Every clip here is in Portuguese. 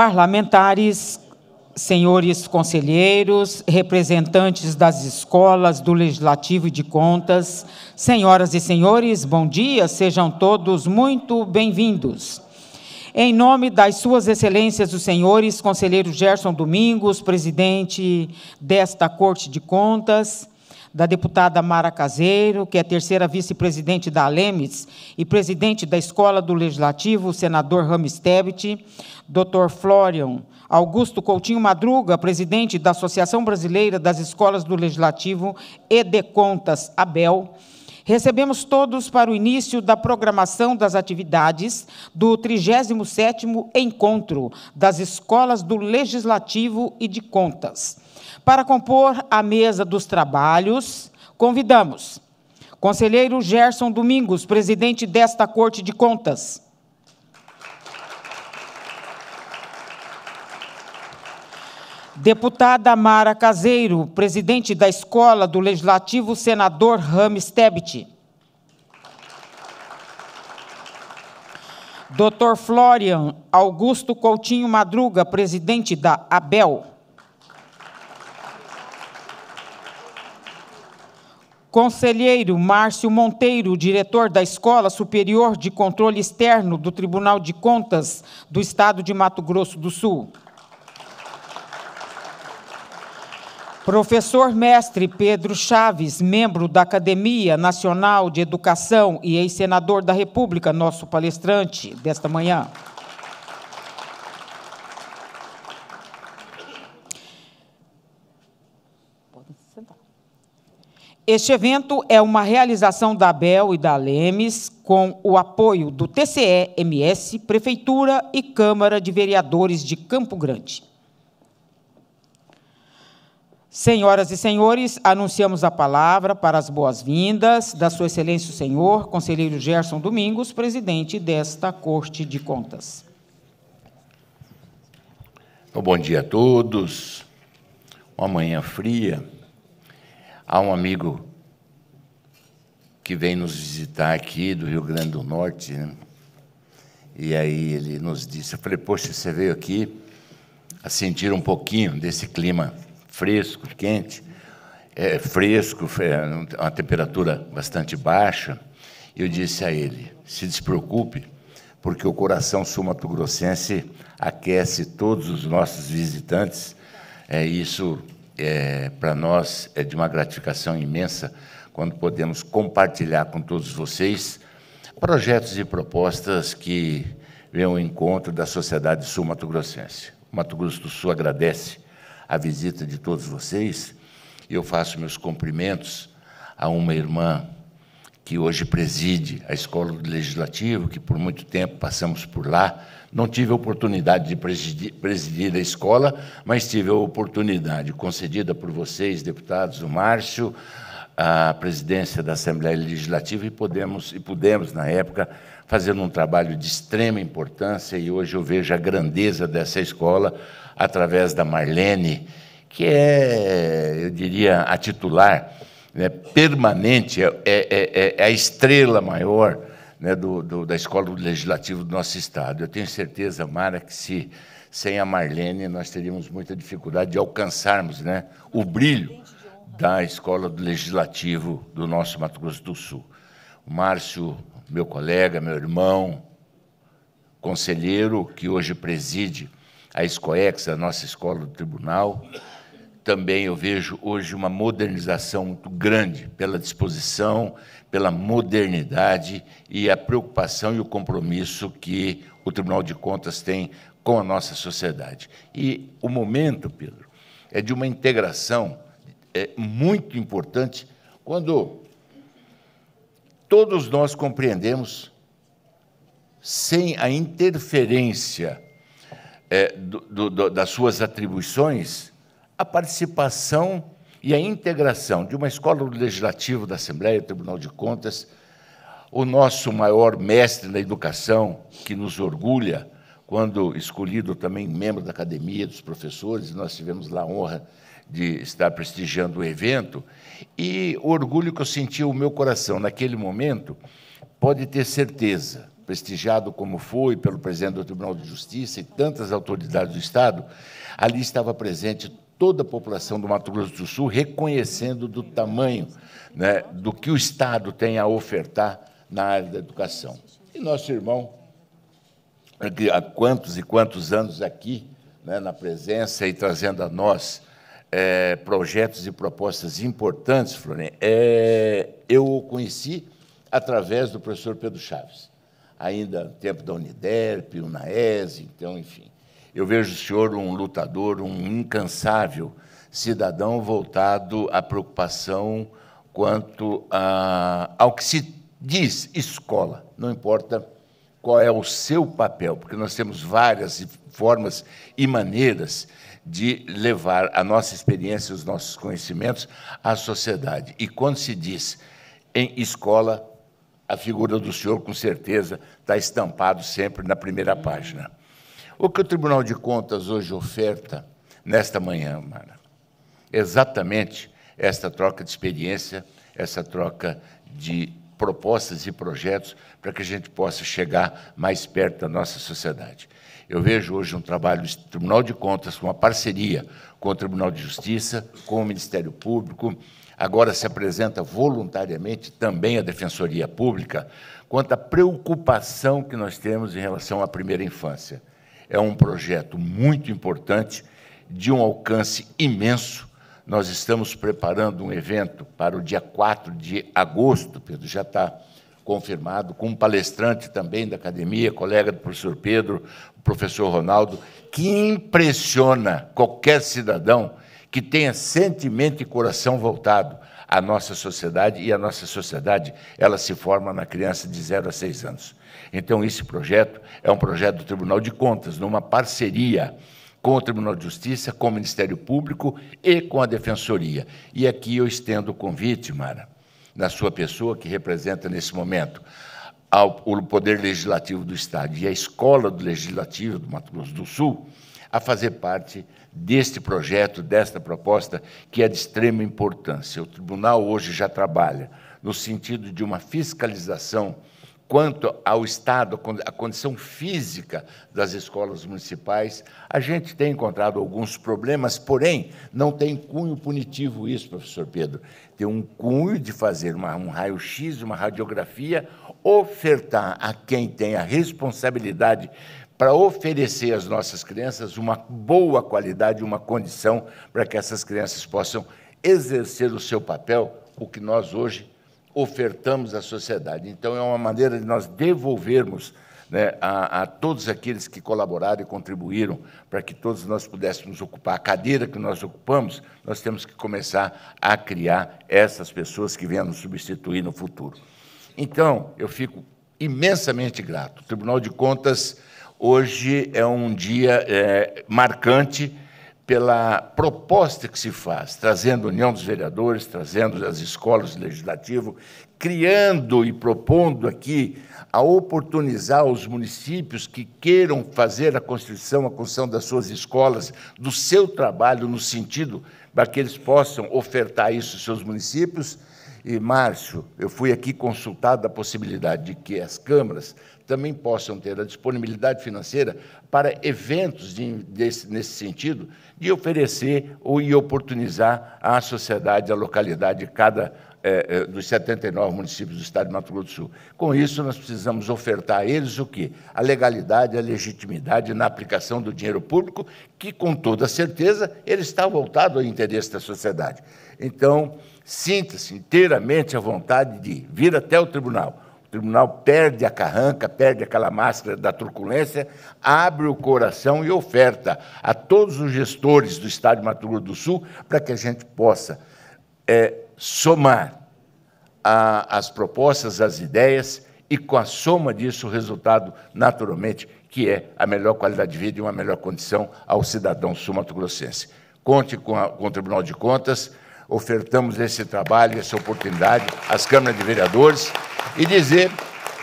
parlamentares, senhores conselheiros, representantes das escolas, do Legislativo e de Contas, senhoras e senhores, bom dia, sejam todos muito bem-vindos. Em nome das Suas Excelências, os senhores, conselheiro Gerson Domingos, presidente desta Corte de Contas, da deputada Mara Caseiro, que é terceira vice-presidente da Lemes e presidente da Escola do Legislativo, senador Rames Tebet, doutor Florian Augusto Coutinho Madruga, presidente da Associação Brasileira das Escolas do Legislativo e de Contas, ABEL, Recebemos todos para o início da programação das atividades do 37º Encontro das Escolas do Legislativo e de Contas. Para compor a mesa dos trabalhos, convidamos conselheiro Gerson Domingos, presidente desta Corte de Contas. Deputada Mara Caseiro, presidente da Escola do Legislativo Senador Rames Tebet. Dr. Florian Augusto Coutinho Madruga, presidente da ABEL. Conselheiro Márcio Monteiro, diretor da Escola Superior de Controle Externo do Tribunal de Contas do Estado de Mato Grosso do Sul. Professor mestre Pedro Chaves, membro da Academia Nacional de Educação e ex-senador da República, nosso palestrante desta manhã. Este evento é uma realização da Bel e da Lemes com o apoio do TCE-MS, Prefeitura e Câmara de Vereadores de Campo Grande. Senhoras e senhores, anunciamos a palavra para as boas-vindas da Sua Excelência o Senhor, Conselheiro Gerson Domingos, presidente desta Corte de Contas. Então, bom dia a todos. Uma manhã fria Há um amigo que vem nos visitar aqui do Rio Grande do Norte, né? e aí ele nos disse, eu falei, poxa, você veio aqui a sentir um pouquinho desse clima fresco, quente, é, fresco, é, uma temperatura bastante baixa, eu disse a ele, se despreocupe, porque o coração sul-mato-grossense aquece todos os nossos visitantes, é, isso é, para nós é de uma gratificação imensa quando podemos compartilhar com todos vocês projetos e propostas que vêm ao encontro da sociedade sul-mato-grossense. O Mato Grosso do Sul agradece a visita de todos vocês e eu faço meus cumprimentos a uma irmã que hoje preside a Escola do Legislativo, que por muito tempo passamos por lá, não tive a oportunidade de presidir, presidir a escola, mas tive a oportunidade concedida por vocês, deputados, o Márcio, a presidência da Assembleia Legislativa e podemos e pudemos na época fazer um trabalho de extrema importância e hoje eu vejo a grandeza dessa escola através da Marlene, que é, eu diria, a titular né, permanente, é, é, é, é a estrela maior né, do, do, da Escola do Legislativo do nosso Estado. Eu tenho certeza, Mara, que se sem a Marlene nós teríamos muita dificuldade de alcançarmos né, o brilho da Escola do Legislativo do nosso Mato Grosso do Sul. O Márcio, meu colega, meu irmão, conselheiro, que hoje preside a Escoex, a nossa escola do tribunal. Também eu vejo hoje uma modernização muito grande pela disposição pela modernidade e a preocupação e o compromisso que o Tribunal de Contas tem com a nossa sociedade. E o momento, Pedro, é de uma integração é, muito importante quando todos nós compreendemos, sem a interferência é, do, do, das suas atribuições, a participação e a integração de uma escola do Legislativo, da Assembleia, do Tribunal de Contas, o nosso maior mestre na educação, que nos orgulha, quando escolhido também membro da academia, dos professores, nós tivemos lá a honra de estar prestigiando o evento, e o orgulho que eu senti o meu coração naquele momento, pode ter certeza, prestigiado como foi pelo presidente do Tribunal de Justiça e tantas autoridades do Estado, ali estava presente toda a população do Mato Grosso do Sul reconhecendo do tamanho né, do que o Estado tem a ofertar na área da educação. E nosso irmão, há quantos e quantos anos aqui, né, na presença e trazendo a nós é, projetos e propostas importantes, Florene, é, eu o conheci através do professor Pedro Chaves, ainda no tempo da Uniderp, Unaes, então, enfim. Eu vejo o senhor um lutador, um incansável cidadão voltado à preocupação quanto a, ao que se diz escola, não importa qual é o seu papel, porque nós temos várias formas e maneiras de levar a nossa experiência, os nossos conhecimentos à sociedade. E quando se diz em escola, a figura do senhor, com certeza, está estampado sempre na primeira página. O que o Tribunal de Contas hoje oferta, nesta manhã, Mara, exatamente esta troca de experiência, essa troca de propostas e projetos para que a gente possa chegar mais perto da nossa sociedade. Eu vejo hoje um trabalho do Tribunal de Contas com uma parceria com o Tribunal de Justiça, com o Ministério Público, agora se apresenta voluntariamente também a Defensoria Pública, quanto à preocupação que nós temos em relação à primeira infância. É um projeto muito importante, de um alcance imenso. Nós estamos preparando um evento para o dia 4 de agosto, Pedro, já está confirmado, com um palestrante também da academia, colega do professor Pedro, o professor Ronaldo, que impressiona qualquer cidadão que tenha sentimento e coração voltado à nossa sociedade, e a nossa sociedade ela se forma na criança de 0 a 6 anos. Então, esse projeto é um projeto do Tribunal de Contas, numa parceria com o Tribunal de Justiça, com o Ministério Público e com a Defensoria. E aqui eu estendo o convite, Mara, na sua pessoa, que representa nesse momento ao, o Poder Legislativo do Estado e a Escola do Legislativo do Mato Grosso do Sul, a fazer parte deste projeto, desta proposta, que é de extrema importância. O tribunal hoje já trabalha no sentido de uma fiscalização quanto ao estado, à condição física das escolas municipais, a gente tem encontrado alguns problemas, porém, não tem cunho punitivo isso, professor Pedro. Tem um cunho de fazer uma, um raio-x, uma radiografia, ofertar a quem tem a responsabilidade para oferecer às nossas crianças uma boa qualidade, uma condição para que essas crianças possam exercer o seu papel, o que nós hoje ofertamos à sociedade. Então, é uma maneira de nós devolvermos né, a, a, todos aqueles que colaboraram e contribuíram para que todos nós pudéssemos ocupar a cadeira que nós ocupamos, nós temos que começar a criar essas pessoas que venham nos substituir no futuro. Então, eu fico imensamente grato. O Tribunal de Contas hoje é um dia é, marcante pela proposta que se faz, trazendo a União dos Vereadores, trazendo as escolas legislativo, criando e propondo aqui a oportunizar os municípios que queiram fazer a construção, a construção das suas escolas, do seu trabalho, no sentido para que eles possam ofertar isso aos seus municípios. E, Márcio, eu fui aqui consultado da possibilidade de que as câmaras também possam ter a disponibilidade financeira para eventos de, desse, nesse sentido, de oferecer ou e oportunizar à sociedade, à localidade, cada é, é dos 79 municípios do estado de Mato Grosso do Sul. Com isso, nós precisamos ofertar a eles o quê? A legalidade, a legitimidade na aplicação do dinheiro público, que, com toda certeza, ele está voltado ao interesse da sociedade. Então, sinta-se inteiramente à vontade de vir até o tribunal o tribunal perde a carranca, perde aquela máscara da truculência, abre o coração e oferta a todos os gestores do Estado de Mato Grosso do Sul para que a gente possa é, somar a, as propostas, as ideias e, com a soma disso, o resultado, naturalmente, que é a melhor qualidade de vida e uma melhor condição ao cidadão sul-mato-grossense. Conte com, a, com o Tribunal de Contas, ofertamos esse trabalho, essa oportunidade às câmaras de vereadores e dizer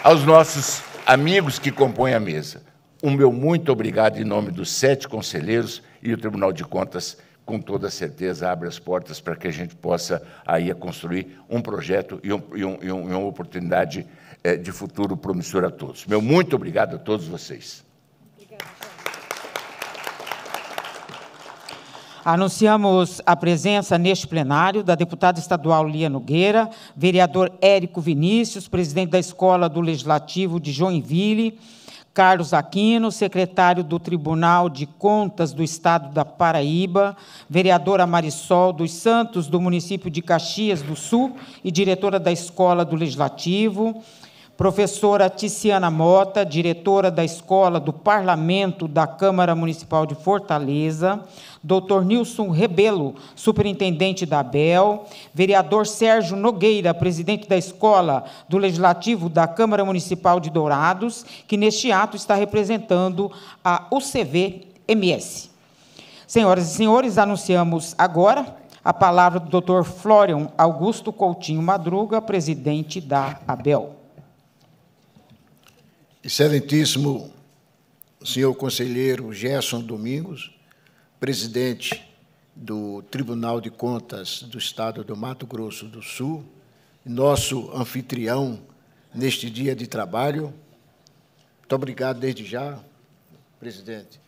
aos nossos amigos que compõem a mesa, o meu muito obrigado em nome dos sete conselheiros e o Tribunal de Contas, com toda certeza, abre as portas para que a gente possa aí construir um projeto e, um, e, um, e uma oportunidade eh, de futuro promissor a todos. Meu muito obrigado a todos vocês. Obrigada. Anunciamos a presença neste plenário da deputada estadual Lia Nogueira, vereador Érico Vinícius, presidente da Escola do Legislativo de Joinville, Carlos Aquino, secretário do Tribunal de Contas do Estado da Paraíba, vereadora Marisol dos Santos, do município de Caxias do Sul e diretora da Escola do Legislativo, professora Tiziana Mota, diretora da Escola do Parlamento da Câmara Municipal de Fortaleza, doutor Nilson Rebelo, superintendente da ABEL, vereador Sérgio Nogueira, presidente da Escola do Legislativo da Câmara Municipal de Dourados, que neste ato está representando a UCV-MS. Senhoras e senhores, anunciamos agora a palavra do doutor Florian Augusto Coutinho Madruga, presidente da ABEL. Excelentíssimo senhor conselheiro Gerson Domingos, presidente do Tribunal de Contas do Estado do Mato Grosso do Sul, nosso anfitrião neste dia de trabalho. Muito obrigado desde já, presidente,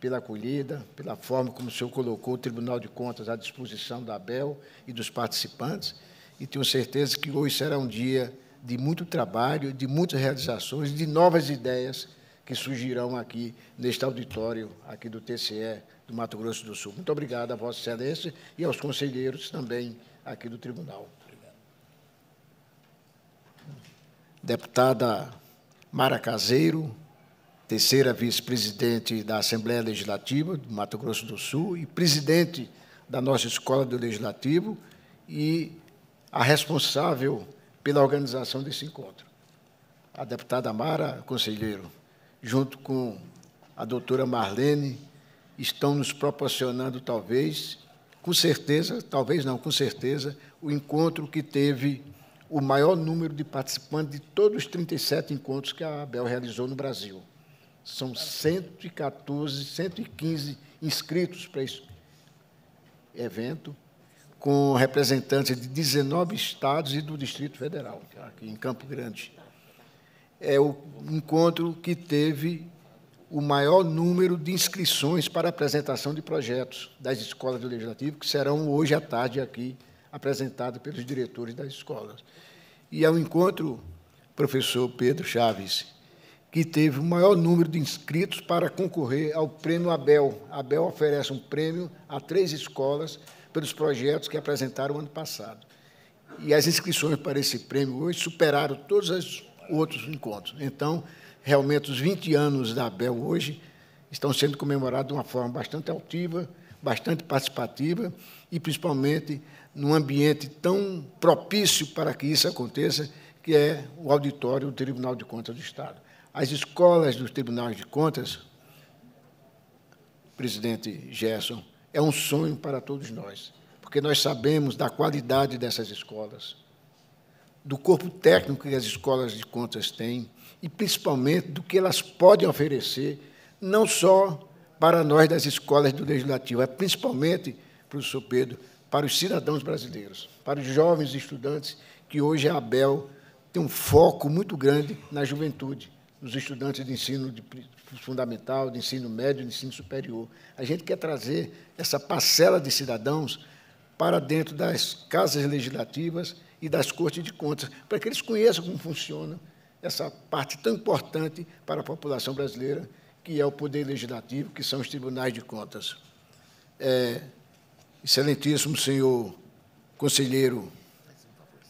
pela acolhida, pela forma como o senhor colocou o Tribunal de Contas à disposição da ABEL e dos participantes, e tenho certeza que hoje será um dia de muito trabalho, de muitas realizações, de novas ideias que surgirão aqui neste auditório aqui do TCE do Mato Grosso do Sul. Muito obrigado a Vossa Excelência e aos conselheiros também aqui do Tribunal. Obrigado. Deputada Mara Caseiro, terceira vice-presidente da Assembleia Legislativa do Mato Grosso do Sul e presidente da nossa Escola do Legislativo e a responsável pela organização desse encontro. A deputada Mara, conselheiro, junto com a doutora Marlene, estão nos proporcionando, talvez, com certeza, talvez não, com certeza, o encontro que teve o maior número de participantes de todos os 37 encontros que a Abel realizou no Brasil. São 114, 115 inscritos para esse evento, com representantes de 19 estados e do Distrito Federal, aqui em Campo Grande. É o encontro que teve o maior número de inscrições para apresentação de projetos das escolas do Legislativo, que serão hoje à tarde aqui apresentados pelos diretores das escolas. E é um encontro, professor Pedro Chaves, que teve o maior número de inscritos para concorrer ao Prêmio Abel. Abel oferece um prêmio a três escolas pelos projetos que apresentaram ano passado. E as inscrições para esse prêmio hoje superaram todos os outros encontros. Então, realmente os 20 anos da Abel hoje estão sendo comemorados de uma forma bastante altiva, bastante participativa e principalmente num ambiente tão propício para que isso aconteça, que é o auditório do Tribunal de Contas do Estado. As escolas dos Tribunais de Contas, presidente Gerson, é um sonho para todos nós, porque nós sabemos da qualidade dessas escolas, do corpo técnico que as escolas de contas têm, e principalmente do que elas podem oferecer, não só para nós das escolas do Legislativo, é principalmente, professor Pedro, para os cidadãos brasileiros, para os jovens estudantes, que hoje a ABEL tem um foco muito grande na juventude, nos estudantes de ensino de fundamental, de ensino médio, de ensino superior. A gente quer trazer essa parcela de cidadãos para dentro das casas legislativas e das cortes de contas, para que eles conheçam como funciona essa parte tão importante para a população brasileira, que é o Poder Legislativo, que são os tribunais de contas. É, excelentíssimo senhor conselheiro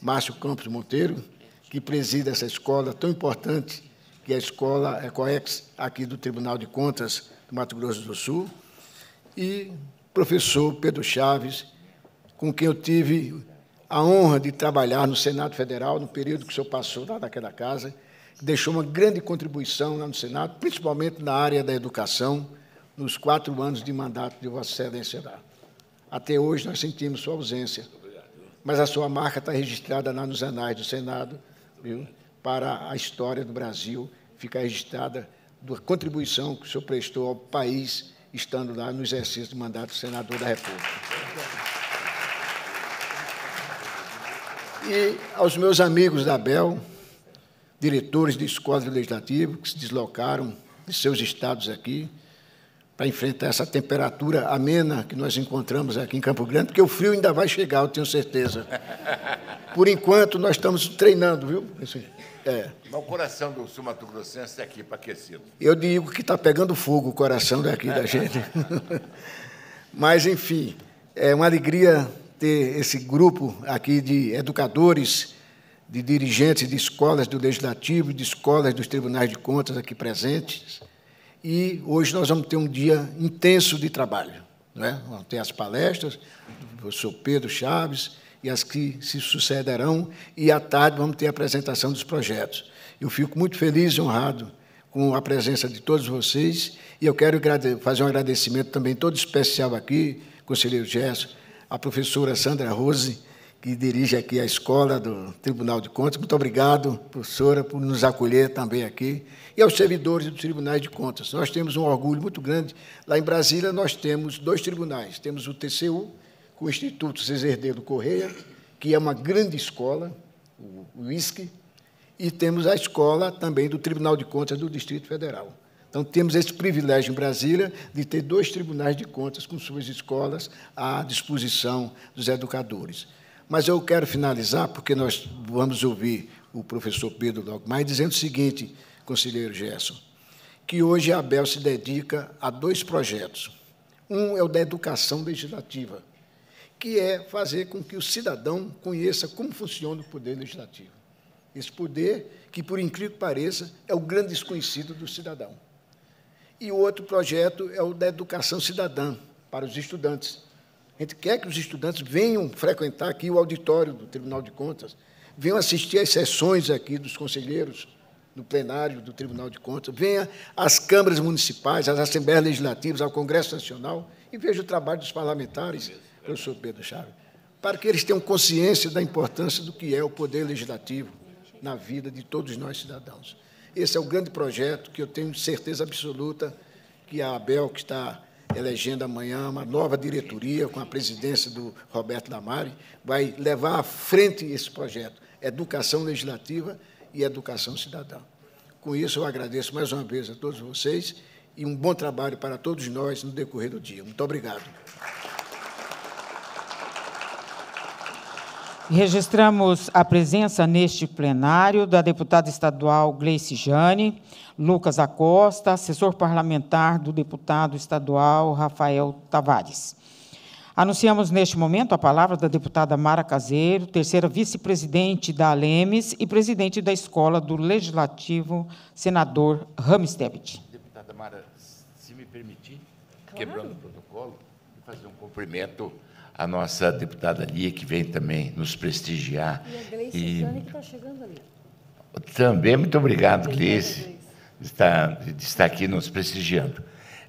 Márcio Campos Monteiro, que preside essa escola tão importante, que é a escola ECOEX, aqui do Tribunal de Contas do Mato Grosso do Sul, e professor Pedro Chaves, com quem eu tive a honra de trabalhar no Senado Federal, no período que o senhor passou lá naquela casa, deixou uma grande contribuição lá no Senado, principalmente na área da educação, nos quatro anos de mandato de Vossa Excelência lá. Até hoje nós sentimos sua ausência, mas a sua marca está registrada lá nos anais do Senado, viu? para a história do Brasil, ficar registrada da contribuição que o senhor prestou ao país, estando lá no exercício do mandato de senador da República. E aos meus amigos da Bel, diretores de esquadro legislativo, que se deslocaram de seus estados aqui para enfrentar essa temperatura amena que nós encontramos aqui em Campo Grande, porque o frio ainda vai chegar, eu tenho certeza. Por enquanto, nós estamos treinando, viu? É. Mas o coração do sul mato grossense está é aqui para aquecido. Eu digo que está pegando fogo o coração daqui da gente. Mas, enfim, é uma alegria ter esse grupo aqui de educadores, de dirigentes de escolas do Legislativo, de escolas dos Tribunais de Contas aqui presentes. E hoje nós vamos ter um dia intenso de trabalho. Né? Vamos ter as palestras do professor Pedro Chaves e as que se sucederão, e à tarde vamos ter a apresentação dos projetos. Eu fico muito feliz e honrado com a presença de todos vocês, e eu quero fazer um agradecimento também todo especial aqui, conselheiro Gerson, a professora Sandra Rose, que dirige aqui a escola do Tribunal de Contas. Muito obrigado, professora, por nos acolher também aqui. E aos servidores dos Tribunais de Contas. Nós temos um orgulho muito grande. Lá em Brasília, nós temos dois tribunais. Temos o TCU, com o Instituto Ceserdelo Correia, que é uma grande escola, o ISC, e temos a escola também do Tribunal de Contas do Distrito Federal. Então, temos esse privilégio em Brasília de ter dois tribunais de contas com suas escolas à disposição dos educadores. Mas eu quero finalizar, porque nós vamos ouvir o professor Pedro logo mais, dizendo o seguinte, conselheiro Gerson, que hoje a ABEL se dedica a dois projetos. Um é o da educação legislativa, que é fazer com que o cidadão conheça como funciona o poder legislativo. Esse poder que, por incrível que pareça, é o grande desconhecido do cidadão. E o outro projeto é o da educação cidadã para os estudantes. A gente quer que os estudantes venham frequentar aqui o auditório do Tribunal de Contas, venham assistir às sessões aqui dos conselheiros no plenário do Tribunal de Contas, venham às câmaras municipais, às assembleias legislativas, ao Congresso Nacional e veja o trabalho dos parlamentares, professor Pedro Chaves, para que eles tenham consciência da importância do que é o poder legislativo na vida de todos nós cidadãos. Esse é o grande projeto que eu tenho certeza absoluta que a Abel, que está elegendo amanhã uma nova diretoria com a presidência do Roberto Damari, vai levar à frente esse projeto, educação legislativa e educação cidadã. Com isso, eu agradeço mais uma vez a todos vocês e um bom trabalho para todos nós no decorrer do dia. Muito obrigado. Registramos a presença neste plenário da deputada estadual Gleice Jane, Lucas Acosta, assessor parlamentar do deputado estadual Rafael Tavares. Anunciamos neste momento a palavra da deputada Mara Caseiro, terceira vice-presidente da Alemes e presidente da Escola do Legislativo, senador Ramstebit. Deputada Mara, se me permitir, claro. quebrando o protocolo, fazer um cumprimento a nossa deputada Lia, que vem também nos prestigiar. E a Gleice e... Sane, que está chegando ali. Também, muito obrigado, Gleice, está, está aqui nos prestigiando.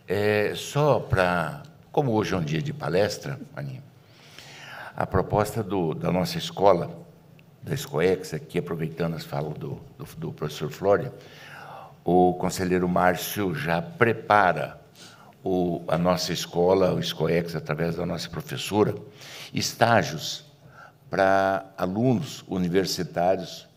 É, só para, como hoje é um dia de palestra, Aninha, a proposta do, da nossa escola, da Escoex, aqui aproveitando as falas do, do, do professor Flória, o conselheiro Márcio já prepara o, a nossa escola, o SCOEX, através da nossa professora, estágios para alunos universitários,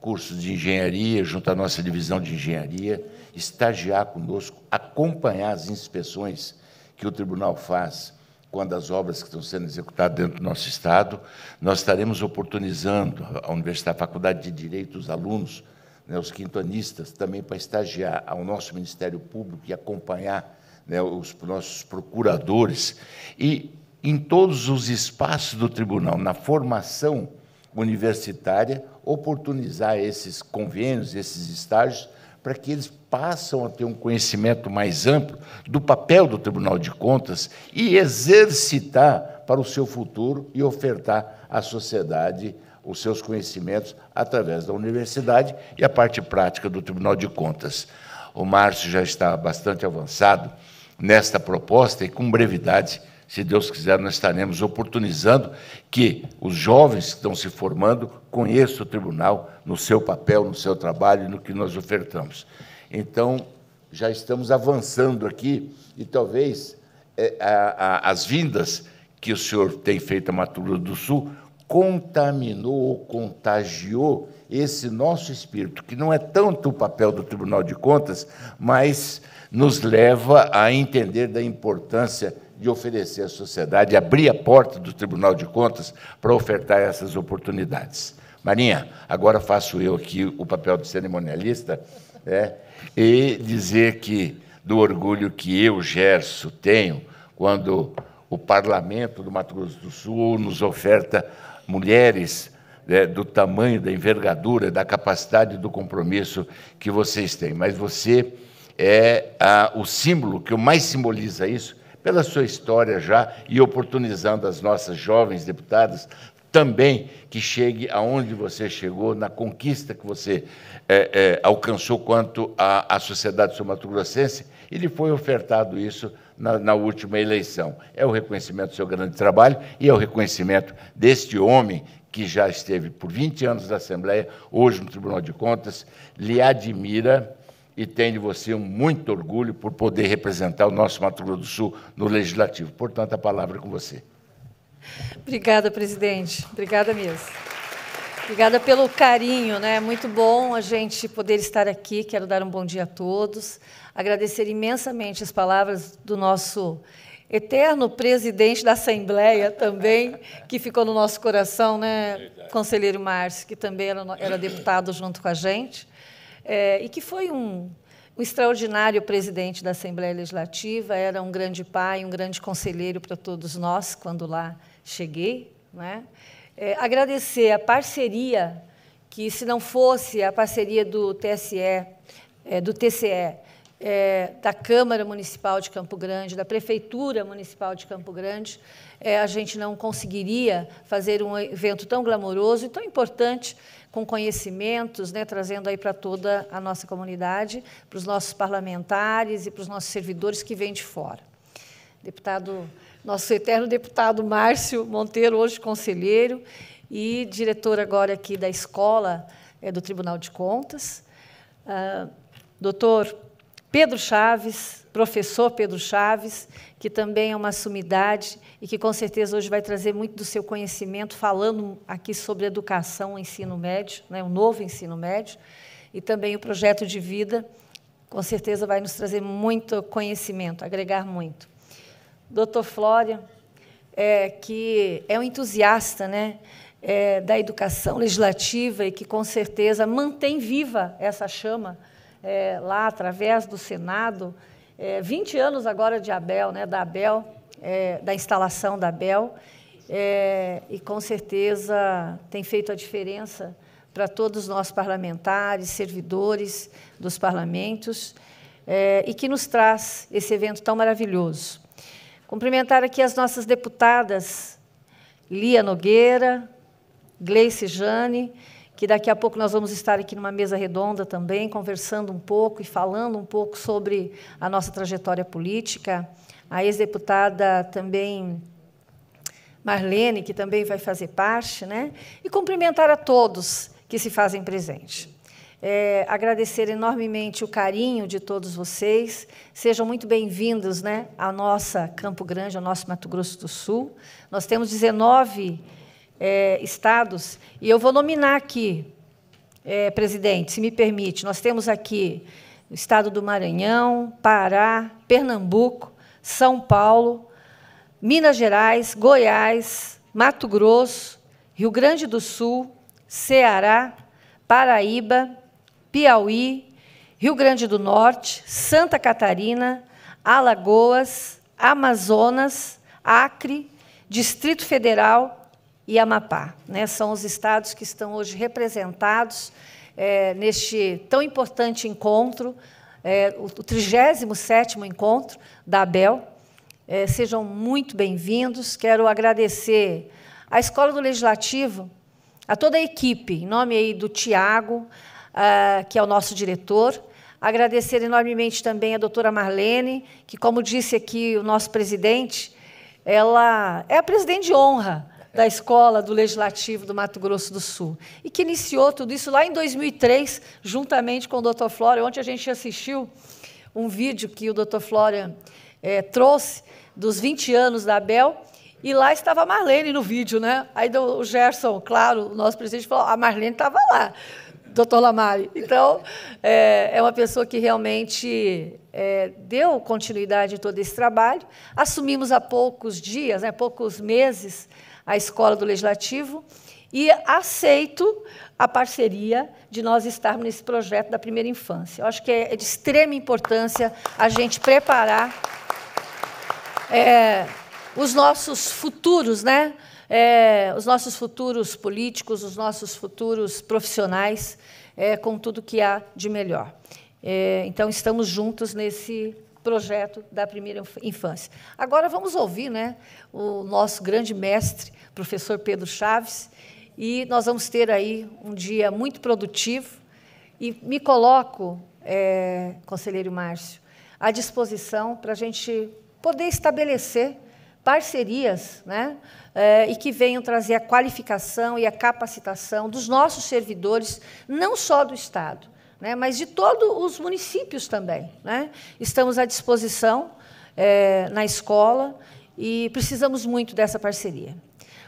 cursos de engenharia, junto à nossa divisão de engenharia, estagiar conosco, acompanhar as inspeções que o tribunal faz quando as obras que estão sendo executadas dentro do nosso Estado, nós estaremos oportunizando a Universidade, a Faculdade de Direito, os alunos, né, os quintonistas, também para estagiar ao nosso Ministério Público e acompanhar né, os nossos procuradores, e em todos os espaços do tribunal, na formação universitária, oportunizar esses convênios, esses estágios, para que eles passam a ter um conhecimento mais amplo do papel do Tribunal de Contas e exercitar para o seu futuro e ofertar à sociedade os seus conhecimentos através da universidade e a parte prática do Tribunal de Contas. O Márcio já está bastante avançado nesta proposta e com brevidade, se Deus quiser, nós estaremos oportunizando que os jovens que estão se formando conheçam o tribunal no seu papel, no seu trabalho, e no que nós ofertamos. Então, já estamos avançando aqui e talvez é, a, a, as vindas que o senhor tem feito a Matura do Sul contaminou ou contagiou esse nosso espírito, que não é tanto o papel do Tribunal de Contas, mas nos leva a entender da importância de oferecer à sociedade, abrir a porta do Tribunal de Contas para ofertar essas oportunidades. Marinha, agora faço eu aqui o papel de cerimonialista é, e dizer que do orgulho que eu, Gerso, tenho quando o Parlamento do Mato Grosso do Sul nos oferta mulheres é, do tamanho, da envergadura, da capacidade do compromisso que vocês têm. Mas você é o símbolo que mais simboliza isso, pela sua história já, e oportunizando as nossas jovens deputadas também que chegue aonde você chegou, na conquista que você é, é, alcançou quanto à, à sociedade somatogrossense, e lhe foi ofertado isso na, na, última eleição. É o reconhecimento do seu grande trabalho e é o reconhecimento deste homem que já esteve por 20 anos na Assembleia, hoje no Tribunal de Contas, lhe admira e tenho de você um muito orgulho por poder representar o nosso Mato Grosso do Sul no Legislativo. Portanto, a palavra é com você. Obrigada, presidente. Obrigada mesmo. Obrigada pelo carinho, né? Muito bom a gente poder estar aqui. Quero dar um bom dia a todos. Agradecer imensamente as palavras do nosso eterno presidente da Assembleia também, que ficou no nosso coração, né? Conselheiro Márcio, que também era, era deputado junto com a gente é, e que foi um, um extraordinário presidente da Assembleia Legislativa, era um grande pai, um grande conselheiro para todos nós quando lá cheguei. Né? É, agradecer a parceria que, se não fosse a parceria do TSE, é, do TCE, é, da Câmara Municipal de Campo Grande, da Prefeitura Municipal de Campo Grande, é, a gente não conseguiria fazer um evento tão glamouroso e tão importante com conhecimentos, né, trazendo aí para toda a nossa comunidade, para os nossos parlamentares e para os nossos servidores que vêm de fora. Deputado, nosso eterno deputado Márcio Monteiro, hoje conselheiro e diretor agora aqui da escola é, do Tribunal de Contas. Uh, doutor Pedro Chaves, professor Pedro Chaves, que também é uma sumidade e que com certeza hoje vai trazer muito do seu conhecimento, falando aqui sobre educação, ensino médio, né, o novo ensino médio, e também o projeto de vida, com certeza vai nos trazer muito conhecimento, agregar muito. Doutor Flória, é, que é um entusiasta né, é, da educação legislativa e que com certeza mantém viva essa chama é, lá através do Senado, é, 20 anos agora de Abel, né, da Abel, é, da instalação da Abel, é, e com certeza tem feito a diferença para todos nós parlamentares, servidores dos parlamentos, é, e que nos traz esse evento tão maravilhoso. Cumprimentar aqui as nossas deputadas Lia Nogueira, Gleice Jane, que daqui a pouco nós vamos estar aqui numa mesa redonda também, conversando um pouco e falando um pouco sobre a nossa trajetória política. A ex-deputada também Marlene, que também vai fazer parte, né? E cumprimentar a todos que se fazem presente. É, agradecer enormemente o carinho de todos vocês. Sejam muito bem-vindos né, à nossa Campo Grande, ao nosso Mato Grosso do Sul. Nós temos 19 é, estados, e eu vou nominar aqui, é, presidente, se me permite, nós temos aqui o estado do Maranhão, Pará, Pernambuco, São Paulo, Minas Gerais, Goiás, Mato Grosso, Rio Grande do Sul, Ceará, Paraíba, Piauí, Rio Grande do Norte, Santa Catarina, Alagoas, Amazonas, Acre, Distrito Federal, e Amapá. Né? São os estados que estão hoje representados é, neste tão importante encontro, é, o 37 encontro da ABEL. É, sejam muito bem-vindos. Quero agradecer à Escola do Legislativo, a toda a equipe, em nome aí do Tiago, uh, que é o nosso diretor, Agradecer enormemente também a doutora Marlene, que, como disse aqui o nosso presidente, ela é a presidente de honra da escola do Legislativo do Mato Grosso do Sul, e que iniciou tudo isso lá em 2003, juntamente com o Dr. Flória. Ontem a gente assistiu um vídeo que o Dr. Flória é, eh, trouxe dos 20 anos da Abel, e lá estava a Marlene no vídeo, né? Aí o Gerson, claro, o nosso presidente falou: a Marlene estava lá, doutor Lamari. Então, é, é, uma pessoa que realmente é, deu continuidade a todo esse trabalho. Assumimos há poucos dias, né, poucos meses, a escola do Legislativo, e aceito a parceria de nós estarmos nesse projeto da primeira infância. Eu acho que é de extrema importância a gente preparar é, os nossos futuros, né? É, os nossos futuros políticos, os nossos futuros profissionais, é, com tudo que há de melhor. É, então, estamos juntos nesse projeto da primeira infância. Agora vamos ouvir né, o nosso grande mestre, professor Pedro Chaves, e nós vamos ter aí um dia muito produtivo. E me coloco, é, conselheiro Márcio, à disposição para a gente poder estabelecer parcerias né, é, e que venham trazer a qualificação e a capacitação dos nossos servidores, não só do Estado, né, mas de todos os municípios também. Né? Estamos à disposição é, na escola e precisamos muito dessa parceria.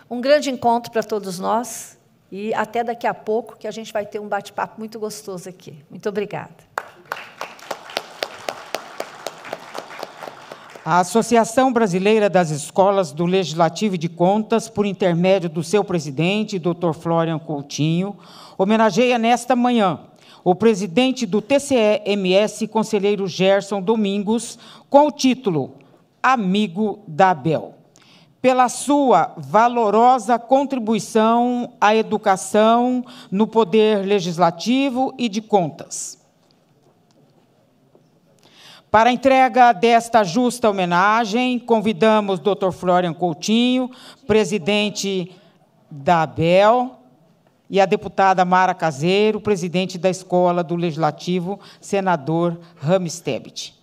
Um grande encontro para todos nós e até daqui a pouco, que a gente vai ter um bate-papo muito gostoso aqui. Muito obrigada. A Associação Brasileira das Escolas do Legislativo de Contas, por intermédio do seu presidente, Dr. Florian Coutinho, homenageia nesta manhã o presidente do TCE-MS, conselheiro Gerson Domingos, com o título Amigo da Abel, pela sua valorosa contribuição à educação no poder legislativo e de contas. Para a entrega desta justa homenagem, convidamos o Dr. Florian Coutinho, presidente da ABEL, e a deputada Mara Caseiro, presidente da Escola do Legislativo, senador Rami Tebet.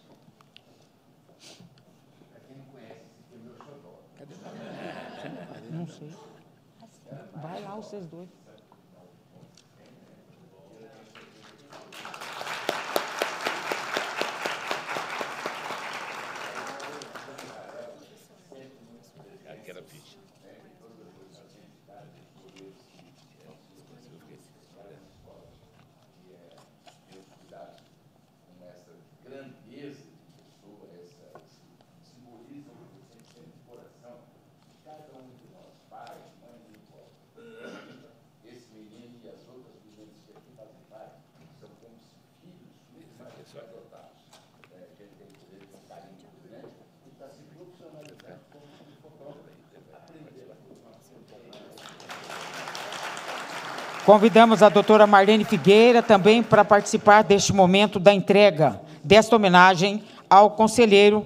Convidamos a doutora Marlene Figueira também para participar deste momento da entrega desta homenagem ao conselheiro,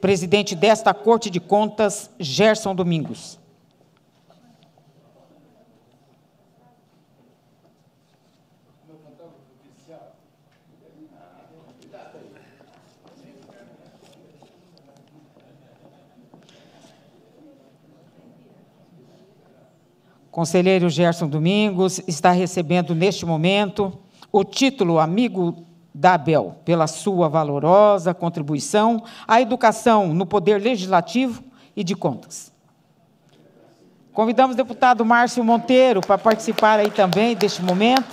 presidente desta Corte de Contas, Gerson Domingos. Conselheiro Gerson Domingos está recebendo neste momento o título Amigo da Abel, pela sua valorosa contribuição à educação no Poder Legislativo e de Contas. Convidamos o deputado Márcio Monteiro para participar aí também deste momento,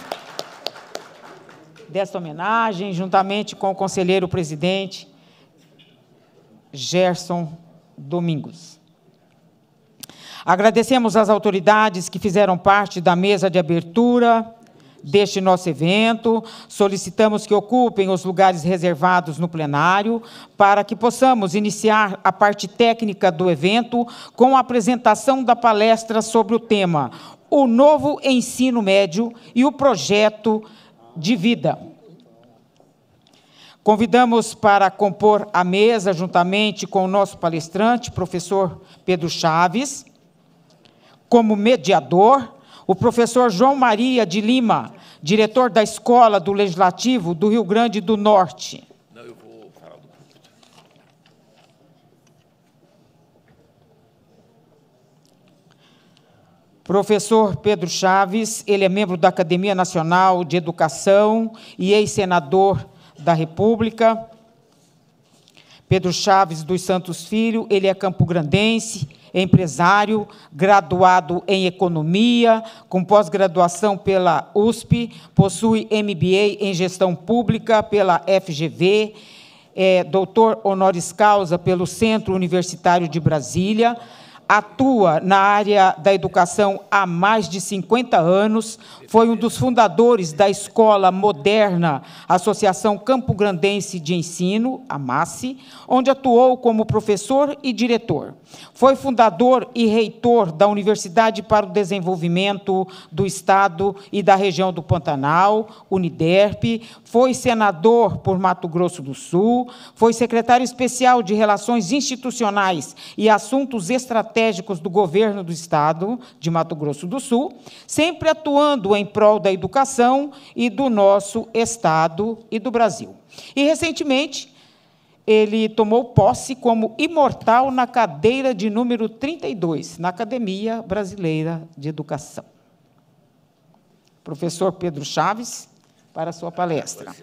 desta homenagem, juntamente com o conselheiro presidente Gerson Domingos. Agradecemos às autoridades que fizeram parte da mesa de abertura deste nosso evento. Solicitamos que ocupem os lugares reservados no plenário para que possamos iniciar a parte técnica do evento com a apresentação da palestra sobre o tema O Novo Ensino Médio e o Projeto de Vida. Convidamos para compor a mesa, juntamente com o nosso palestrante, professor Pedro Chaves como mediador, o professor João Maria de Lima, diretor da Escola do Legislativo do Rio Grande do Norte. Não, eu vou falar do Professor Pedro Chaves, ele é membro da Academia Nacional de Educação e ex-senador da República. Pedro Chaves dos Santos Filho, ele é campograndense empresário, graduado em economia, com pós-graduação pela USP, possui MBA em gestão pública pela FGV, é doutor honoris causa pelo Centro Universitário de Brasília, atua na área da educação há mais de 50 anos, foi um dos fundadores da Escola Moderna Associação Campo Grandense de Ensino, a MASSE, onde atuou como professor e diretor. Foi fundador e reitor da Universidade para o Desenvolvimento do Estado e da Região do Pantanal, Uniderp. Foi senador por Mato Grosso do Sul. Foi secretário especial de Relações Institucionais e Assuntos Estratégicos do Governo do Estado de Mato Grosso do Sul, sempre atuando em prol da educação e do nosso Estado e do Brasil. E, recentemente, ele tomou posse como imortal na cadeira de número 32, na Academia Brasileira de Educação. Professor Pedro Chaves, para a sua palestra.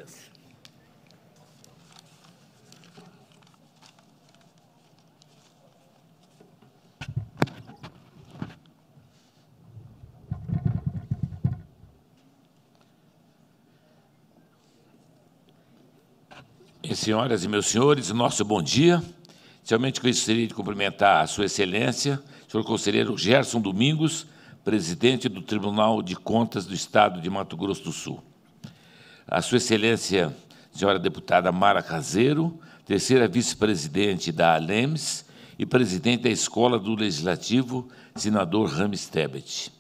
senhoras e meus senhores, nosso bom dia. Inicialmente gostaria de cumprimentar a Sua Excelência, senhor conselheiro Gerson Domingos, presidente do Tribunal de Contas do Estado de Mato Grosso do Sul. A Sua Excelência, senhora deputada Mara Caseiro, terceira vice-presidente da ALEMS e presidente da Escola do Legislativo, senador Rames Tebet.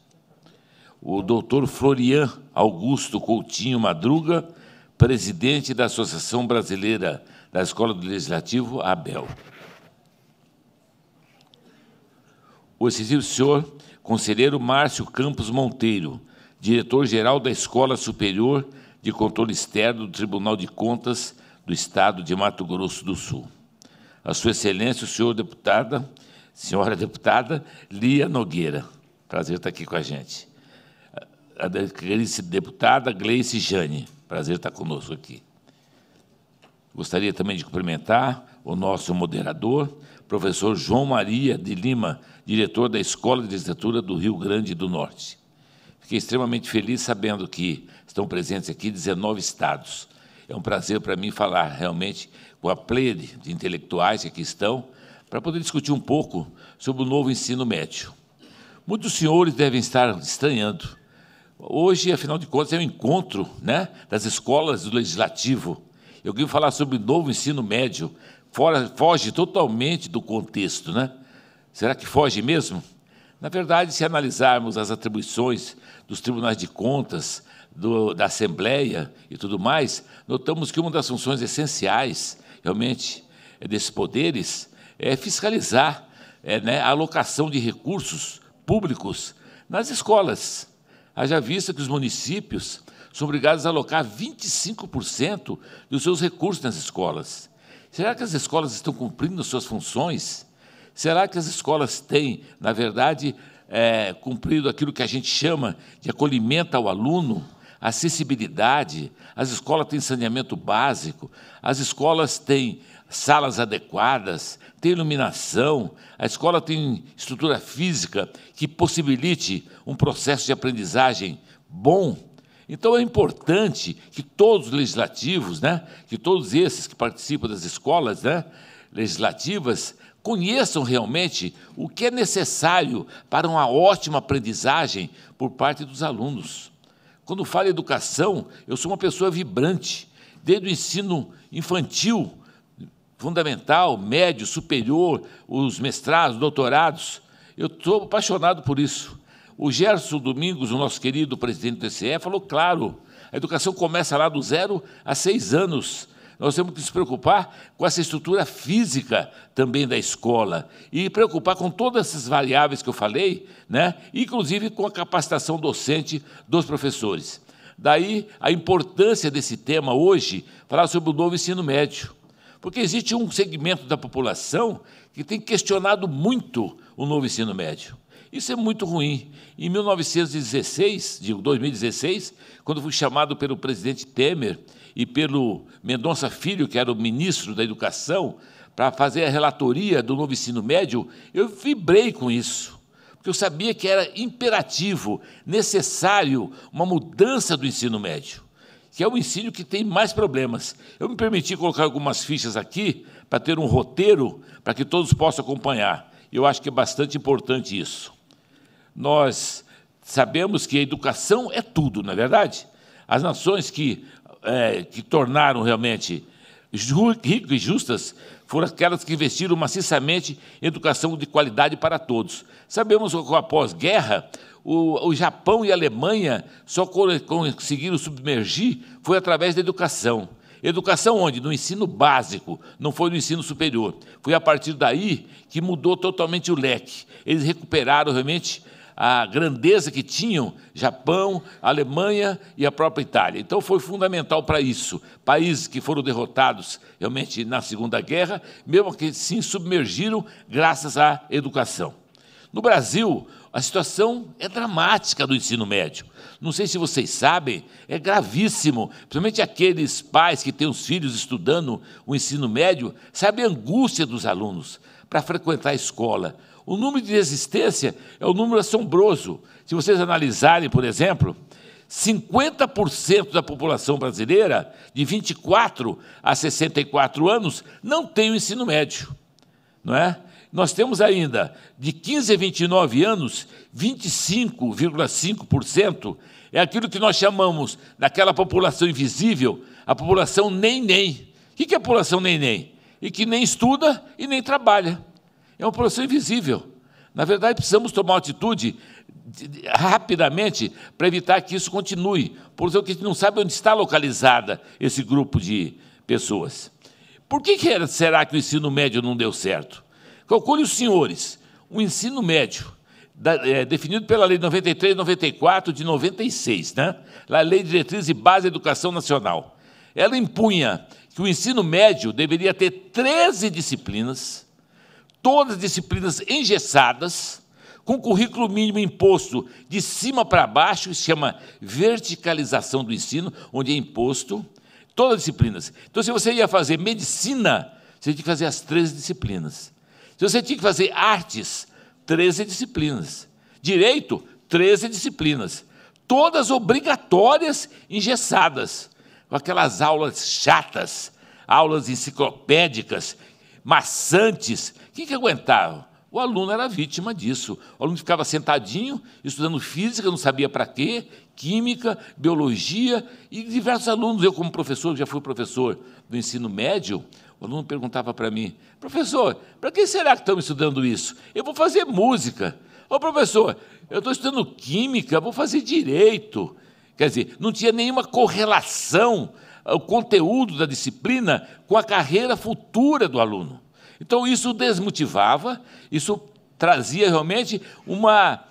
O doutor Florian Augusto Coutinho Madruga, presidente da Associação Brasileira da Escola do Legislativo, ABEL. O excessivo senhor conselheiro Márcio Campos Monteiro, diretor-geral da Escola Superior de Controle Externo do Tribunal de Contas do Estado de Mato Grosso do Sul. A sua excelência, o senhor deputada, senhora deputada Lia Nogueira. Prazer estar aqui com a gente a deputada Gleice Jane. Prazer estar conosco aqui. Gostaria também de cumprimentar o nosso moderador, professor João Maria de Lima, diretor da Escola de Literatura do Rio Grande do Norte. Fiquei extremamente feliz sabendo que estão presentes aqui 19 estados. É um prazer para mim falar realmente com a pleia de intelectuais que aqui estão, para poder discutir um pouco sobre o novo ensino médio. Muitos senhores devem estar estranhando Hoje, afinal de contas, é o um encontro né, das escolas do legislativo. Eu queria falar sobre novo ensino médio. Fora, foge totalmente do contexto, né? Será que foge mesmo? Na verdade, se analisarmos as atribuições dos tribunais de contas, do, da Assembleia e tudo mais, notamos que uma das funções essenciais, realmente, é desses poderes é fiscalizar é, né, a alocação de recursos públicos nas escolas. Haja vista que os municípios são obrigados a alocar 25% dos seus recursos nas escolas. Será que as escolas estão cumprindo suas funções? Será que as escolas têm, na verdade, é, cumprido aquilo que a gente chama de acolhimento ao aluno? acessibilidade, as escolas têm saneamento básico, as escolas têm salas adequadas, têm iluminação, a escola tem estrutura física que possibilite um processo de aprendizagem bom. Então é importante que todos os legislativos, né, que todos esses que participam das escolas né, legislativas, conheçam realmente o que é necessário para uma ótima aprendizagem por parte dos alunos. Quando falo educação, eu sou uma pessoa vibrante. Desde o ensino infantil, fundamental, médio, superior, os mestrados, doutorados, eu estou apaixonado por isso. O Gerson Domingos, o nosso querido presidente do ECE, falou claro: a educação começa lá do zero a seis anos nós temos que nos preocupar com essa estrutura física também da escola e preocupar com todas essas variáveis que eu falei, né? inclusive com a capacitação docente dos professores. Daí a importância desse tema hoje, falar sobre o novo ensino médio. Porque existe um segmento da população que tem questionado muito o novo ensino médio. Isso é muito ruim. Em 1916, digo 2016, quando fui chamado pelo presidente Temer e pelo Mendonça Filho, que era o ministro da Educação, para fazer a relatoria do novo ensino médio, eu vibrei com isso, porque eu sabia que era imperativo, necessário uma mudança do ensino médio, que é o ensino que tem mais problemas. Eu me permiti colocar algumas fichas aqui para ter um roteiro para que todos possam acompanhar. Eu acho que é bastante importante isso. Nós sabemos que a educação é tudo, não é verdade? As nações que é, que tornaram realmente ricas e justas foram aquelas que investiram maciçamente em educação de qualidade para todos. Sabemos que após a guerra o, o, Japão e a Alemanha só conseguiram submergir foi através da educação. Educação onde? No ensino básico, não foi no ensino superior. Foi a partir daí que mudou totalmente o leque. Eles recuperaram realmente a grandeza que tinham Japão, Alemanha e a própria Itália. Então foi fundamental para isso. Países que foram derrotados realmente na Segunda Guerra, mesmo que se submergiram graças à educação. No Brasil, a situação é dramática do ensino médio. Não sei se vocês sabem, é gravíssimo. Principalmente aqueles pais que têm os filhos estudando o ensino médio, sabem a angústia dos alunos para frequentar a escola. O número de desistência é um número assombroso. Se vocês analisarem, por exemplo, 50% da população brasileira, de 24 a 64 anos, não tem o ensino médio. Não é? Nós temos ainda, de 15 a 29 anos, 25,5% é aquilo que nós chamamos daquela população invisível, a população nem-nem. O que é a população nem-nem? E que nem estuda e nem trabalha. É um processo invisível. Na verdade, precisamos tomar uma atitude rapidamente para evitar que isso continue, por que a gente não sabe onde está localizada esse grupo de pessoas. Por que, que será que o ensino médio não deu certo? Calcule os senhores, o ensino médio, da, é, definido pela Lei 93 94 de 96, né? a Lei Diretriz e Base da Educação Nacional, ela impunha que o ensino médio deveria ter 13 disciplinas, todas disciplinas engessadas, com currículo mínimo imposto de cima para baixo, se chama verticalização do ensino, onde é imposto todas as disciplinas. Então, se você ia fazer medicina, você tinha que fazer as 13 disciplinas. Se você tinha que fazer artes, 13 disciplinas. Direito, 13 disciplinas. Todas obrigatórias, engessadas. Com aquelas aulas chatas, aulas enciclopédicas, maçantes, quem que aguentava? O aluno era vítima disso. O aluno ficava sentadinho, estudando física, não sabia para quê, química, biologia, e diversos alunos, eu como professor, já fui professor do ensino médio, o aluno perguntava para mim, professor, para que será que estão estudando isso? Eu vou fazer música. Ô professor, eu estou estudando química, vou fazer direito. Quer dizer, não tinha nenhuma correlação ah, o conteúdo da disciplina com a carreira futura do aluno. Então isso desmotivava, isso trazia realmente uma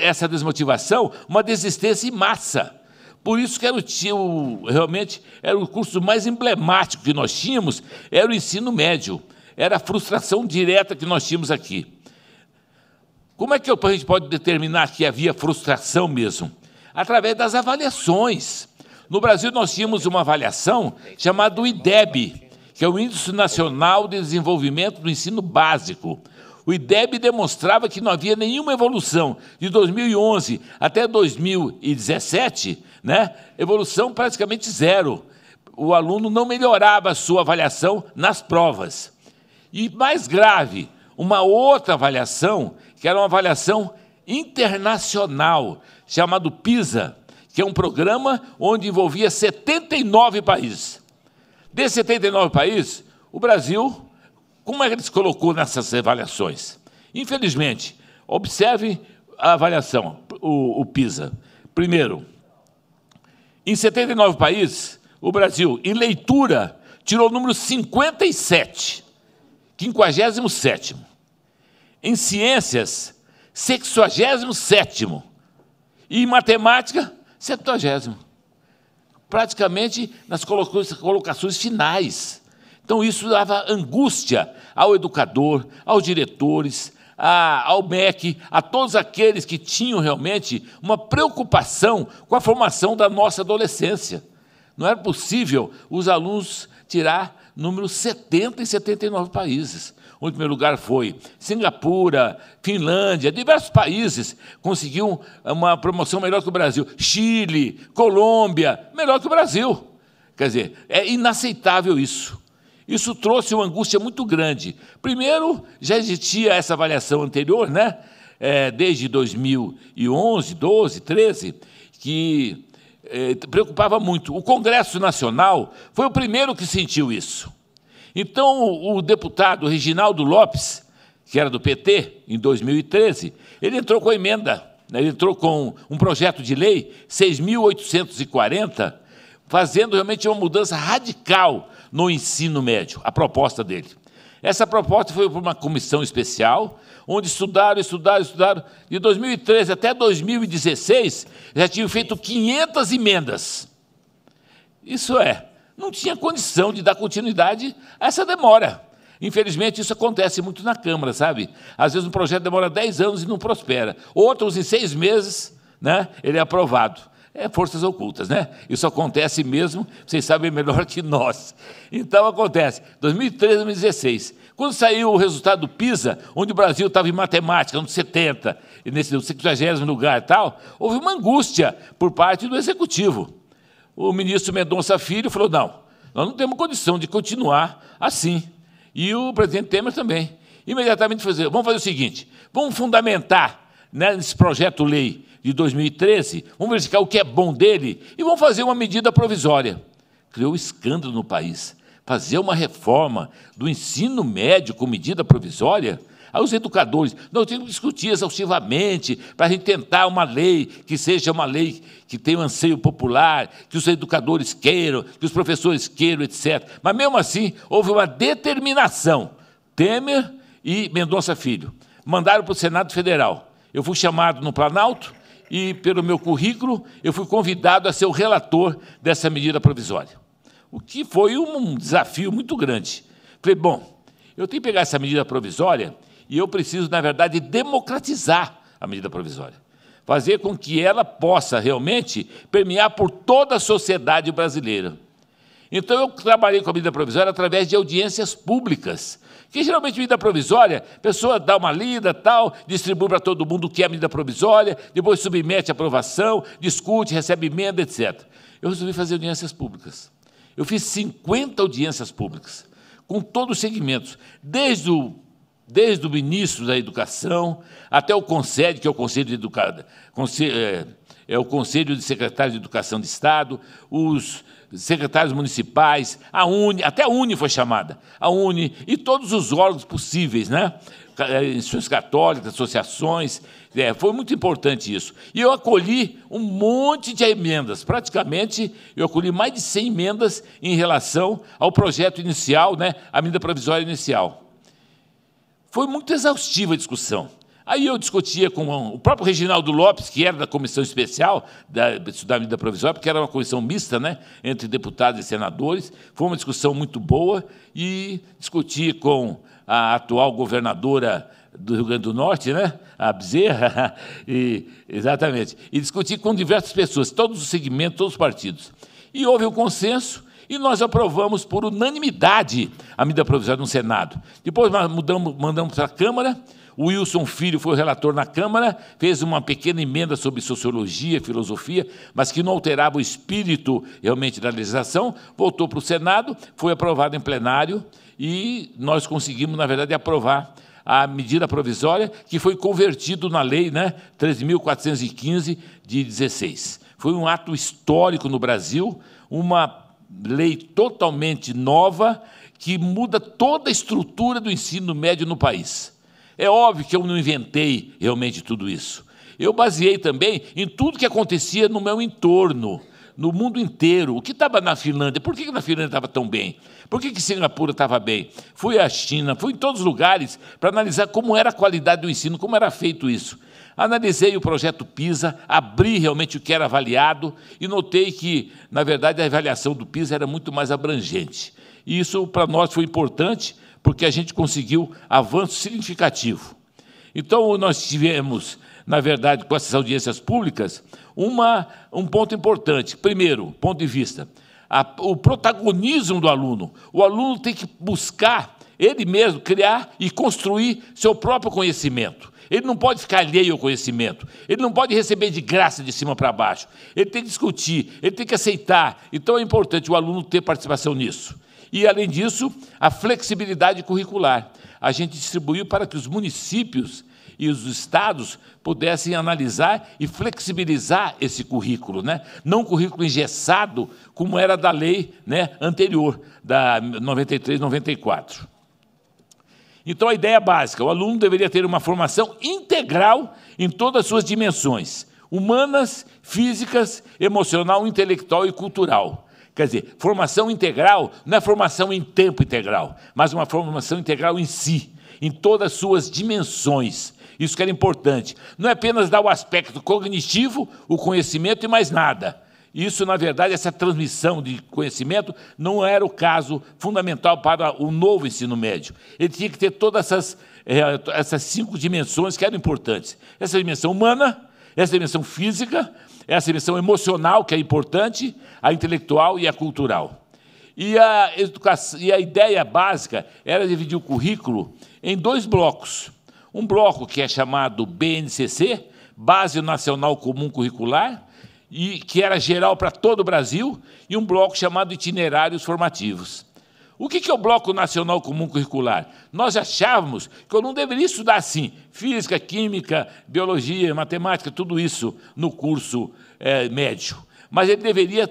essa desmotivação, uma desistência em massa. Por isso que era o, tio, realmente era o curso mais emblemático que nós tínhamos, era o ensino médio. Era a frustração direta que nós tínhamos aqui. Como é que a gente pode determinar que havia frustração mesmo? Através das avaliações. No Brasil nós tínhamos uma avaliação chamada o IDEB, que é o Índice Nacional de Desenvolvimento do Ensino Básico. O IDEB demonstrava que não havia nenhuma evolução de 2011 até 2017, né? evolução praticamente zero. O aluno não melhorava a sua avaliação nas provas. E mais grave, uma outra avaliação, que era uma avaliação internacional, chamado PISA, que é um programa onde envolvia 79 países. Desses 79 países, o Brasil, como é que ele se colocou nessas avaliações? Infelizmente, observe a avaliação, o, o PISA. Primeiro, em 79 países, o Brasil, em leitura, tirou o número 57, 57. Em ciências, 67. E em matemática, 70 praticamente nas colocações finais. Então, isso dava angústia ao educador, aos diretores, a, ao MEC, a todos aqueles que tinham realmente uma preocupação com a formação da nossa adolescência. Não era possível os alunos tirar números 70 em 79 países. O último lugar foi Singapura, Finlândia, diversos países conseguiu uma promoção melhor que o Brasil. Chile, Colômbia, melhor que o Brasil. Quer dizer, é inaceitável isso. Isso trouxe uma angústia muito grande. Primeiro, já existia essa avaliação anterior, né? É, desde 2011, 12, 13, que é, preocupava muito. O Congresso Nacional foi o primeiro que sentiu isso. Então, o deputado Reginaldo Lopes, que era do PT, em 2013, ele entrou com a emenda, né? ele entrou com um projeto de lei 6.840, fazendo realmente uma mudança radical no ensino médio, a proposta dele. Essa proposta foi para uma comissão especial, onde estudaram, estudaram, estudaram. De 2013 até 2016, já tinham feito 500 emendas. Isso é, não tinha condição de dar continuidade a essa demora. Infelizmente, isso acontece muito na Câmara, sabe? Às vezes um projeto demora 10 anos e não prospera. Outros, em seis meses, né, ele é aprovado. É forças ocultas, né? Isso acontece mesmo, vocês sabem melhor que nós. Então acontece, 2013, 2016. Quando saiu o resultado do PISA, onde o Brasil estava em matemática, nos 70, e nesse 70 lugar e tal, houve uma angústia por parte do executivo o ministro Mendonça Filho falou: não, nós não temos condição de continuar assim. E o presidente Temer também. Imediatamente fazer, vamos fazer o seguinte: vamos fundamentar né, nesse projeto-lei de 2013, vamos verificar o que é bom dele e vamos fazer uma medida provisória. Criou escândalo no país. Fazer uma reforma do ensino médio com medida provisória Aí os educadores, nós temos que discutir exaustivamente para a gente tentar uma lei que seja uma lei que tenha um anseio popular, que os educadores queiram, que os professores queiram, etc. Mas mesmo assim, houve uma determinação. Temer e Mendonça Filho mandaram para o Senado Federal. Eu fui chamado no Planalto e, pelo meu currículo, eu fui convidado a ser o relator dessa medida provisória. O que foi um desafio muito grande. Falei, bom, eu tenho que pegar essa medida provisória e eu preciso, na verdade, democratizar a medida provisória. Fazer com que ela possa realmente permear por toda a sociedade brasileira. Então, eu trabalhei com a medida provisória através de audiências públicas. Que geralmente, medida provisória, a pessoa dá uma lida, tal, distribui para todo mundo o que é a medida provisória, depois submete à aprovação, discute, recebe emenda, etc. Eu resolvi fazer audiências públicas. Eu fiz 50 audiências públicas, com todos os segmentos, desde o desde o ministro da Educação até o Conselho, que é o Conselho de Educação, é, é o Conselho de Secretários de Educação de Estado, os secretários municipais, a UNE, até a UNE foi chamada, a UNE e todos os órgãos possíveis, né? É, instituições católicas, associações, é, foi muito importante isso. E eu acolhi um monte de emendas, praticamente eu acolhi mais de 100 emendas em relação ao projeto inicial, né? a medida provisória inicial. Foi muito exaustiva a discussão. Aí eu discutia com o próprio Reginaldo Lopes, que era da comissão especial da, da medida provisória, porque era uma comissão mista né, entre deputados e senadores. Foi uma discussão muito boa e discuti com a atual governadora do Rio Grande do Norte, né? a Bezerra, e, exatamente, e discuti com diversas pessoas, todos os segmentos, todos os partidos. E houve um consenso e nós aprovamos por unanimidade a medida provisória no Senado. Depois nós mudamos, mandamos para a Câmara. O Wilson Filho foi o relator na Câmara, fez uma pequena emenda sobre sociologia, filosofia, mas que não alterava o espírito realmente da legislação. Voltou para o Senado, foi aprovado em plenário e nós conseguimos, na verdade, aprovar a medida provisória que foi convertido na lei, né, 13.415 de 16. Foi um ato histórico no Brasil, uma lei totalmente nova que muda toda a estrutura do ensino médio no país. É óbvio que eu não inventei realmente tudo isso. Eu baseei também em tudo que acontecia no meu entorno, no mundo inteiro. O que estava na Finlândia? Por que na Finlândia estava tão bem? Por que, que Singapura estava bem? Fui à China, fui em todos os lugares para analisar como era a qualidade do ensino, como era feito isso. Analisei o projeto PISA, abri realmente o que era avaliado e notei que, na verdade, a avaliação do PISA era muito mais abrangente. E isso, para nós, foi importante, porque a gente conseguiu avanço significativo. Então, nós tivemos, na verdade, com essas audiências públicas, uma, um ponto importante. Primeiro, ponto de vista, a, o protagonismo do aluno. O aluno tem que buscar, ele mesmo, criar e construir seu próprio conhecimento. Ele não pode ficar alheio ao conhecimento. Ele não pode receber de graça de cima para baixo. Ele tem que discutir, ele tem que aceitar. Então é importante o aluno ter participação nisso. E, além disso, a flexibilidade curricular. A gente distribuiu para que os municípios e os estados pudessem analisar e flexibilizar esse currículo, né? não um currículo engessado como era da lei né, anterior, da 93, 94. Então a ideia básica, o aluno deveria ter uma formação integral em todas as suas dimensões, humanas, físicas, emocional, intelectual e cultural. Quer dizer, formação integral não é formação em tempo integral, mas uma formação integral em si, em todas as suas dimensões. Isso que era importante. Não é apenas dar o aspecto cognitivo, o conhecimento e mais nada isso, na verdade, essa transmissão de conhecimento não era o caso fundamental para o novo ensino médio. Ele tinha que ter todas essas, eh, essas cinco dimensões que eram importantes: essa dimensão humana, essa dimensão física, essa dimensão emocional, que é importante, a intelectual e a cultural. E a, educação, e a ideia básica era dividir o currículo em dois blocos. Um bloco que é chamado BNCC, Base Nacional Comum Curricular, e que era geral para todo o Brasil, e um bloco chamado Itinerários Formativos. O que é o Bloco Nacional Comum Curricular? Nós achávamos que eu não deveria estudar assim, física, química, biologia, matemática, tudo isso no curso é, médio. Mas ele deveria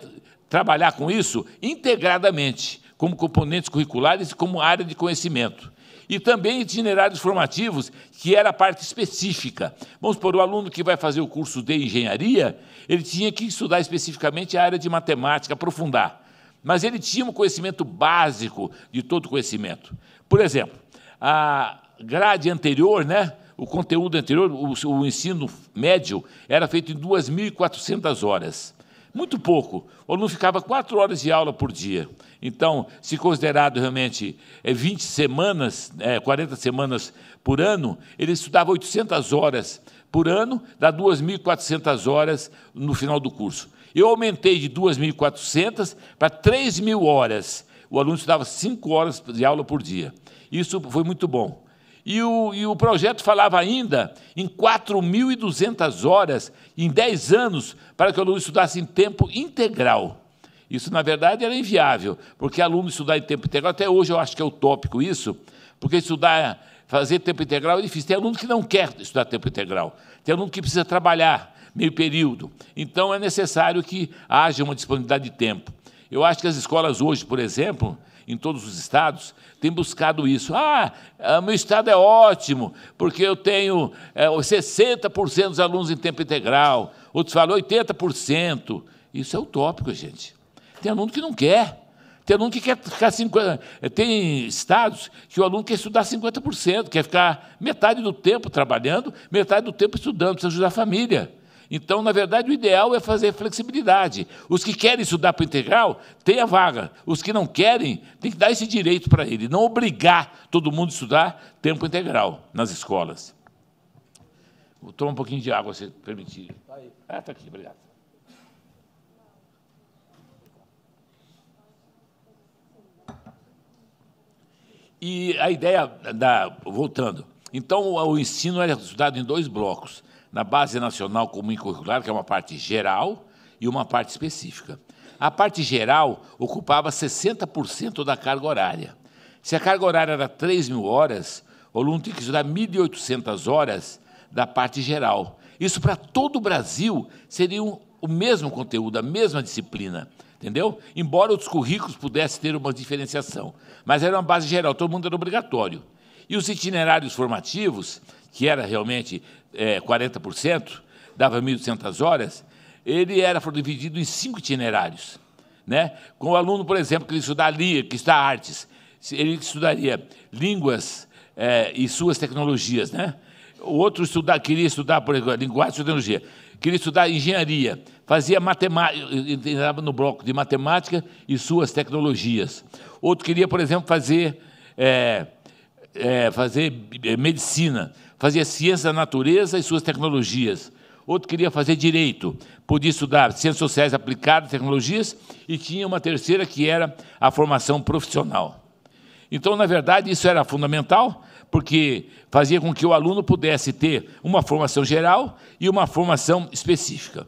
trabalhar com isso integradamente, como componentes curriculares e como área de conhecimento e também itinerários formativos, que era a parte específica. Vamos supor, o aluno que vai fazer o curso de engenharia, ele tinha que estudar especificamente a área de matemática, aprofundar. Mas ele tinha um conhecimento básico de todo o conhecimento. Por exemplo, a grade anterior, né? o conteúdo anterior, o, o ensino médio, era feito em 2.400 horas. Muito pouco. O aluno ficava quatro horas de aula por dia. Então, se considerado realmente 20 é, semanas, 40 é, semanas por ano, ele estudava 800 horas por ano, dá 2.400 horas no final do curso. Eu aumentei de 2.400 para 3.000 horas. O aluno estudava 5 horas de aula por dia. Isso foi muito bom. E o, e o projeto falava ainda em 4.200 horas em 10 anos para que o aluno estudasse em tempo integral. Isso, na verdade, era inviável, porque aluno estudar em tempo integral, até hoje eu acho que é utópico isso, porque estudar, fazer tempo integral é difícil. Tem aluno que não quer estudar tempo integral, tem aluno que precisa trabalhar meio período. Então, é necessário que haja uma disponibilidade de tempo. Eu acho que as escolas hoje, por exemplo, em todos os estados, têm buscado isso. Ah, ah meu estado é ótimo, porque eu tenho 60% eh, dos alunos em tempo integral, outros falam 80%. Isso é utópico, gente. Tem aluno que não quer. Tem aluno que quer ficar 50%. Eh, tem estados que o aluno quer estudar 50%, quer ficar metade do tempo trabalhando, metade do tempo estudando, precisa ajudar a família. Então, na verdade, o ideal é fazer flexibilidade. Os que querem estudar para integral, tem a vaga. Os que não querem, tem que dar esse direito para ele, não obrigar todo mundo a estudar tempo integral nas escolas. Vou tomar um pouquinho de água, se permitir. Tá ah, está aqui, obrigado. E a ideia da. Voltando. Então, o ensino é estudado em dois blocos: na base nacional comum e curricular, que é uma parte geral, e uma parte específica. A parte geral ocupava 60% da carga horária. Se a carga horária era 3 mil horas, o aluno tinha que estudar 1.800 horas da parte geral. Isso para todo o Brasil seria o mesmo conteúdo, a mesma disciplina entendeu? Embora outros currículos pudessem ter uma diferenciação, mas era uma base geral, todo mundo era obrigatório. E os itinerários formativos, que era realmente é, 40%, dava 1.200 horas, ele era dividido em cinco itinerários. Né? Com o aluno, por exemplo, que estudaria, que está artes, ele estudaria línguas é, e suas tecnologias, né? O outro estudar, queria estudar, por exemplo, linguagem e tecnologia, queria estudar engenharia, fazia matemática, entrava no bloco de matemática e suas tecnologias. Outro queria, por exemplo, fazer, é, é, fazer é, medicina, fazia ciência da natureza e suas tecnologias. Outro queria fazer direito, podia estudar ciências sociais aplicadas, tecnologias, e tinha uma terceira que era a formação profissional. Então, na verdade, isso era fundamental, porque fazia com que o aluno pudesse ter uma formação geral e uma formação específica.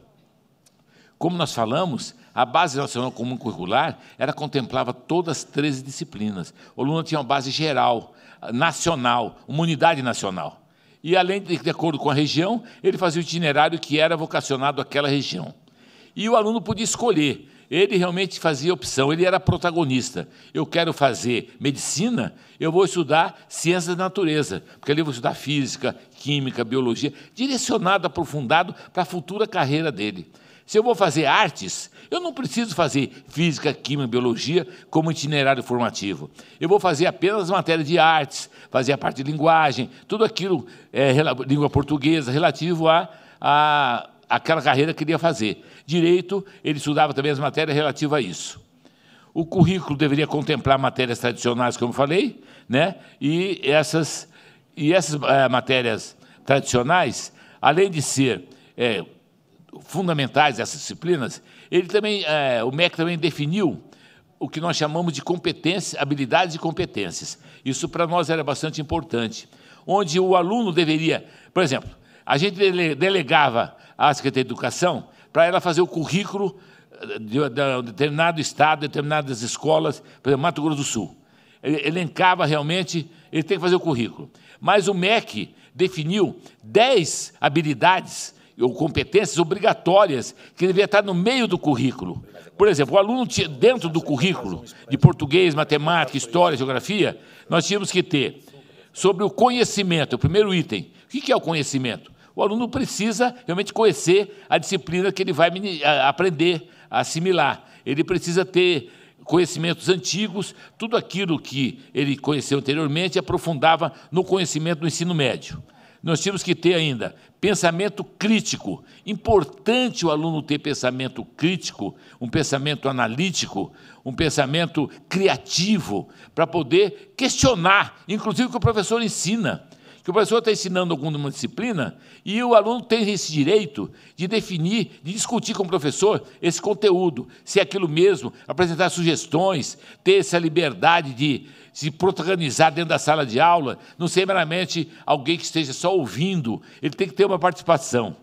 Como nós falamos, a base nacional comum curricular era contemplava todas as 13 disciplinas. O aluno tinha uma base geral, nacional, uma unidade nacional. E, além de, de acordo com a região, ele fazia o itinerário que era vocacionado àquela região. E o aluno podia escolher. Ele realmente fazia opção, ele era protagonista. Eu quero fazer medicina, eu vou estudar ciências da natureza, porque ali eu vou estudar física, química, biologia, direcionado, aprofundado para a futura carreira dele. Se eu vou fazer artes, eu não preciso fazer física, química, biologia como itinerário formativo. Eu vou fazer apenas matéria de artes, fazer a parte de linguagem, tudo aquilo, é, língua portuguesa, relativo a, a aquela carreira que ele ia fazer. Direito, ele estudava também as matérias relativas a isso. O currículo deveria contemplar matérias tradicionais, como eu falei, né? e essas, e essas é, matérias tradicionais, além de ser é, fundamentais dessas disciplinas, ele também, é, o MEC também definiu o que nós chamamos de competências, habilidades e competências. Isso para nós era bastante importante, onde o aluno deveria, por exemplo, a gente delegava à Secretaria de Educação para ela fazer o currículo eh, de, um determinado estado, de determinadas escolas, por exemplo, Mato Grosso do Sul. Ele elencava realmente, ele tem que fazer o currículo. Mas o MEC definiu 10 habilidades ou competências obrigatórias que deveria estar no meio do currículo. Por exemplo, o aluno tinha, dentro do currículo de português, matemática, história, geografia, nós tínhamos que ter sobre o conhecimento, o primeiro item. O que é o conhecimento? O aluno precisa realmente conhecer a disciplina que ele vai aprender, assimilar. Ele precisa ter conhecimentos antigos, tudo aquilo que ele conheceu anteriormente aprofundava no conhecimento do ensino médio. Nós tínhamos que ter ainda pensamento crítico. Importante o aluno ter pensamento crítico, um pensamento analítico, um pensamento criativo, para poder questionar, inclusive o que o professor ensina que o professor está ensinando alguma disciplina e o aluno tem esse direito de definir, de discutir com o professor esse conteúdo, se é aquilo mesmo, apresentar sugestões, ter essa liberdade de se protagonizar dentro da sala de aula, não ser meramente alguém que esteja só ouvindo, ele tem que ter uma participação.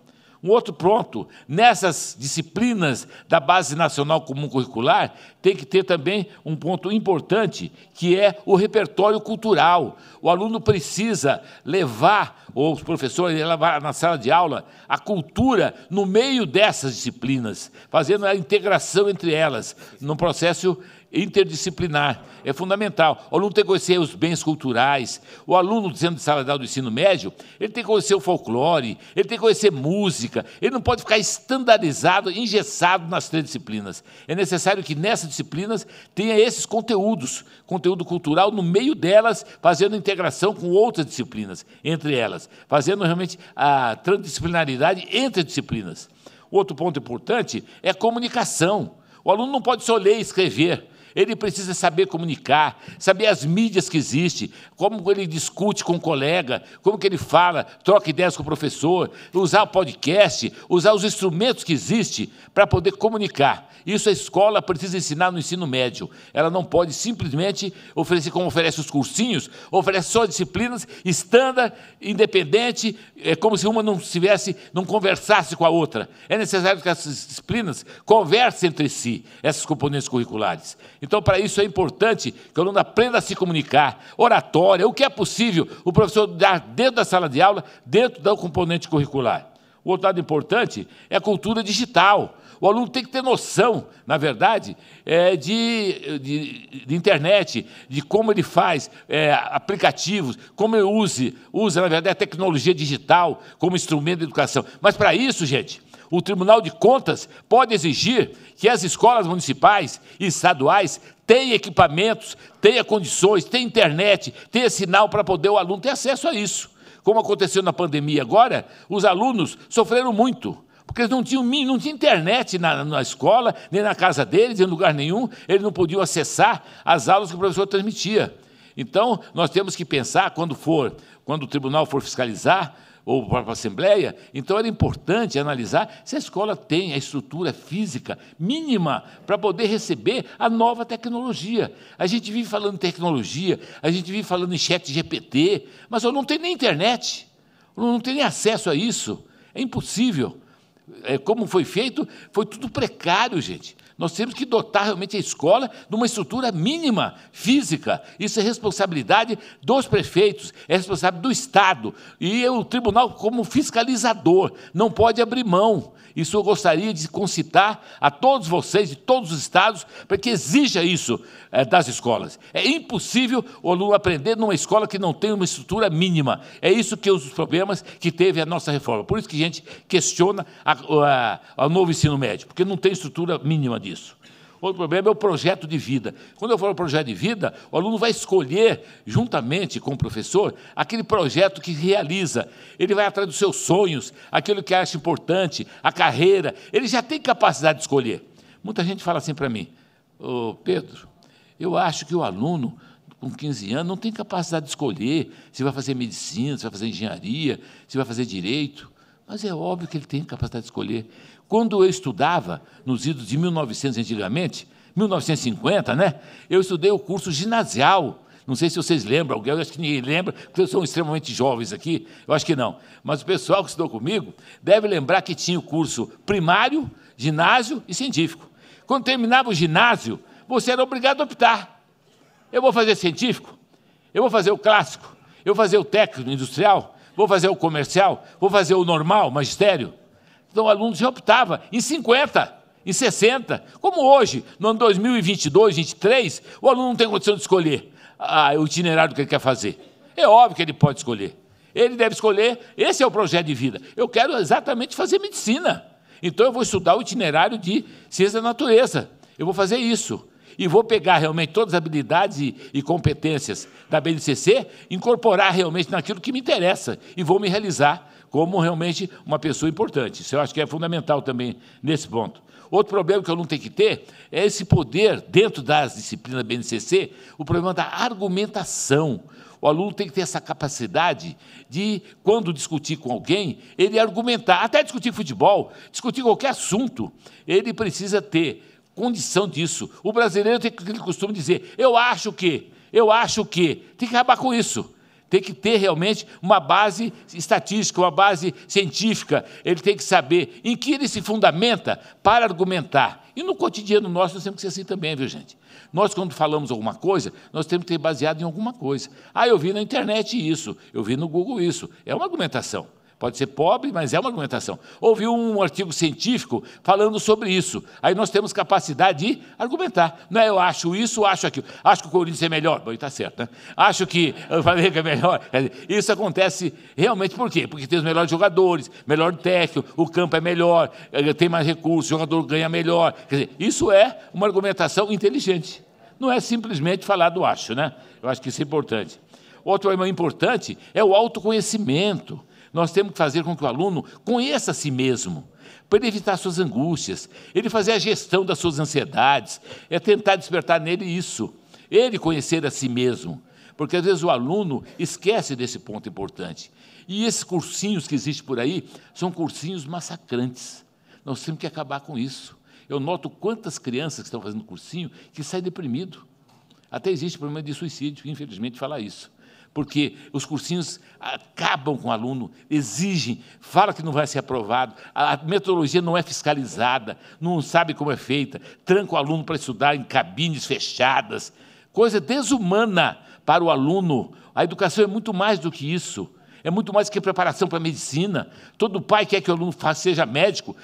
Um outro ponto, nessas disciplinas da Base Nacional Comum Curricular, tem que ter também um ponto importante, que é o repertório cultural. O aluno precisa levar, ou os professores levar na sala de aula, a cultura no meio dessas disciplinas, fazendo a integração entre elas, num processo interdisciplinar, é fundamental. O aluno tem que conhecer os bens culturais, o aluno, dizendo de sala de aula do ensino médio, ele tem que conhecer o folclore, ele tem que conhecer música, ele não pode ficar estandarizado, engessado nas três disciplinas. É necessário que nessas disciplinas tenha esses conteúdos, conteúdo cultural no meio delas, fazendo integração com outras disciplinas, entre elas, fazendo realmente a transdisciplinaridade entre disciplinas. Outro ponto importante é a comunicação. O aluno não pode só ler e escrever. Ele precisa saber comunicar, saber as mídias que existem, como ele discute com o um colega, como que ele fala, troca ideias com o professor, usar o podcast, usar os instrumentos que existem para poder comunicar. Isso a escola precisa ensinar no ensino médio. Ela não pode simplesmente oferecer, como oferece os cursinhos, oferece só disciplinas, estándar, independente, é como se uma não tivesse, não conversasse com a outra. É necessário que essas disciplinas conversem entre si, essas componentes curriculares. Então, para isso é importante que o aluno aprenda a se comunicar, oratória, o que é possível o professor dar dentro da sala de aula, dentro do componente curricular. O outro lado importante é a cultura digital. O aluno tem que ter noção, na verdade, é, de, de, de internet, de como ele faz é, aplicativos, como ele use, usa, na verdade, a tecnologia digital como instrumento de educação. Mas, para isso, gente, o Tribunal de Contas pode exigir que as escolas municipais e estaduais tenham equipamentos, tenham condições, tenham internet, tenham sinal para poder o aluno ter acesso a isso. Como aconteceu na pandemia agora, os alunos sofreram muito porque eles não tinham, não internet na, na, escola, nem na casa deles, em lugar nenhum, eles não podiam acessar as aulas que o professor transmitia. Então, nós temos que pensar, quando for, quando o tribunal for fiscalizar, ou para a Assembleia, então era importante analisar se a escola tem a estrutura física mínima para poder receber a nova tecnologia. A gente vive falando em tecnologia, a gente vive falando em chat GPT, mas eu não tenho nem internet, não tenho nem acesso a isso, é impossível. É, como foi feito, foi tudo precário, gente. Nós temos que dotar realmente a escola de uma estrutura mínima física. Isso é responsabilidade dos prefeitos, é responsabilidade do Estado. E o tribunal, como fiscalizador, não pode abrir mão. Isso eu gostaria de concitar a todos vocês de todos os estados para que exija isso é, das escolas. É impossível o aluno aprender numa escola que não tem uma estrutura mínima. É isso que é um os problemas que teve a nossa reforma. Por isso que a gente questiona o novo ensino médio, porque não tem estrutura mínima disso. Outro problema é o projeto de vida. Quando eu falo projeto de vida, o aluno vai escolher, juntamente com o professor, aquele projeto que realiza. Ele vai atrás dos seus sonhos, aquilo que acha importante, a carreira. Ele já tem capacidade de escolher. Muita gente fala assim para mim, oh, Pedro, eu acho que o aluno com 15 anos não tem capacidade de escolher se vai fazer medicina, se vai fazer engenharia, se vai fazer direito. Mas é óbvio que ele tem capacidade de escolher. Quando eu estudava, nos idos de 1900 antigamente, 1950, né? Eu estudei o curso ginasial. Não sei se vocês lembram, alguém, eu acho que ninguém lembra, porque são extremamente jovens aqui, eu acho que não. Mas o pessoal que estudou comigo deve lembrar que tinha o curso primário, ginásio e científico. Quando terminava o ginásio, você era obrigado a optar. Eu vou fazer científico? Eu vou fazer o clássico? Eu vou fazer o técnico industrial? Vou fazer o comercial? Vou fazer o normal, magistério? Então o aluno já optava em 50, em 60. Como hoje, no ano 2022, 2023, o aluno não tem condição de escolher ah, o itinerário que ele quer fazer. É óbvio que ele pode escolher. Ele deve escolher, esse é o projeto de vida. Eu quero exatamente fazer medicina. Então eu vou estudar o itinerário de ciência da natureza. Eu vou fazer isso e vou pegar realmente todas as habilidades e, e, competências da BNCC, incorporar realmente naquilo que me interessa e vou me realizar como realmente uma pessoa importante. Isso eu acho que é fundamental também nesse ponto. Outro problema que o aluno tem que ter é esse poder, dentro das disciplinas BNCC, o problema da argumentação. O aluno tem que ter essa capacidade de, quando discutir com alguém, ele argumentar, até discutir futebol, discutir qualquer assunto, ele precisa ter condição disso. O brasileiro tem aquele costume de dizer: eu acho que, eu acho que. Tem que acabar com isso. Tem que ter realmente uma base estatística, uma base científica. Ele tem que saber em que ele se fundamenta para argumentar. E no cotidiano nosso nós temos que ser assim também, viu, gente? Nós, quando falamos alguma coisa, nós temos que ter baseado em alguma coisa. Ah, eu vi na internet isso, eu vi no Google isso. É uma argumentação. Pode ser pobre, mas é uma argumentação. Houve um artigo científico falando sobre isso. Aí nós temos capacidade de argumentar. Não é eu acho isso, acho aquilo. Acho que o Corinthians é melhor. Bom, está certo, né? Acho que o Flamengo é melhor. Isso acontece realmente por quê? Porque tem os melhores jogadores, melhor técnico, o campo é melhor, eh, tem mais recursos, o jogador ganha melhor. Quer dizer, isso é uma argumentação inteligente. Não é simplesmente falar do acho, né? Eu acho que isso é importante. Outro tema importante é o autoconhecimento. Nós temos que fazer com que o aluno conheça a si mesmo, para ele evitar suas angústias, ele fazer a gestão das suas ansiedades, é tentar despertar nele isso, ele conhecer a si mesmo, porque às vezes o aluno esquece desse ponto importante. E esses cursinhos que existem por aí são cursinhos massacrantes. Nós temos que acabar com isso. Eu noto quantas crianças que estão fazendo cursinho que saem deprimido. Até existe problema de suicídio, infelizmente, falar isso porque os cursinhos acabam com o aluno, exigem, fala que não vai ser aprovado, a metodologia não é fiscalizada, não sabe como é feita, tranca o aluno para estudar em cabines fechadas, coisa desumana para o aluno. A educação é muito mais do que isso. É muito mais que preparação para a medicina. Todo pai quer que o aluno seja médico,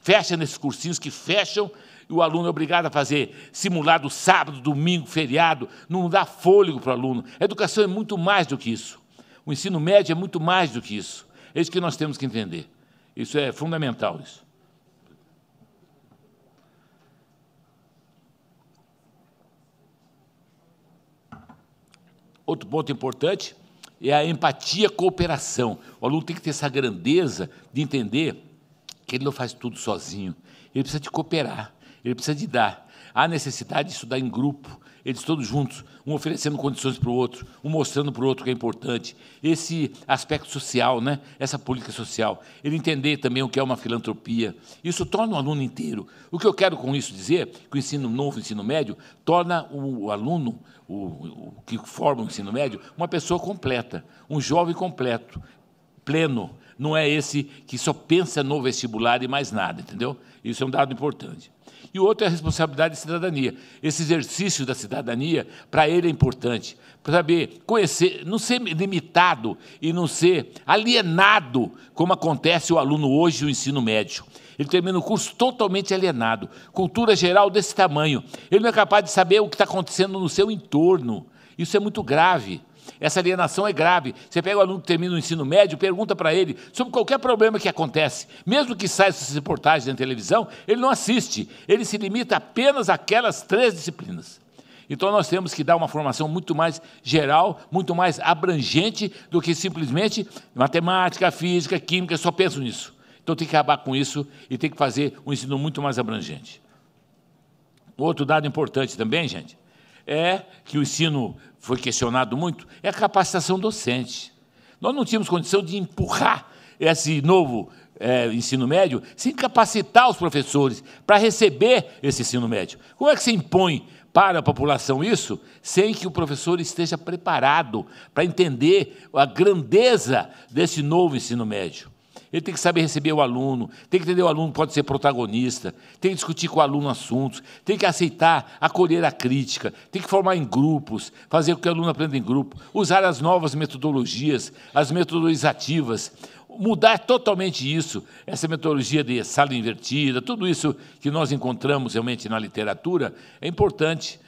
fecha nesses cursinhos que fecham e o aluno é obrigado a fazer simulado sábado, domingo, feriado, não dá fôlego para o aluno. A educação é muito mais do que isso. O ensino médio é muito mais do que isso. É isso que nós temos que entender. Isso é fundamental isso. Outro ponto importante é a empatia cooperação. O aluno tem que ter essa grandeza de entender que ele não faz tudo sozinho. Ele precisa de cooperar. Ele precisa de dar. Há necessidade de estudar em grupo, eles todos juntos, um oferecendo condições para o outro, um mostrando para o outro que é importante. Esse aspecto social, né? essa política social, ele entender também o que é uma filantropia. Isso torna o aluno inteiro. O que eu quero com isso dizer, que o ensino novo, o ensino médio, torna o aluno, o, o que forma o ensino médio, uma pessoa completa, um jovem completo, pleno. Não é esse que só pensa no vestibular e mais nada, entendeu? Isso é um dado importante e o outro é a responsabilidade de cidadania. Esse exercício da cidadania, para ele é importante, para saber conhecer, não ser limitado e não ser alienado, como acontece o aluno hoje no ensino médio. Ele termina o curso totalmente alienado, cultura geral desse tamanho. Ele não é capaz de saber o que está acontecendo no seu entorno. Isso é muito grave. Essa alienação é grave. Você pega o aluno que termina o ensino médio, pergunta para ele sobre qualquer problema que acontece. Mesmo que saia essas reportagens na televisão, ele não assiste. Ele se limita apenas àquelas três disciplinas. Então nós temos que dar uma formação muito mais geral, muito mais abrangente do que simplesmente matemática, física, química, só penso nisso. Então tem que acabar com isso e tem que fazer um ensino muito mais abrangente. Outro dado importante também, gente, é que o ensino foi questionado muito, é a capacitação docente. Nós não tínhamos condição de empurrar esse novo é, ensino médio sem capacitar os professores para receber esse ensino médio. Como é que se impõe para a população isso sem que o professor esteja preparado para entender a grandeza desse novo ensino médio? Ele tem que saber receber o aluno, tem que entender o aluno pode ser protagonista, tem que discutir com o aluno assuntos, tem que aceitar, acolher a crítica, tem que formar em grupos, fazer com que o aluno aprenda em grupo, usar as novas metodologias, as metodologias ativas, mudar totalmente isso, essa metodologia de sala invertida, tudo isso que nós encontramos realmente na literatura, é importante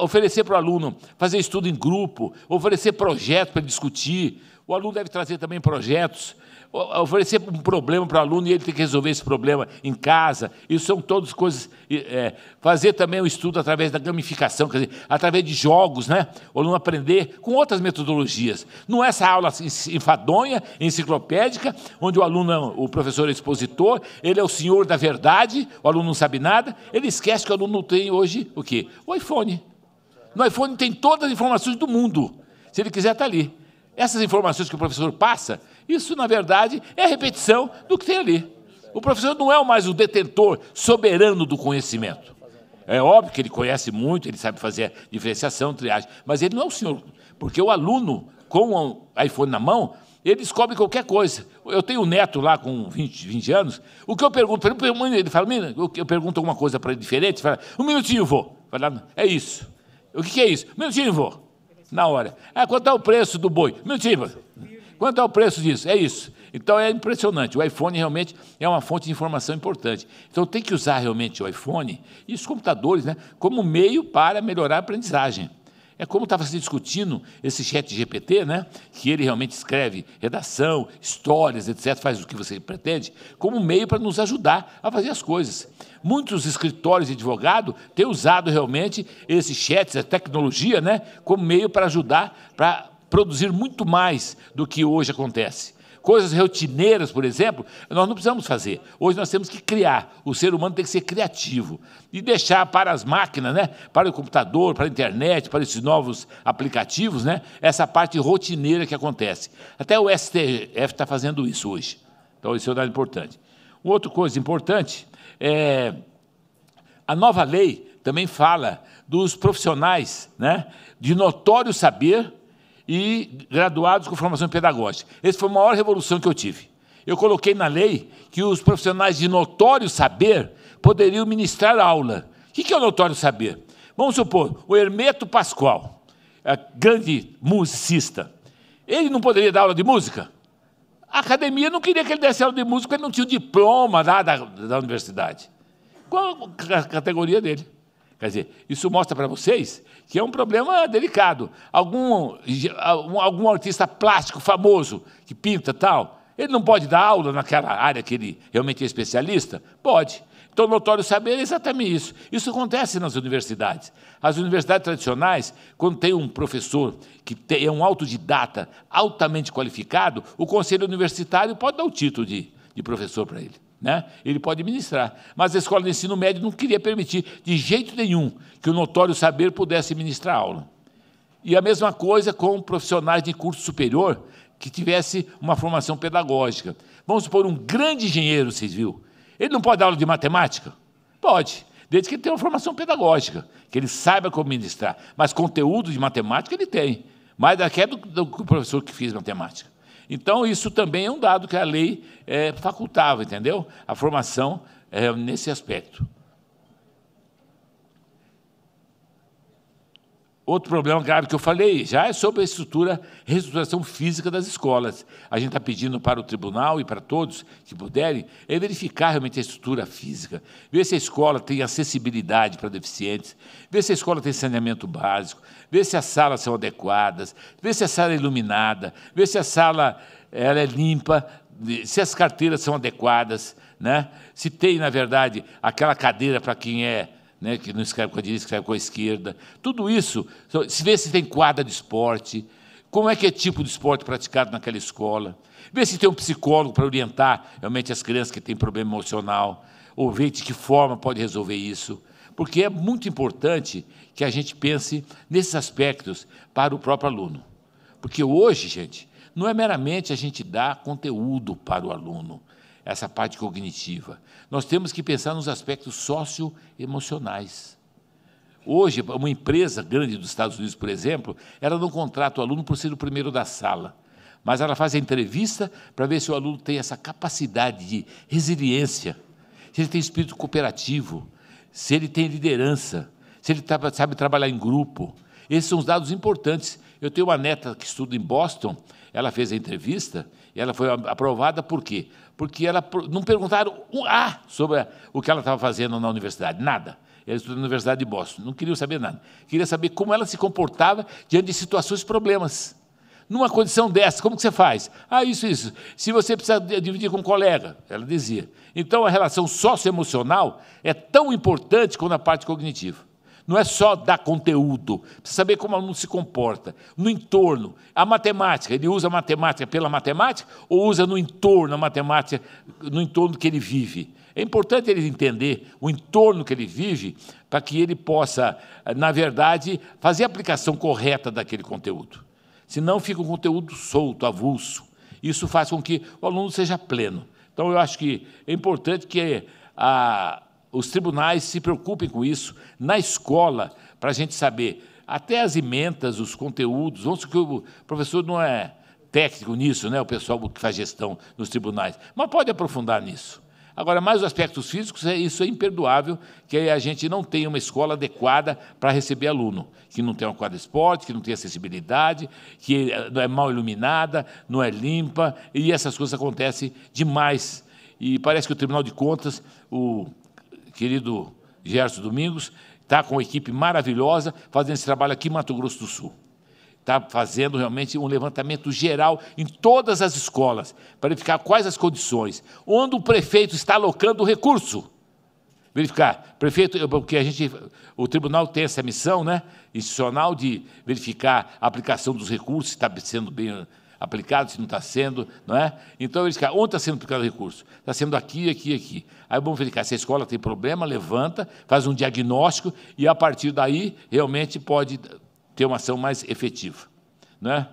oferecer para o aluno, fazer estudo em grupo, oferecer projetos para discutir. O aluno deve trazer também projetos oferecer um problema para o aluno e ele tem que resolver esse problema em casa. Isso são todas coisas. É, fazer também o um estudo através da gamificação, quer dizer, através de jogos, né? O aluno aprender com outras metodologias. Não é essa aula enfadonha, enciclopédica, onde o aluno, o professor é expositor, ele é o senhor da verdade, o aluno não sabe nada, ele esquece que o aluno tem hoje o quê? O iPhone. No iPhone tem todas as informações do mundo. Se ele quiser, está ali. Essas informações que o professor passa, isso, na verdade, é a repetição do que tem ali. O professor não é mais o detentor soberano do conhecimento. É óbvio que ele conhece muito, ele sabe fazer diferenciação, triagem, mas ele não é o senhor, porque o aluno com o iPhone na mão, ele descobre qualquer coisa. Eu tenho um neto lá com 20, 20 anos, o que eu pergunto para ele, ele fala, eu pergunto alguma coisa para ele diferente, ele fala, um minutinho vou. Fala, é isso. O que é isso? Um minutinho vou. Na hora. Ah, quanto é o preço do boi? Um minutinho. Vou. Quanto é o preço disso? É isso. Então é impressionante. O iPhone realmente é uma fonte de informação importante. Então tem que usar realmente o iPhone e os computadores né, como meio para melhorar a aprendizagem. É como estava se discutindo esse chat GPT, né? que ele realmente escreve redação, histórias, etc., faz o que você pretende, como meio para nos ajudar a fazer as coisas. Muitos escritórios de advogado têm usado realmente esse chat, essa tecnologia, né? como meio para ajudar, para produzir muito mais do que hoje acontece. Coisas rotineiras, por exemplo, nós não precisamos fazer. Hoje nós temos que criar. O ser humano tem que ser criativo e deixar para as máquinas, né? para o computador, para a internet, para esses novos aplicativos, né? essa parte rotineira que acontece. Até o STF está fazendo isso hoje. Então, isso é um dado importante. outra coisa importante é a nova lei também fala dos profissionais né, de notório saber e graduados com formação pedagógica. Essa foi a maior revolução que eu tive. Eu coloquei na lei que os profissionais de notório saber poderiam ministrar aula. O que é o notório saber? Vamos supor, o Hermeto Pascoal, é grande musicista, ele não poderia dar aula de música? A academia não queria que ele desse aula de música, ele não tinha o diploma lá da, da universidade. Qual a categoria dele? Quer dizer, isso mostra para vocês que é um problema delicado. Algum, algum artista plástico famoso que pinta tal, ele não pode dar aula naquela área que ele realmente é especialista? Pode. Então, é notório saber é exatamente isso. Isso acontece nas universidades. As universidades tradicionais, quando tem um professor que é um autodidata altamente qualificado, o conselho universitário pode dar o título de, de professor para ele. Né? Ele pode ministrar. Mas a escola de ensino médio não queria permitir, de jeito nenhum, que o notório saber pudesse ministrar aula. E a mesma coisa com profissionais de curso superior que tivesse uma formação pedagógica. Vamos supor um grande engenheiro civil. Ele não pode dar aula de matemática? Pode, desde que ele tenha uma formação pedagógica, que ele saiba como ministrar. Mas conteúdo de matemática ele tem, mais do que o professor que fez matemática. Então, isso também é um dado que a lei é, facultava, entendeu? A formação é, nesse aspecto. Outro problema grave que eu falei já é sobre a estrutura, reestruturação física das escolas. A gente está pedindo para o tribunal e para todos que puderem é verificar realmente a estrutura física, ver se a escola tem acessibilidade para deficientes, ver se a escola tem saneamento básico, ver se as salas são adequadas, ver se a sala é iluminada, ver se a sala ela é limpa, se as carteiras são adequadas, né? se tem, na verdade, aquela cadeira para quem é né, que não escreve com a direita, escreve com a esquerda. Tudo isso, se vê se tem quadra de esporte, como é que é tipo de esporte praticado naquela escola, vê se tem um psicólogo para orientar realmente as crianças que têm problema emocional, ou ver de que forma pode resolver isso porque é muito importante que a gente pense nesses aspectos para o próprio aluno. Porque hoje, gente, não é meramente a gente dar conteúdo para o aluno, essa parte cognitiva. Nós temos que pensar nos aspectos socioemocionais. Hoje, uma empresa grande dos Estados Unidos, por exemplo, ela não contrata o aluno por ser o primeiro da sala, mas ela faz a entrevista para ver se o aluno tem essa capacidade de resiliência, se ele tem espírito cooperativo, se ele tem liderança, se ele sabe trabalhar em grupo. Esses são os dados importantes. Eu tenho uma neta que estuda em Boston, ela fez a entrevista e ela foi aprovada por quê? Porque ela não perguntaram um ah, A sobre o que ela estava fazendo na universidade, nada. Ela estudou na Universidade de Boston, não queriam saber nada. Queria saber como ela se comportava diante de situações e problemas. Numa condição dessa, como que você faz? Ah, isso, isso. Se você precisa dividir com um colega, ela dizia. Então, a relação socioemocional é tão importante quanto a parte cognitiva. Não é só dar conteúdo, precisa saber como o aluno se comporta, no entorno. A matemática, ele usa a matemática pela matemática ou usa no entorno a matemática, no entorno que ele vive? É importante ele entender o entorno que ele vive para que ele possa, na verdade, fazer a aplicação correta daquele conteúdo. Senão fica um conteúdo solto, avulso. Isso faz com que o aluno seja pleno. Então, eu acho que é importante que a, ah, os tribunais se preocupem com isso na escola, para a gente saber até as emendas, os conteúdos. Vamos que o professor não é técnico nisso, né? o pessoal que faz gestão nos tribunais, mas pode aprofundar nisso. Agora, mais os aspectos físicos, é isso é imperdoável, que a gente não tenha uma escola adequada para receber aluno, que não tem uma quadra de esporte, que não tem acessibilidade, que eh, não é mal iluminada, não é limpa, e essas coisas acontecem demais. E parece que o Tribunal de Contas, o querido Gerson Domingos, está com uma equipe maravilhosa fazendo esse trabalho aqui em Mato Grosso do Sul está fazendo realmente um levantamento geral em todas as escolas, para verificar quais as condições, onde o prefeito está alocando o recurso. Verificar, prefeito, porque a gente, o tribunal tem essa missão né, institucional de verificar a aplicação dos recursos, se está sendo bem aplicado, se não está sendo, não é? Então, verificar onde está sendo aplicado o recurso. Está sendo aqui, aqui, aqui. Aí vamos verificar se a escola tem problema, levanta, faz um diagnóstico e, a partir daí, realmente pode ter uma ação mais efetiva. Né?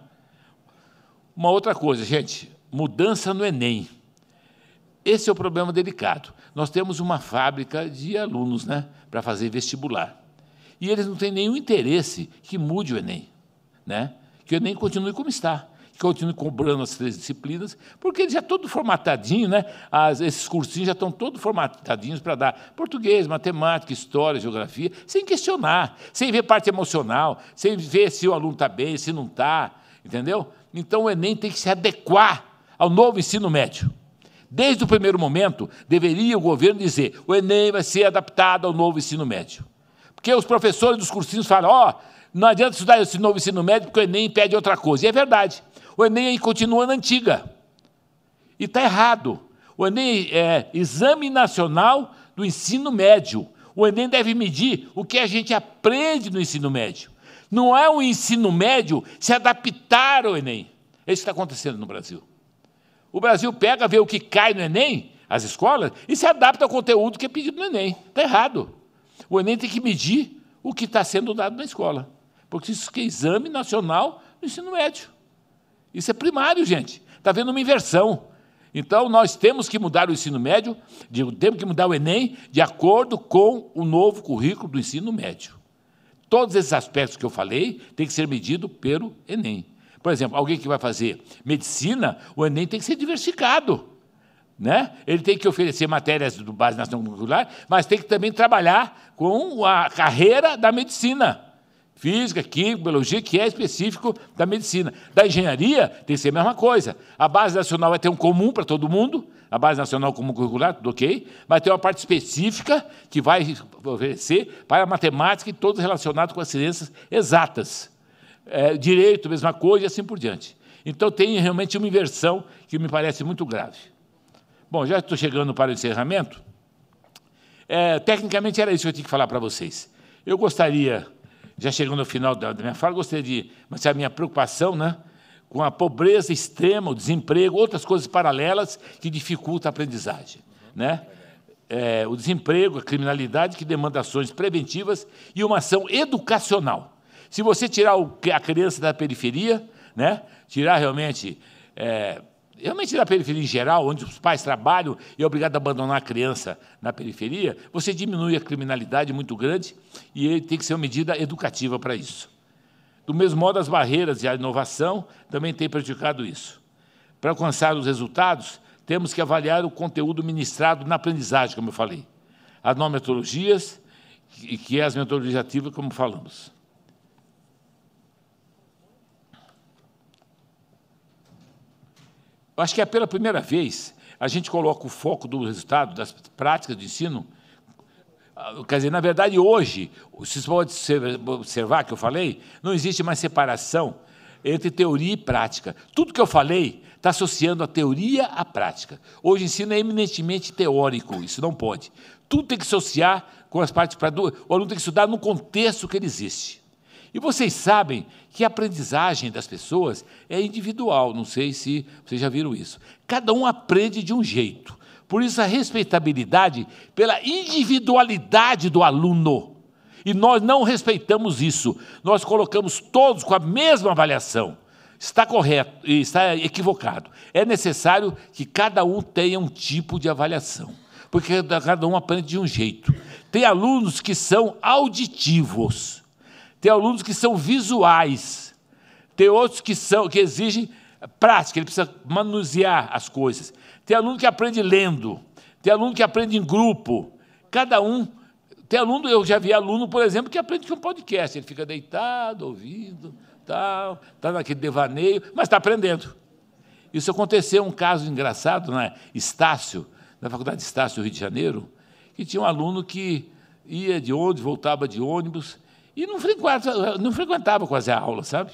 Uma outra coisa, gente, mudança no Enem. Esse é o problema delicado. Nós temos uma fábrica de alunos né, para fazer vestibular. E eles não têm nenhum interesse que mude o Enem, né? que o Enem continue como está continue cobrando as três disciplinas, porque ele já é todo formatadinho, né? As, esses cursinhos já estão todos formatadinhos para dar português, matemática, história, geografia, sem questionar, sem ver parte emocional, sem ver se o aluno está bem, se não está, entendeu? Então o Enem tem que se adequar ao novo ensino médio. Desde o primeiro momento, deveria o governo dizer: o Enem vai ser adaptado ao novo ensino médio. Porque os professores dos cursinhos falam: ó, oh, não adianta estudar esse novo ensino médio porque o Enem pede outra coisa. E é verdade. O Enem continua na antiga. E está errado. O Enem é Exame Nacional do Ensino Médio. O Enem deve medir o que a gente aprende no ensino médio. Não é o ensino médio se adaptar ao Enem. É isso que está acontecendo no Brasil. O Brasil pega, vê o que cai no Enem, as escolas, e se adapta ao conteúdo que é pedido no Enem. Está errado. O Enem tem que medir o que está sendo dado na escola. Porque isso é exame nacional do ensino médio. Isso é primário, gente. Está vendo uma inversão. Então, nós temos que mudar o ensino médio, temos que mudar o Enem, de acordo com o novo currículo do ensino médio. Todos esses aspectos que eu falei têm que ser medidos pelo Enem. Por exemplo, alguém que vai fazer medicina, o Enem tem que ser diversificado. Né? Ele tem que oferecer matérias do base nacional curricular, mas tem que também trabalhar com a carreira da medicina física, química, biologia, que é específico da medicina. Da engenharia tem que ser a mesma coisa. A base nacional vai ter um comum para todo mundo, a base nacional comum curricular, tudo ok, mas tem uma parte específica que vai oferecer para a matemática e todos relacionados com as ciências exatas. É, direito, mesma coisa, e assim por diante. Então tem realmente uma inversão que me parece muito grave. Bom, já estou chegando para o encerramento. É, tecnicamente era isso que eu tinha que falar para vocês. Eu gostaria já chegando ao final da, minha fala, gostaria de mostrar a minha preocupação né, com a pobreza extrema, o desemprego, outras coisas paralelas que dificultam a aprendizagem. Né? É, o desemprego, a criminalidade que demanda ações preventivas e uma ação educacional. Se você tirar o, a criança da periferia, né, tirar realmente é, realmente na periferia em geral, onde os pais trabalham e é obrigado a abandonar a criança na periferia, você diminui a criminalidade muito grande e tem que ser uma medida educativa para isso. Do mesmo modo, as barreiras e a inovação também têm prejudicado isso. Para alcançar os resultados, temos que avaliar o conteúdo ministrado na aprendizagem, como eu falei, as novas metodologias, que é as metodologias ativas, como falamos. Eu acho que é pela primeira vez a gente coloca o foco do resultado das práticas de ensino. Ah, quer dizer, na verdade, hoje, vocês podem observar que eu falei, não existe mais separação entre teoria e prática. Tudo que eu falei está associando a teoria à prática. Hoje o ensino é eminentemente teórico, isso não pode. Tudo tem que associar com as partes para. O aluno tem que estudar no contexto que ele existe. E vocês sabem que a aprendizagem das pessoas é individual, não sei se vocês já viram isso. Cada um aprende de um jeito. Por isso, a respeitabilidade pela individualidade do aluno. E nós não respeitamos isso. Nós colocamos todos com a mesma avaliação. Está correto e está equivocado. É necessário que cada um tenha um tipo de avaliação, porque cada um aprende de um jeito. Tem alunos que são auditivos tem alunos que são visuais, tem outros que são que exigem prática, ele precisa manusear as coisas. Tem aluno que aprende lendo, tem aluno que aprende em grupo. Cada um tem aluno, eu já vi aluno, por exemplo, que aprende com um podcast, ele fica deitado, ouvindo, tal, está naquele devaneio, mas está aprendendo. Isso aconteceu um caso engraçado na né, Estácio, na Faculdade de Estácio, Rio de Janeiro, que tinha um aluno que ia de ônibus, voltava de ônibus, e não frequentava, não frequentava quase a aula, sabe?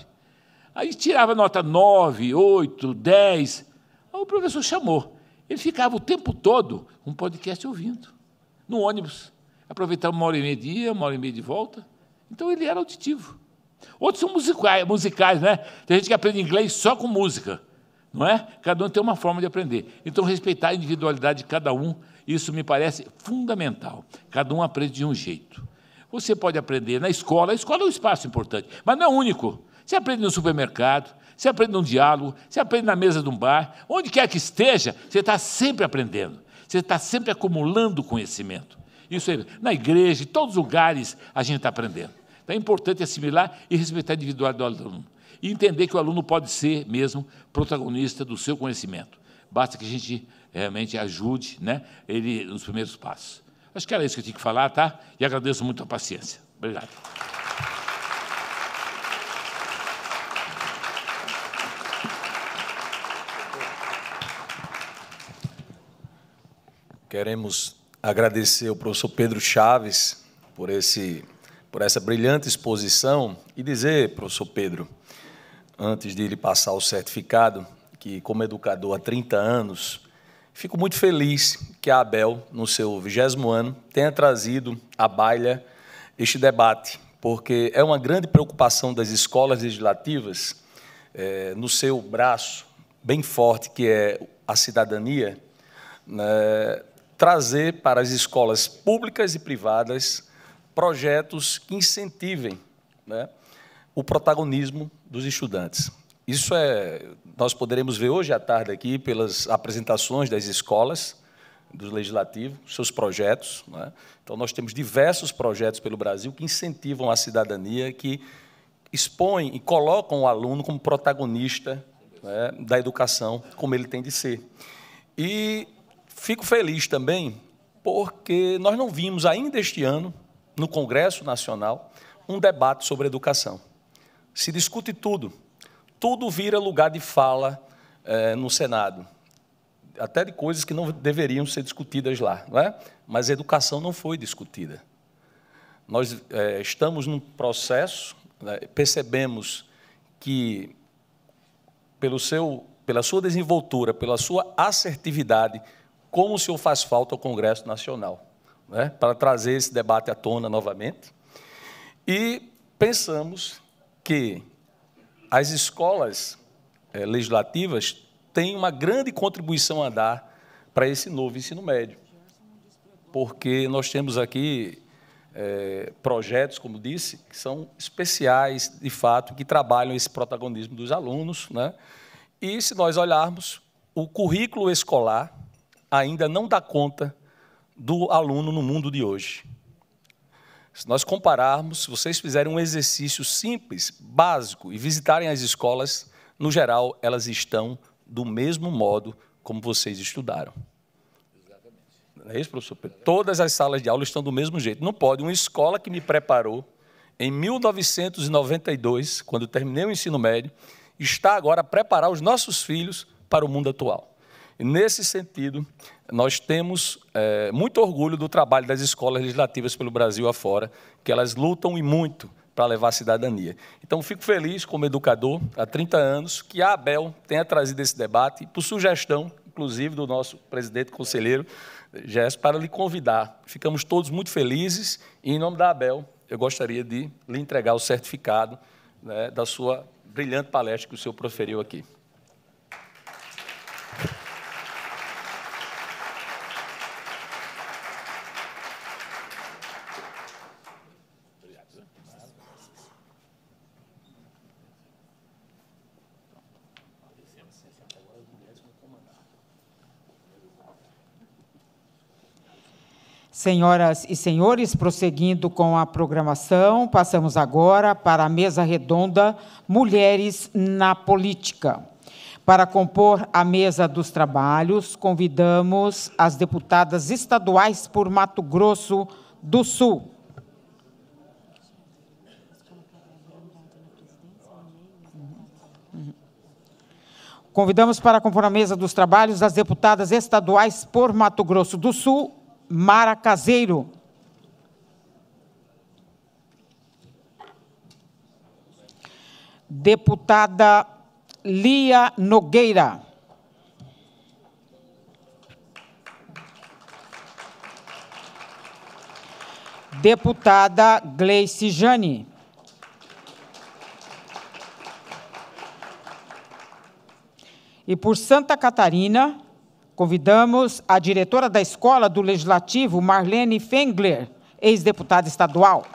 Aí tirava nota 9, 8, 10. Aí o professor chamou. Ele ficava o tempo todo um podcast ouvindo, no ônibus. Aproveitava uma hora e meia de dia, uma hora e meia de volta. Então ele era auditivo. Outros são musicais, musicais, né? Tem gente que aprende inglês só com música, não é? Cada um tem uma forma de aprender. Então respeitar a individualidade de cada um, isso me parece fundamental. Cada um aprende de um jeito. Você pode aprender na escola, a escola é um espaço importante, mas não é único. Você aprende no supermercado, você aprende num diálogo, você aprende na mesa de um bar, onde quer que esteja, você está sempre aprendendo, você está sempre acumulando conhecimento. Isso aí, na igreja, em todos os lugares, a gente está aprendendo. Então é importante assimilar e respeitar a individualidade do aluno. E entender que o aluno pode ser mesmo protagonista do seu conhecimento. Basta que a gente realmente ajude né, ele nos primeiros passos. Acho que era isso que eu tinha que falar, tá? E agradeço muito a paciência. Obrigado. Queremos agradecer ao professor Pedro Chaves por, esse, por essa brilhante exposição e dizer, professor Pedro, antes de ele passar o certificado, que como educador há 30 anos, Fico muito feliz que a Abel, no seu vigésimo ano, tenha trazido à baila este debate, porque é uma grande preocupação das escolas legislativas, é, no seu braço bem forte, que é a cidadania, né, trazer para as escolas públicas e privadas projetos que incentivem né, o protagonismo dos estudantes. Isso é nós poderemos ver hoje à tarde aqui pelas apresentações das escolas do Legislativo, seus projetos. É? Então, nós temos diversos projetos pelo Brasil que incentivam a cidadania, que expõem e colocam o aluno como protagonista é? da educação, como ele tem de ser. E fico feliz também porque nós não vimos ainda este ano, no Congresso Nacional, um debate sobre educação. Se discute tudo, tudo vira lugar de fala é, no Senado. Até de coisas que não deveriam ser discutidas lá, não é? mas a educação não foi discutida. Nós é, estamos num processo, né, percebemos que, pelo seu, pela sua desenvoltura, pela sua assertividade, como o senhor faz falta ao Congresso Nacional, né, para trazer esse debate à tona novamente. E pensamos que as escolas é, legislativas têm uma grande contribuição a dar para esse novo ensino médio, porque nós temos aqui é, projetos, como disse, que são especiais, de fato, que trabalham esse protagonismo dos alunos. Né? E se nós olharmos, o currículo escolar ainda não dá conta do aluno no mundo de hoje. Se nós compararmos, se vocês fizerem um exercício simples, básico, e visitarem as escolas, no geral, elas estão do mesmo modo como vocês estudaram. Exatamente. Não é isso, professor Exatamente. Todas as salas de aula estão do mesmo jeito. Não pode. Uma escola que me preparou em 1992, quando terminei o ensino médio, está agora a preparar os nossos filhos para o mundo atual. E nesse sentido, nós temos é, muito orgulho do trabalho das escolas legislativas pelo Brasil afora, que elas lutam e muito para levar a cidadania. Então, fico feliz como educador há 30 anos que a ABEL tenha trazido esse debate, por sugestão, inclusive, do nosso presidente conselheiro Gés, para lhe convidar. Ficamos todos muito felizes e, em nome da ABEL, eu gostaria de lhe entregar o certificado né, da sua brilhante palestra que o senhor proferiu aqui. Senhoras e senhores, prosseguindo com a programação, passamos agora para a mesa redonda Mulheres na Política. Para compor a mesa dos trabalhos, convidamos as deputadas estaduais por Mato Grosso do Sul. Convidamos para compor a mesa dos trabalhos as deputadas estaduais por Mato Grosso do Sul, Maracazeiro. Deputada Lia Nogueira. Deputada Gleice Jane. E por Santa Catarina, Convidamos a diretora da escola do Legislativo, Marlene Fengler, ex-deputada estadual.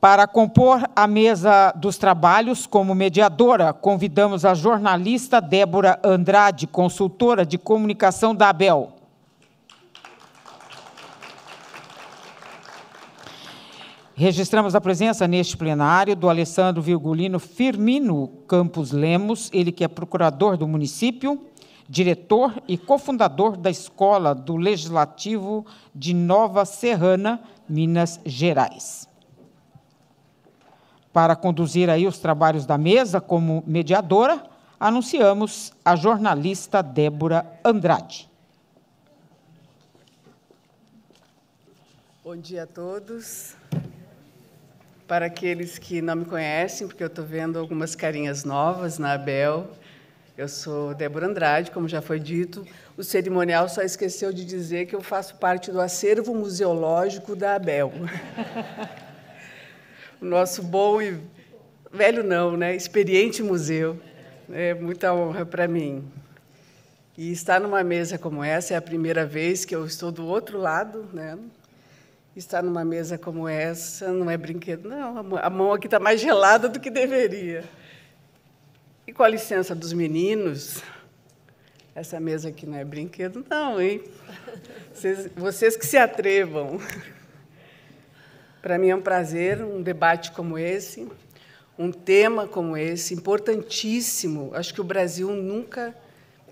Para compor a mesa dos trabalhos como mediadora, convidamos a jornalista Débora Andrade, consultora de comunicação da ABEL. Registramos a presença neste plenário do Alessandro Virgulino Firmino Campos Lemos, ele que é procurador do município, diretor e cofundador da Escola do Legislativo de Nova Serrana, Minas Gerais. Para conduzir aí os trabalhos da mesa como mediadora, anunciamos a jornalista Débora Andrade. Bom dia a todos. Para aqueles que não me conhecem, porque eu estou vendo algumas carinhas novas na Abel, eu sou Débora Andrade, como já foi dito. O cerimonial só esqueceu de dizer que eu faço parte do acervo museológico da Abel. o nosso bom e velho não, né? Experiente museu. É muita honra para mim. E estar numa mesa como essa é a primeira vez que eu estou do outro lado, né? estar numa mesa como essa não é brinquedo, não. A mão aqui está mais gelada do que deveria. E com a licença dos meninos, essa mesa aqui não é brinquedo, não, hein? Vocês, vocês que se atrevam. Para mim é um prazer um debate como esse, um tema como esse, importantíssimo. Acho que o Brasil nunca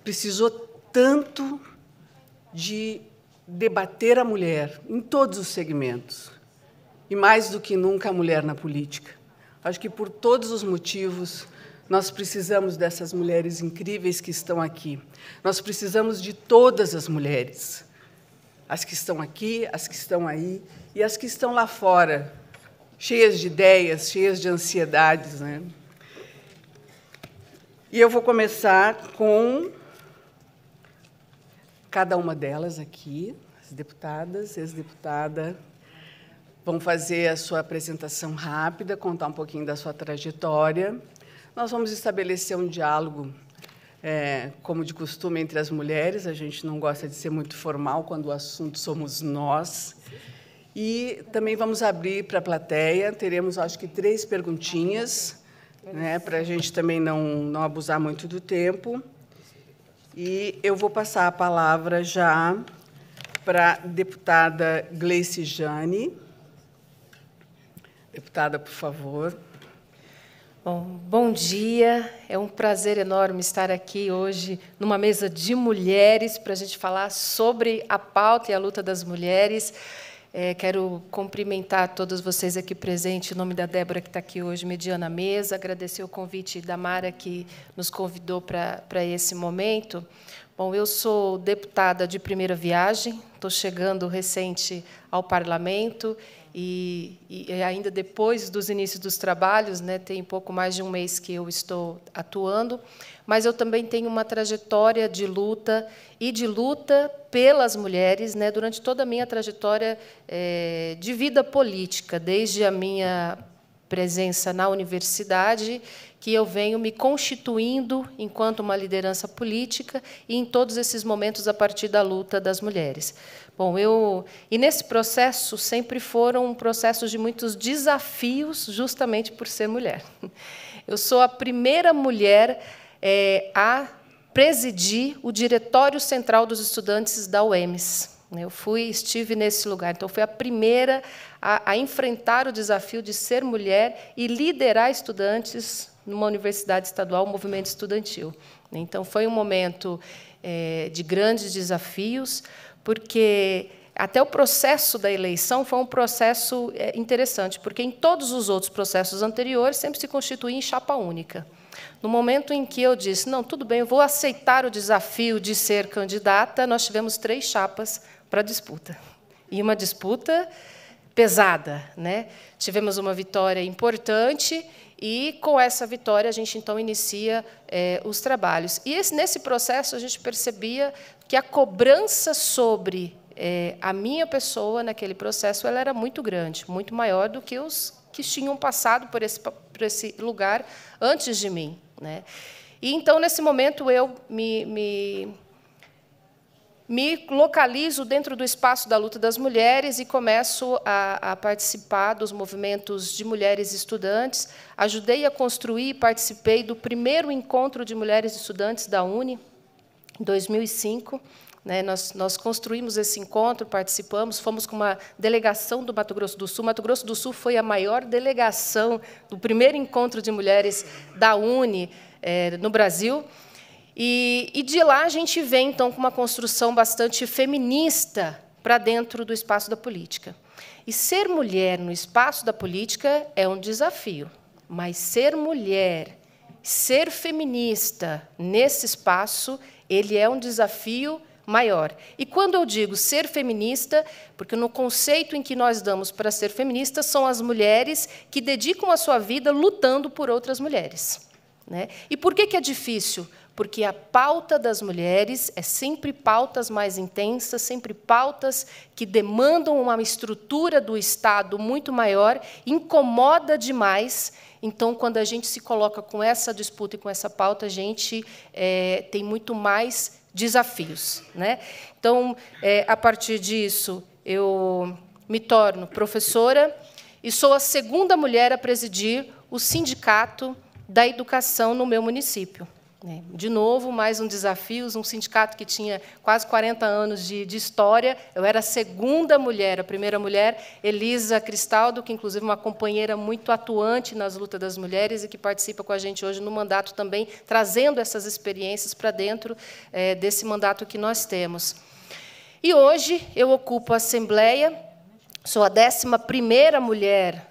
precisou tanto de debater a mulher em todos os segmentos, e mais do que nunca a mulher na política. Acho que por todos os motivos nós precisamos dessas mulheres incríveis que estão aqui. Nós precisamos de todas as mulheres. As que estão aqui, as que estão aí e as que estão lá fora, cheias de ideias, cheias de ansiedades. Né? E eu vou começar com cada uma delas aqui, as deputadas, ex-deputada, vão fazer a sua apresentação rápida, contar um pouquinho da sua trajetória. Nós vamos estabelecer um diálogo, é, como de costume, entre as mulheres. A gente não gosta de ser muito formal quando o assunto somos nós. E também vamos abrir para a plateia. Teremos, acho que, três perguntinhas, né, para a gente também não, não abusar muito do tempo. E eu vou passar a palavra já para a deputada Gleice Jane. Deputada, por favor. Bom, bom dia. É um prazer enorme estar aqui hoje numa mesa de mulheres para a gente falar sobre a pauta e a luta das mulheres. É, quero cumprimentar todos vocês aqui presentes, em nome da Débora, que está aqui hoje, mediana mesa, agradecer o convite da Mara, que nos convidou para esse momento. Bom, eu sou deputada de primeira viagem, estou chegando recente ao parlamento e, e, ainda depois dos inícios dos trabalhos, né, tem pouco mais de um mês que eu estou atuando, mas eu também tenho uma trajetória de luta e de luta pelas mulheres né, durante toda a minha trajetória é, de vida política, desde a minha presença na universidade, que eu venho me constituindo enquanto uma liderança política e em todos esses momentos a partir da luta das mulheres. Bom, eu e nesse processo sempre foram um processo de muitos desafios, justamente por ser mulher. Eu sou a primeira mulher é, a presidir o Diretório Central dos Estudantes da UEMS. Eu fui, estive nesse lugar, então fui a primeira a, a enfrentar o desafio de ser mulher e liderar estudantes numa universidade estadual, um movimento estudantil. Então foi um momento é, de grandes desafios porque até o processo da eleição foi um processo é, interessante, porque em todos os outros processos anteriores sempre se constituía em chapa única. No momento em que eu disse, não, tudo bem, eu vou aceitar o desafio de ser candidata, nós tivemos três chapas para disputa. E uma disputa pesada. Né? Tivemos uma vitória importante e com essa vitória a gente então inicia é, os trabalhos. E esse, nesse processo a gente percebia que a cobrança sobre é, a minha pessoa naquele processo ela era muito grande, muito maior do que os que tinham passado por esse, por esse lugar antes de mim, né? E então nesse momento eu me, me me localizo dentro do espaço da luta das mulheres e começo a, a, participar dos movimentos de mulheres estudantes. Ajudei a construir e participei do primeiro encontro de mulheres estudantes da Uni, em 2005. Né? Nós, nós, construímos esse encontro, participamos, fomos com uma delegação do Mato Grosso do Sul. Mato Grosso do Sul foi a maior delegação do primeiro encontro de mulheres da Uni é, no Brasil. E, e de lá a gente vem, então, com uma construção bastante feminista para dentro do espaço da política. E ser mulher no espaço da política é um desafio, mas ser mulher, ser feminista nesse espaço, ele é um desafio maior. E quando eu digo ser feminista, porque no conceito em que nós damos para ser feminista são as mulheres que dedicam a sua vida lutando por outras mulheres. Né? E por que, que é difícil? porque a pauta das mulheres é sempre pautas mais intensas, sempre pautas que demandam uma estrutura do Estado muito maior, incomoda demais. Então, quando a gente se coloca com essa disputa e com essa pauta, a gente é, tem muito mais desafios. Né? Então, é, a partir disso, eu me torno professora e sou a segunda mulher a presidir o Sindicato da Educação no meu município. Né? De novo, mais um desafio, um sindicato que tinha quase 40 anos de, de, história. Eu era a segunda mulher, a primeira mulher, Elisa Cristaldo, que inclusive é uma companheira muito atuante nas lutas das mulheres e que participa com a gente hoje no mandato também, trazendo essas experiências para dentro é, desse mandato que nós temos. E hoje eu ocupo a Assembleia, sou a 11 primeira mulher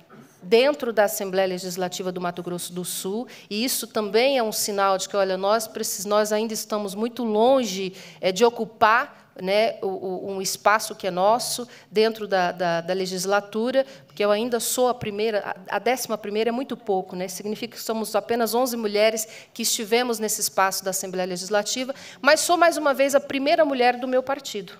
dentro da Assembleia Legislativa do Mato Grosso do Sul, e isso também é um sinal de que, olha, nós, nós ainda estamos muito longe eh, de ocupar né, um espaço que é nosso dentro da, da, da, legislatura, porque eu ainda sou a primeira, a décima primeira é muito pouco, né, significa que somos apenas 11 mulheres que estivemos nesse espaço da Assembleia Legislativa, mas sou, mais uma vez, a primeira mulher do meu partido.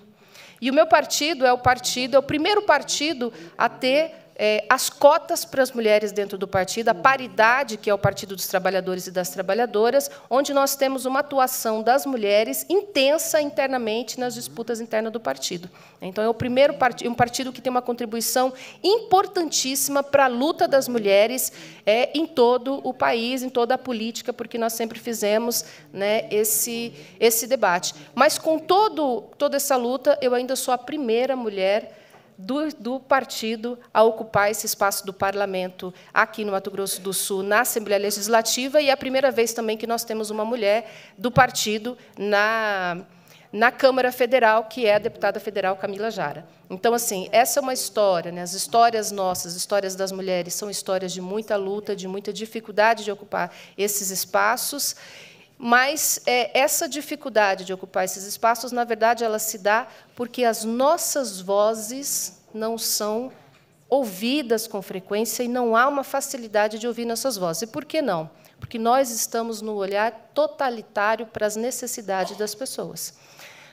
E o meu partido é o partido, é o primeiro partido a ter é, as cotas para as mulheres dentro do partido, a paridade, que é o Partido dos Trabalhadores e das Trabalhadoras, onde nós temos uma atuação das mulheres intensa internamente nas disputas internas do partido. Então, é o primeiro partido, um partido que tem uma contribuição importantíssima para a luta das mulheres é, em todo o país, em toda a política, porque nós sempre fizemos né, esse, esse debate. Mas, com todo, toda essa luta, eu ainda sou a primeira mulher do, do, partido a ocupar esse espaço do parlamento aqui no Mato Grosso do Sul, na Assembleia Legislativa, e é a primeira vez também que nós temos uma mulher do partido na, na Câmara Federal, que é a deputada federal Camila Jara. Então, assim, essa é uma história. Né? As histórias nossas, as histórias das mulheres, são histórias de muita luta, de muita dificuldade de ocupar esses espaços. Mas é, essa dificuldade de ocupar esses espaços, na verdade, ela se dá porque as nossas vozes não são ouvidas com frequência e não há uma facilidade de ouvir nossas vozes. E por que não? Porque nós estamos no olhar totalitário para as necessidades das pessoas.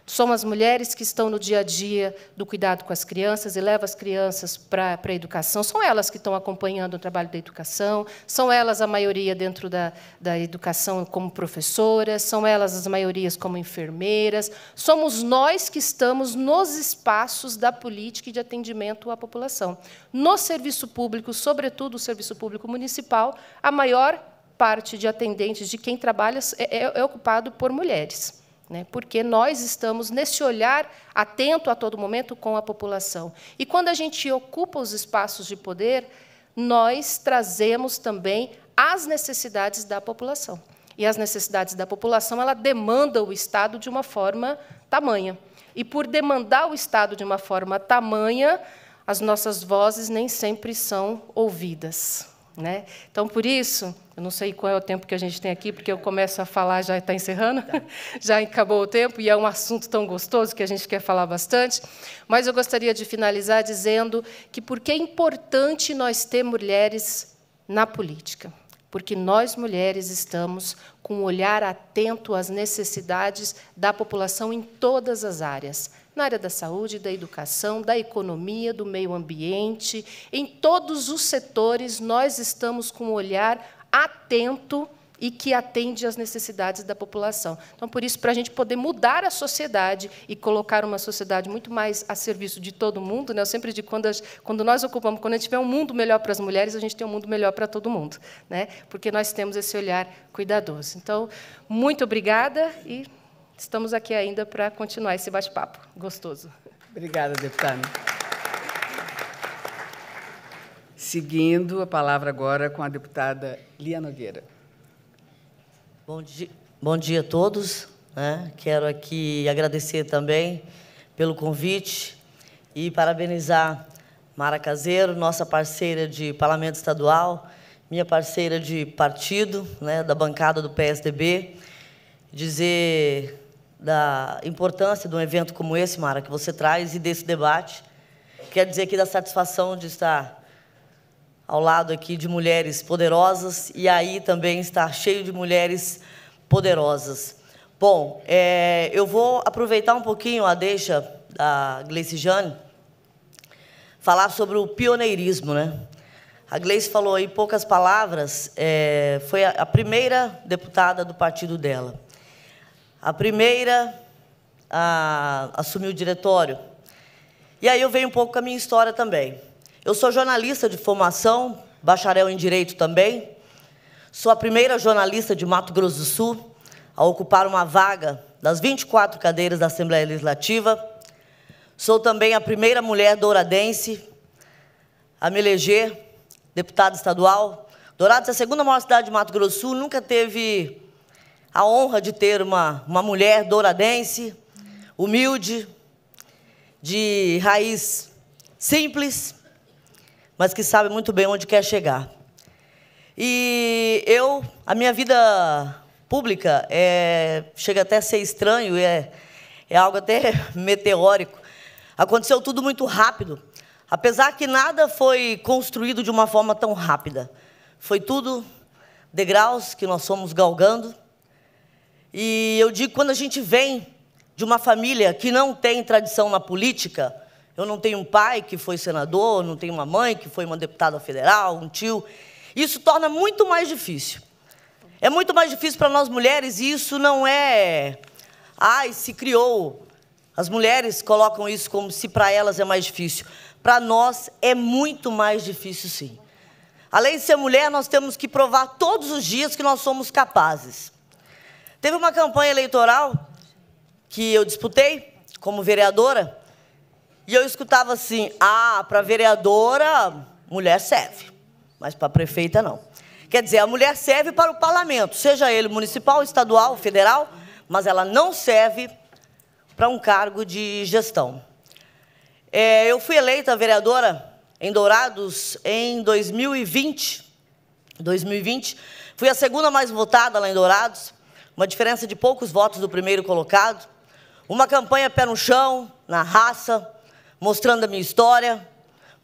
São as mulheres que estão no dia a dia do cuidado com as crianças e levam as crianças para, para a educação. São elas que estão acompanhando o trabalho da educação, são elas a maioria dentro da, da educação como professoras, são elas as maiorias como enfermeiras. Somos nós que estamos nos espaços da política e de atendimento à população. No serviço público, sobretudo o serviço público municipal, a maior parte de atendentes de quem trabalha é, é, é ocupado por mulheres né? porque nós estamos nesse olhar atento a todo momento com a população. E quando a gente ocupa os espaços de poder, nós trazemos também as necessidades da população. E as necessidades da população ela demanda o Estado de uma forma tamanha. E por demandar o Estado de uma forma tamanha, as nossas vozes nem sempre são ouvidas. Né? Então, por isso, eu não sei qual é o tempo que a gente tem aqui, porque eu começo a falar, já está encerrando, tá. já acabou o tempo, e é um assunto tão gostoso que a gente quer falar bastante. Mas eu gostaria de finalizar dizendo que por que é importante nós ter mulheres na política, porque nós mulheres estamos com um olhar atento às necessidades da população em todas as áreas, na área da saúde, da educação, da economia, do meio ambiente, em todos os setores, nós estamos com um olhar atento e que atende às necessidades da população. Então, por isso, para a gente poder mudar a sociedade e colocar uma sociedade muito mais a serviço de todo mundo, né? eu sempre digo, quando, as, quando nós ocupamos, quando a gente tiver um mundo melhor para as mulheres, a gente tem um mundo melhor para todo mundo, né? porque nós temos esse olhar cuidadoso. Então, muito obrigada e estamos aqui ainda para continuar esse bate-papo gostoso. Obrigada, deputada. Seguindo a palavra agora com a deputada Lia Nogueira. Bom dia, bom dia a todos. Né? Quero aqui agradecer também pelo convite e parabenizar Mara Caseiro, nossa parceira de parlamento estadual, minha parceira de partido, né, da bancada do PSDB, dizer da importância de um evento como esse, Mara, que você traz e desse debate. Quero dizer aqui da satisfação de estar ao lado aqui de mulheres poderosas e aí também estar cheio de mulheres poderosas. Bom, é, eu vou aproveitar um pouquinho a deixa da Gleice Jane, falar sobre o pioneirismo, né? A Gleice falou em poucas palavras, é, foi a, a primeira deputada do partido dela. A primeira a, assumiu o diretório. E aí eu venho um pouco com a minha história também. Eu sou jornalista de formação, bacharel em Direito também. Sou a primeira jornalista de Mato Grosso do Sul a ocupar uma vaga das 24 cadeiras da Assembleia Legislativa. Sou também a primeira mulher douradense a me eleger deputada estadual. Dourados é a segunda maior cidade de Mato Grosso do Sul, nunca teve a honra de ter uma, uma mulher douradense, humilde, de raiz simples, mas que sabe muito bem onde quer chegar. E eu, a minha vida pública é, chega até a ser estranho, é, é algo até meteórico. Aconteceu tudo muito rápido, apesar que nada foi construído de uma forma tão rápida. Foi tudo degraus que nós fomos galgando e eu digo, quando a gente vem de uma família que não tem tradição na política, eu não tenho um pai que foi senador, não tenho uma mãe que foi uma deputada federal, um tio, isso torna muito mais difícil. É muito mais difícil para nós mulheres e isso não é. Ai, se criou. As mulheres colocam isso como se para elas é mais difícil. Para nós é muito mais difícil, sim. Além de ser mulher, nós temos que provar todos os dias que nós somos capazes. Teve uma campanha eleitoral que eu disputei como vereadora e eu escutava assim: ah, para vereadora, mulher serve, mas para prefeita não. Quer dizer, a mulher serve para o parlamento, seja ele municipal, estadual, federal, mas ela não serve para um cargo de gestão. É, eu fui eleita vereadora em Dourados em 2020. 2020 fui a segunda mais votada lá em Dourados uma diferença de poucos votos do primeiro colocado, uma campanha pé no chão, na raça, mostrando a minha história.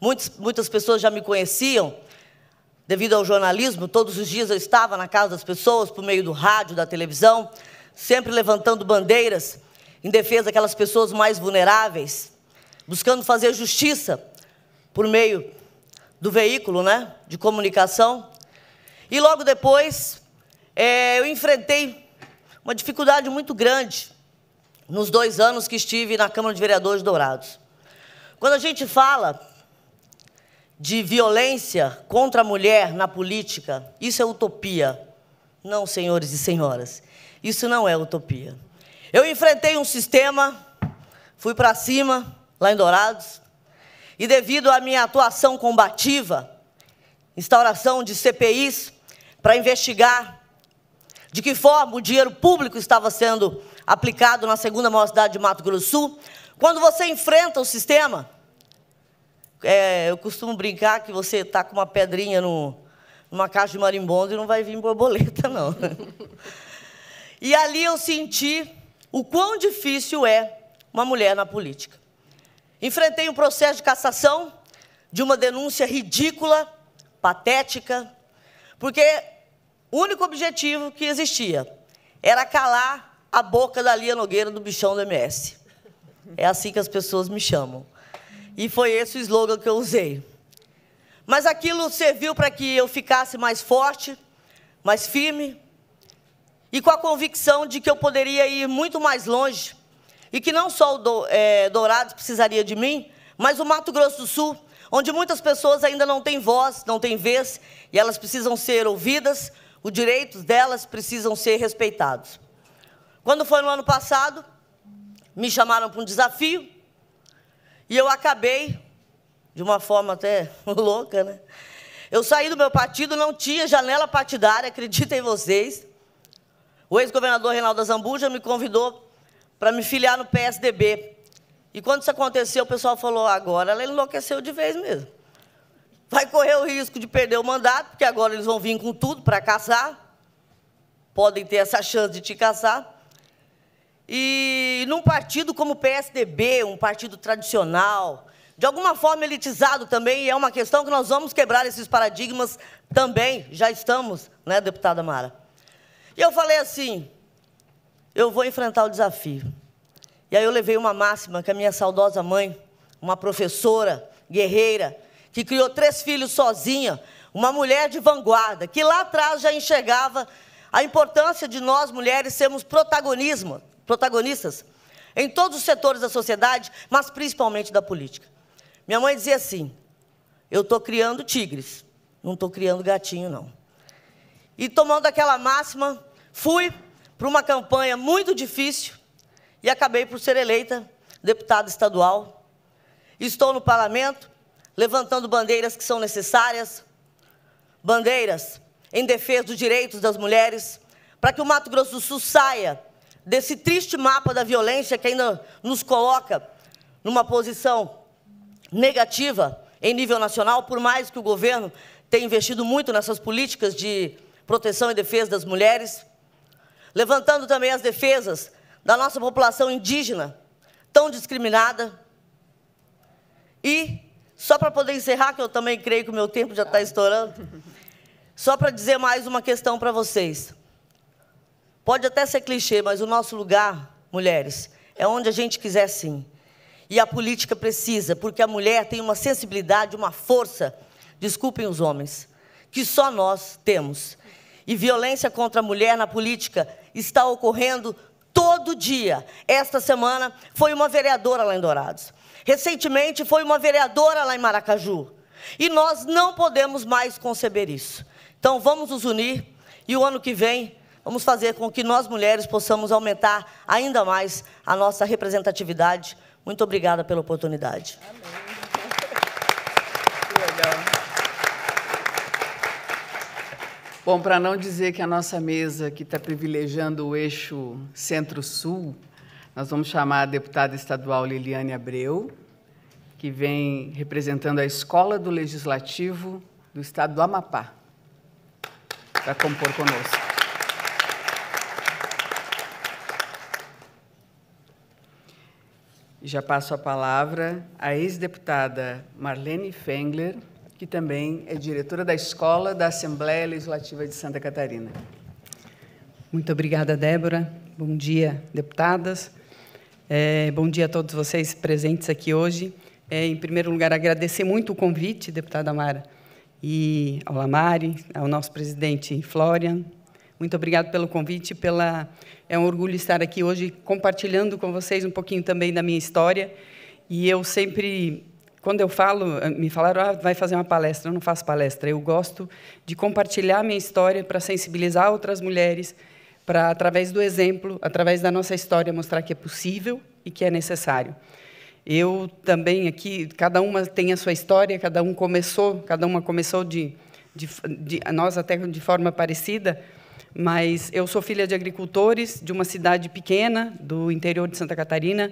Muitas, muitas pessoas já me conheciam devido ao jornalismo. Todos os dias eu estava na casa das pessoas, por meio do rádio, da televisão, sempre levantando bandeiras em defesa daquelas pessoas mais vulneráveis, buscando fazer justiça por meio do veículo né, de comunicação. E logo depois, é, eu enfrentei uma dificuldade muito grande nos dois anos que estive na Câmara de Vereadores Dourados. Quando a gente fala de violência contra a mulher na política, isso é utopia. Não, senhores e senhoras, isso não é utopia. Eu enfrentei um sistema, fui para cima, lá em Dourados, e devido à minha atuação combativa, instauração de CPIs para investigar de que forma o dinheiro público estava sendo aplicado na segunda maior cidade de Mato Grosso do Sul. Quando você enfrenta o sistema, é, eu costumo brincar que você está com uma pedrinha no, numa caixa de marimbondo e não vai vir borboleta, não. e ali eu senti o quão difícil é uma mulher na política. Enfrentei um processo de cassação de uma denúncia ridícula, patética, porque o único objetivo que existia era calar a boca da Lia Nogueira do bichão do MS. É assim que as pessoas me chamam. E foi esse o slogan que eu usei. Mas aquilo serviu para que eu ficasse mais forte, mais firme e com a convicção de que eu poderia ir muito mais longe e que não só o do, é, Dourados precisaria de mim, mas o Mato Grosso do Sul, onde muitas pessoas ainda não têm voz, não têm vez e elas precisam ser ouvidas os direitos delas precisam ser respeitados. Quando foi no ano passado, me chamaram para um desafio e eu acabei, de uma forma até louca, né? Eu saí do meu partido, não tinha janela partidária, acreditem vocês. O ex-governador Reinaldo Zambuja me convidou para me filiar no PSDB. E quando isso aconteceu, o pessoal falou: agora ela enlouqueceu de vez mesmo vai correr o risco de perder o mandato, porque agora eles vão vir com tudo para caçar, podem ter essa chance de te caçar. E num partido como o PSDB, um partido tradicional, de alguma forma elitizado também, e é uma questão que nós vamos quebrar esses paradigmas também, já estamos, né, deputada Mara? E eu falei assim, eu vou enfrentar o desafio. E aí eu levei uma máxima que a minha saudosa mãe, uma professora guerreira, que criou três filhos sozinha, uma mulher de vanguarda, que lá atrás já enxergava a importância de nós mulheres sermos protagonismo, protagonistas em todos os setores da sociedade, mas principalmente da política. Minha mãe dizia assim: eu estou criando tigres, não estou criando gatinho, não. E tomando aquela máxima, fui para uma campanha muito difícil e acabei por ser eleita deputada estadual. Estou no parlamento levantando bandeiras que são necessárias, bandeiras em defesa dos direitos das mulheres, para que o Mato Grosso do Sul saia desse triste mapa da violência que ainda nos coloca numa posição negativa em nível nacional, por mais que o governo tenha investido muito nessas políticas de proteção e defesa das mulheres, levantando também as defesas da nossa população indígena, tão discriminada, e só para poder encerrar, que eu também creio que o meu tempo já está estourando. Só para dizer mais uma questão para vocês. Pode até ser clichê, mas o nosso lugar, mulheres, é onde a gente quiser sim. E a política precisa, porque a mulher tem uma sensibilidade, uma força, desculpem os homens, que só nós temos. E violência contra a mulher na política está ocorrendo todo dia. Esta semana foi uma vereadora lá em Dourados. Recentemente foi uma vereadora lá em Maracaju. E nós não podemos mais conceber isso. Então vamos nos unir e o ano que vem vamos fazer com que nós mulheres possamos aumentar ainda mais a nossa representatividade. Muito obrigada pela oportunidade. Bom, para não dizer que a nossa mesa, que está privilegiando o eixo centro-sul, nós vamos chamar a deputada estadual Liliane Abreu, que vem representando a Escola do Legislativo do Estado do Amapá, para compor conosco. Já passo a palavra à ex-deputada Marlene Fengler, que também é diretora da Escola da Assembleia Legislativa de Santa Catarina. Muito obrigada, Débora. Bom dia, deputadas. É, bom dia a todos vocês presentes aqui hoje. É, em primeiro lugar, agradecer muito o convite, deputada Mara, e ao Lamari, ao nosso presidente Florian. Muito obrigado pelo convite, pela é um orgulho estar aqui hoje compartilhando com vocês um pouquinho também da minha história. E eu sempre quando eu falo, me falaram, ah, vai fazer uma palestra. Eu não faço palestra, eu gosto de compartilhar minha história para sensibilizar outras mulheres para, através do exemplo, através da nossa história, mostrar que é possível e que é necessário. Eu também aqui, cada uma tem a sua história, cada um começou, cada uma começou de, de, de nós até de forma parecida, mas eu sou filha de agricultores de uma cidade pequena do interior de Santa Catarina,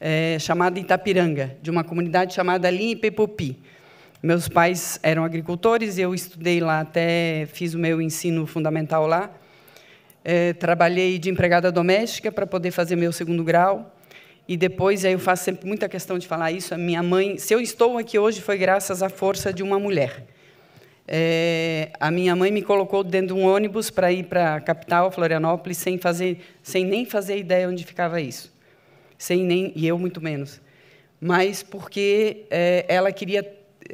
é, chamada Itapiranga, de uma comunidade chamada Limpepopi. Meus pais eram agricultores, eu estudei lá até fiz o meu ensino fundamental lá é, trabalhei de empregada doméstica para poder fazer meu segundo grau. E depois, aí eu faço sempre muita questão de falar isso, a minha mãe... Se eu estou aqui hoje, foi graças à força de uma mulher. É, a minha mãe me colocou dentro de um ônibus para ir para a capital, Florianópolis, sem, fazer, sem nem fazer ideia onde ficava isso. Sem nem, e eu muito menos. Mas porque é, ela queria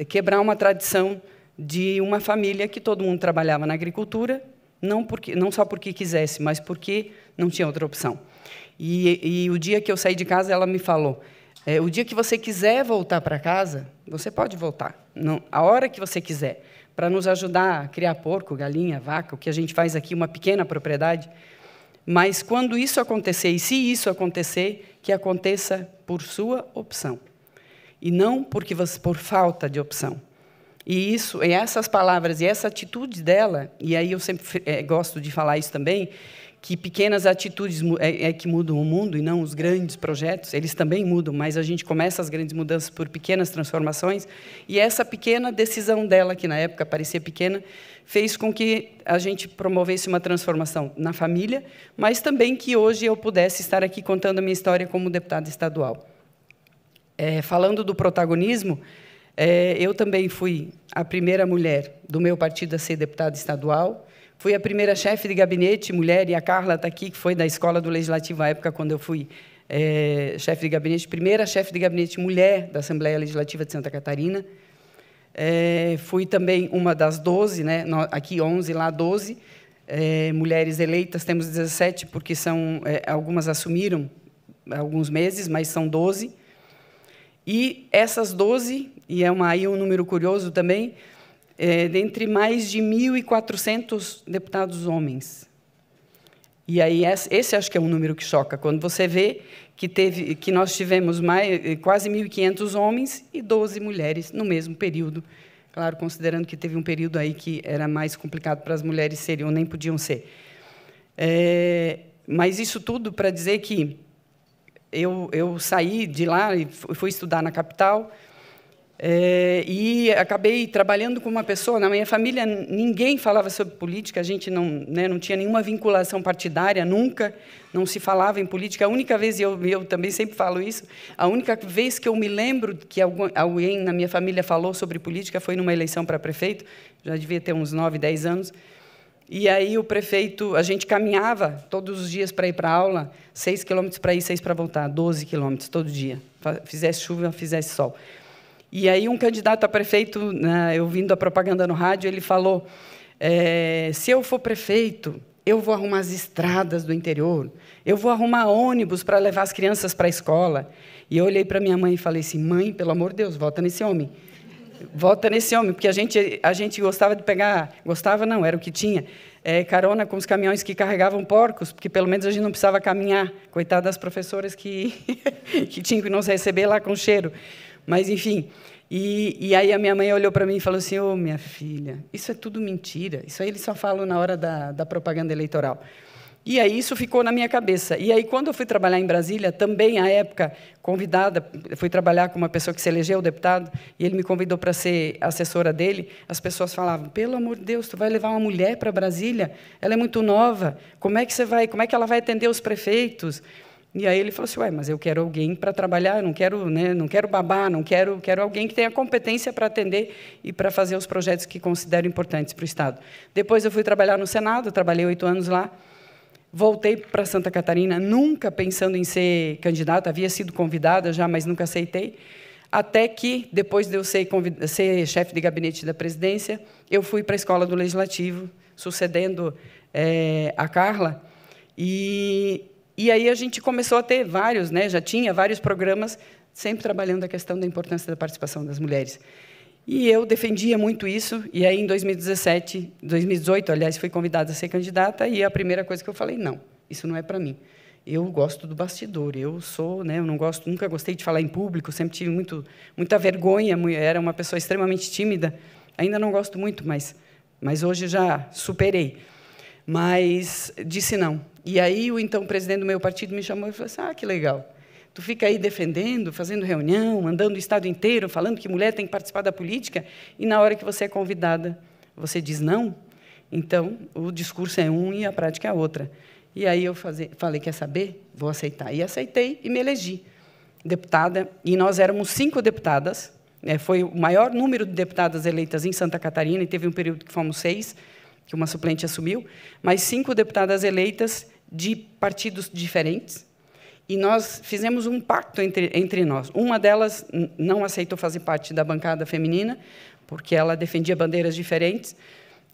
quebrar uma tradição de uma família que todo mundo trabalhava na agricultura, não, porque, não só porque quisesse, mas porque não tinha outra opção. E, e o dia que eu saí de casa, ela me falou: é, o dia que você quiser voltar para casa, você pode voltar, não, a hora que você quiser, para nos ajudar a criar porco, galinha, vaca, o que a gente faz aqui, uma pequena propriedade. Mas quando isso acontecer, e se isso acontecer, que aconteça por sua opção, e não porque você, por falta de opção. E isso, e essas palavras e essa atitude dela, e aí eu sempre é, gosto de falar isso também, que pequenas atitudes é, é, que mudam o mundo e não os grandes projetos, eles também mudam, mas a gente começa as grandes mudanças por pequenas transformações, e essa pequena decisão dela, que na época parecia pequena, fez com que a gente promovesse uma transformação na família, mas também que hoje eu pudesse estar aqui contando a minha história como deputada estadual. É, falando do protagonismo, é, eu também fui a primeira mulher do meu partido a ser deputada estadual. Fui a primeira chefe de gabinete mulher, e a Carla está aqui, que foi da Escola do Legislativo à época, quando eu fui é, chefe de gabinete, primeira chefe de gabinete mulher da Assembleia Legislativa de Santa Catarina. É, fui também uma das 12, né, aqui 11, lá 12, é, mulheres eleitas, temos 17, porque são é, algumas assumiram alguns meses, mas são 12. E essas 12 e é uma, aí um número curioso também, é, dentre mais de 1.400 deputados homens. E aí esse acho que é um número que choca, quando você vê que, teve, que nós tivemos mais, eh, quase 1.500 homens e 12 mulheres no mesmo período. Claro, considerando que teve um período aí que era mais complicado para as mulheres seriam, nem podiam ser. É, mas isso tudo para dizer que eu, eu saí de lá e fui estudar na capital, é, e acabei trabalhando com uma pessoa, na minha família ninguém falava sobre política, a gente não, né, não tinha nenhuma vinculação partidária, nunca, não se falava em política. A única vez, e eu, eu também sempre falo isso, a única vez que eu me lembro que algum, alguém na minha família falou sobre política foi numa eleição para prefeito, já devia ter uns 9, 10 anos, e aí o prefeito, a gente caminhava todos os dias para ir para aula, seis quilômetros para ir, seis para voltar, 12 quilômetros todo dia, fizesse chuva, fizesse sol. E aí um candidato a prefeito, né, eu vindo a propaganda no rádio, ele falou: é, se eu for prefeito, eu vou arrumar as estradas do interior, eu vou arrumar ônibus para levar as crianças para a escola. E eu olhei para minha mãe e falei assim: mãe, pelo amor de Deus, vota nesse homem. Vota nesse homem, porque a gente, a gente gostava de pegar, gostava não, era o que tinha, é, carona com os caminhões que carregavam porcos, porque pelo menos a gente não precisava caminhar. Coitada das professoras que, que tinham que nos receber lá com cheiro. Mas, enfim. E, e aí a minha mãe olhou para mim e falou assim: Ô, oh, minha filha, isso é tudo mentira. Isso aí eles só falam na hora da, da propaganda eleitoral. E aí isso ficou na minha cabeça. E aí quando eu fui trabalhar em Brasília, também à época convidada, fui trabalhar com uma pessoa que se elegeu deputado e ele me convidou para ser assessora dele. As pessoas falavam: "Pelo amor de Deus, tu vai levar uma mulher para Brasília? Ela é muito nova. Como é que você vai? Como é que ela vai atender os prefeitos?" E aí ele falou assim: "Ué, mas eu quero alguém para trabalhar, não quero, né, não quero babar, não quero, quero alguém que tenha competência para atender e para fazer os projetos que considero importantes para o Estado". Depois eu fui trabalhar no Senado, trabalhei oito anos lá. Voltei para Santa Catarina, nunca pensando em ser candidata, havia sido convidada já, mas nunca aceitei. Até que, depois de eu ser, ser chefe de gabinete da presidência, eu fui para a escola do Legislativo, sucedendo é, a Carla. E e aí a gente começou a ter vários, né? já tinha vários programas, sempre trabalhando a questão da importância da participação das mulheres. E eu defendia muito isso, e aí em 2017, 2018, aliás, fui convidada a ser candidata, e a primeira coisa que eu falei, não, isso não é para mim. Eu gosto do bastidor, eu sou, né, eu não gosto, nunca gostei de falar em público, sempre tive muito, muita vergonha, era uma pessoa extremamente tímida, ainda não gosto muito, mas, mas hoje já superei mas disse não. E aí o então presidente do meu partido me chamou e falou assim: ah, que legal. Tu fica aí defendendo, fazendo reunião, andando o estado inteiro, falando que mulher tem que participar da política, e na hora que você é convidada, você diz não. Então, o discurso é um e a prática é outra. E aí eu fazer, falei: quer saber? Vou aceitar. E aceitei e me elegi deputada, e nós éramos cinco deputadas, né, foi o maior número de deputadas eleitas em Santa Catarina, e teve um período que fomos seis que uma suplente assumiu, mas cinco deputadas eleitas de partidos diferentes. E nós fizemos um pacto entre, entre nós. Uma delas não aceitou fazer parte da bancada feminina, porque ela defendia bandeiras diferentes,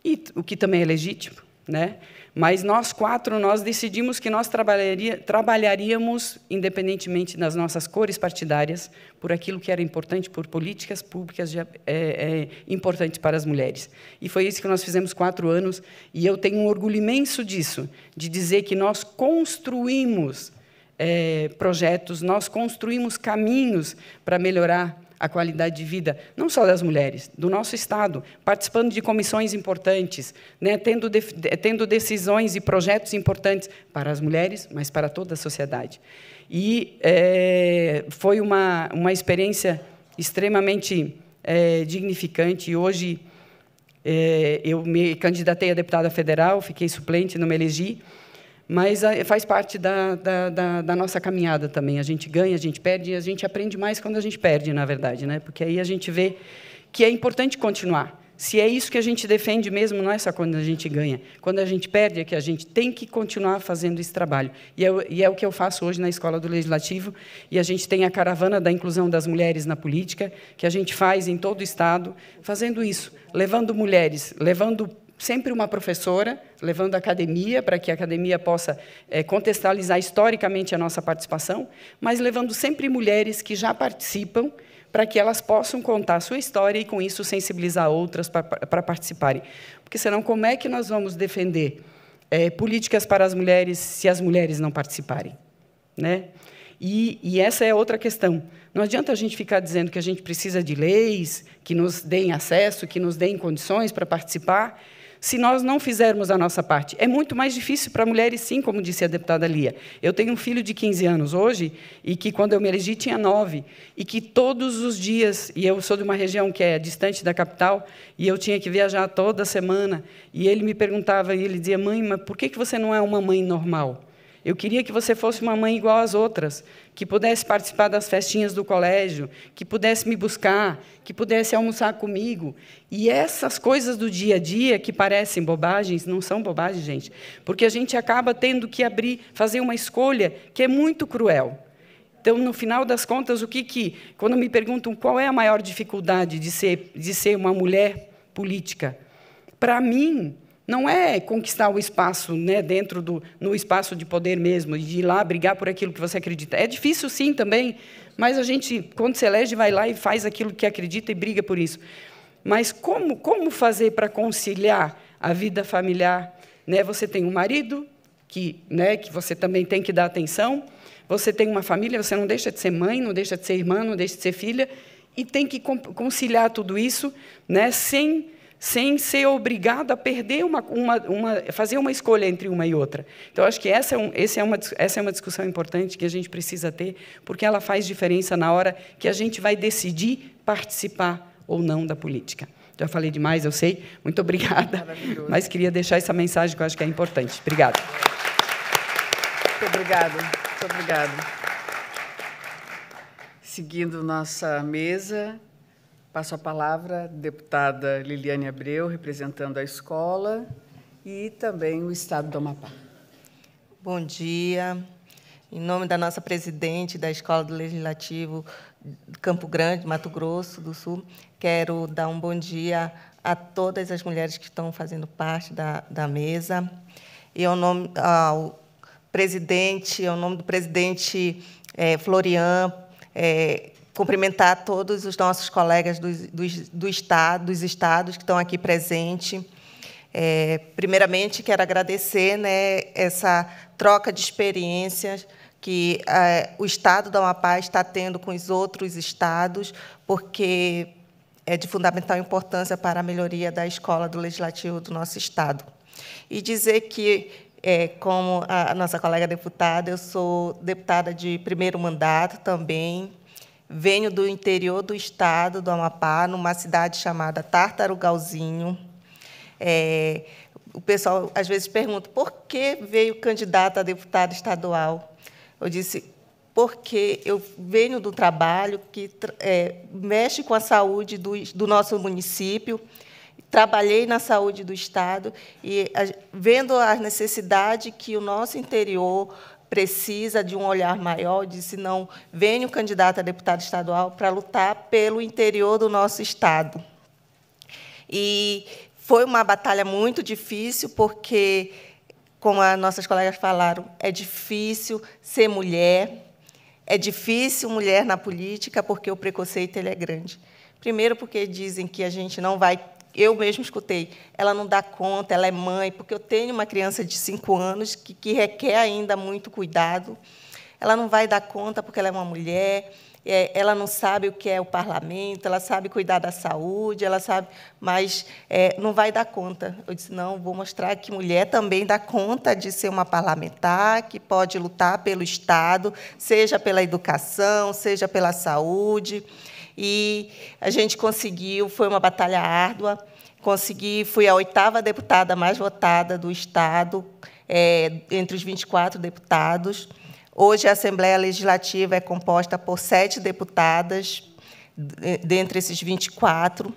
e o que também é legítimo, né? Mas nós quatro, nós decidimos que nós trabalharia, trabalharíamos, independentemente das nossas cores partidárias, por aquilo que era importante, por políticas públicas é, é, importantes para as mulheres. E foi isso que nós fizemos quatro anos, e eu tenho um orgulho imenso disso, de dizer que nós construímos é, projetos, nós construímos caminhos para melhorar a qualidade de vida, não só das mulheres, do nosso Estado, participando de comissões importantes, né, tendo, de, eh, tendo decisões e projetos importantes para as mulheres, mas para toda a sociedade. E é, foi uma, uma experiência extremamente é, dignificante e hoje. É, eu me candidatei a deputada federal, fiquei suplente, não me elegi, mas faz parte da, da, da, da, nossa caminhada também. A gente ganha, a gente perde, e a gente aprende mais quando a gente perde, na verdade, né? Porque aí a gente vê que é importante continuar. Se é isso que a gente defende mesmo, não é só quando a gente ganha. Quando a gente perde, é que a gente tem que continuar fazendo esse trabalho. E é, e é, o que eu faço hoje na Escola do Legislativo. E a gente tem a caravana da inclusão das mulheres na política, que a gente faz em todo o Estado, fazendo isso, levando mulheres, levando sempre uma professora, levando a academia, para que a academia possa é, contextualizar historicamente a nossa participação, mas levando sempre mulheres que já participam, para que elas possam contar a sua história e, com isso, sensibilizar outras para participarem. Porque, senão, como é que nós vamos defender é, políticas para as mulheres se as mulheres não participarem? Né? E, e, essa é outra questão. Não adianta a gente ficar dizendo que a gente precisa de leis que nos deem acesso, que nos deem condições para participar, se nós não fizermos a nossa parte. É muito mais difícil para mulheres, sim, como disse a deputada Lia. Eu tenho um filho de 15 anos hoje e que, quando eu me elegi, tinha 9, e que todos os dias, e eu sou de uma região que é distante da capital, e eu tinha que viajar toda semana, e ele me perguntava, e ele dizia, mãe, mas por que você não é uma mãe normal? Eu queria que você fosse uma mãe igual às outras, que pudesse participar das festinhas do colégio, que pudesse me buscar, que pudesse almoçar comigo. E essas coisas do dia a dia que parecem bobagens, não são bobagens, gente, porque a gente acaba tendo que abrir, fazer uma escolha que é muito cruel. Então, no final das contas, o que que quando me perguntam qual é a maior dificuldade de ser de ser uma mulher política, para mim, não é conquistar o espaço né, dentro do no espaço de poder mesmo e de ir lá brigar por aquilo que você acredita. É difícil sim também, mas a gente quando se elege vai lá e faz aquilo que acredita e briga por isso. Mas como como fazer para conciliar a vida familiar? Né? Você tem um marido que né, que você também tem que dar atenção. Você tem uma família, você não deixa de ser mãe, não deixa de ser irmã, não deixa de ser filha e tem que conciliar tudo isso, né, sem sem ser obrigado a perder uma, uma, uma fazer uma escolha entre uma e outra. Então, acho que essa é, um, é uma, essa é uma discussão importante que a gente precisa ter, porque ela faz diferença na hora que a gente vai decidir participar ou não da política. Já falei demais, eu sei. Muito obrigada. Mas queria deixar essa mensagem que eu acho que é importante. Obrigada. Muito obrigada. Muito obrigada. Seguindo nossa mesa, Passo a palavra à deputada Liliane Abreu, representando a escola e também o Estado do Amapá. Bom dia. Em nome da nossa presidente da Escola do Legislativo Campo Grande, Mato Grosso do Sul, quero dar um bom dia a todas as mulheres que estão fazendo parte da, da mesa. E ao nome ao presidente, ao nome do presidente é, Florian, é, cumprimentar todos os nossos colegas do, do, do Estado, dos estados que estão aqui presentes. É, primeiramente, quero agradecer né, essa troca de experiências que é, o Estado da Amapá está tendo com os outros estados, porque é de fundamental importância para a melhoria da escola do legislativo do nosso Estado. E dizer que, é, como a nossa colega deputada, eu sou deputada de primeiro mandato também, Venho do interior do estado do Amapá, numa cidade chamada Tartarugalzinho. É, o pessoal às vezes pergunta por que veio candidata a deputado estadual. Eu disse porque eu venho do trabalho que é, mexe com a saúde do, do, nosso município, trabalhei na saúde do Estado e a, vendo a necessidade que o nosso interior precisa de um olhar maior, de se não venho candidato a deputado estadual para lutar pelo interior do nosso estado. E foi uma batalha muito difícil, porque, como as nossas colegas falaram, é difícil ser mulher, é difícil mulher na política, porque o preconceito ele é grande. Primeiro, porque dizem que a gente não vai eu mesmo escutei, ela não dá conta, ela é mãe, porque eu tenho uma criança de cinco anos que, que requer ainda muito cuidado. Ela não vai dar conta porque ela é uma mulher, é, ela não sabe o que é o parlamento, ela sabe cuidar da saúde, ela sabe, mas é, não vai dar conta. Eu disse não, vou mostrar que mulher também dá conta de ser uma parlamentar, que pode lutar pelo Estado, seja pela educação, seja pela saúde. E a gente conseguiu, foi uma batalha árdua, consegui, fui a oitava deputada mais votada do Estado, é, entre os 24 deputados. Hoje, a Assembleia Legislativa é composta por sete deputadas, dentre esses 24.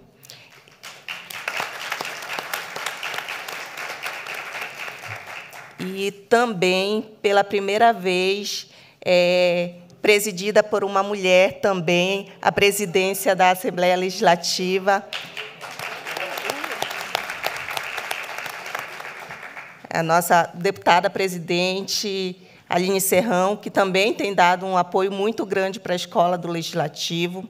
E também, pela primeira vez, é, presidida por uma mulher também, a presidência da Assembleia Legislativa. A nossa deputada presidente Aline Serrão, que também tem dado um apoio muito grande para a escola do Legislativo.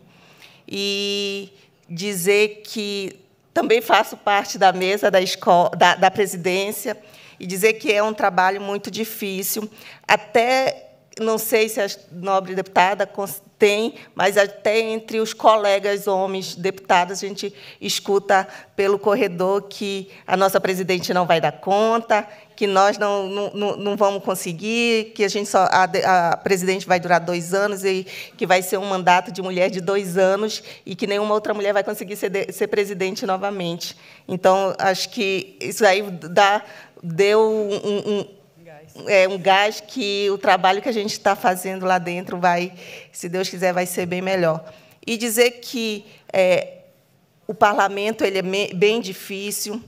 E dizer que também faço parte da mesa da, escola, da, da presidência e dizer que é um trabalho muito difícil, até não sei se a nobre deputada tem, mas até entre os colegas homens deputados, a gente escuta pelo corredor que a nossa presidente não vai dar conta, que nós não, não, não vamos conseguir, que a gente só a, a, presidente vai durar dois anos e que vai ser um mandato de mulher de dois anos e que nenhuma outra mulher vai conseguir ser, ser presidente novamente. Então, acho que isso aí dá, deu um, um é um gás que o trabalho que a gente está fazendo lá dentro vai, se Deus quiser, vai ser bem melhor. E dizer que é, o parlamento ele é bem difícil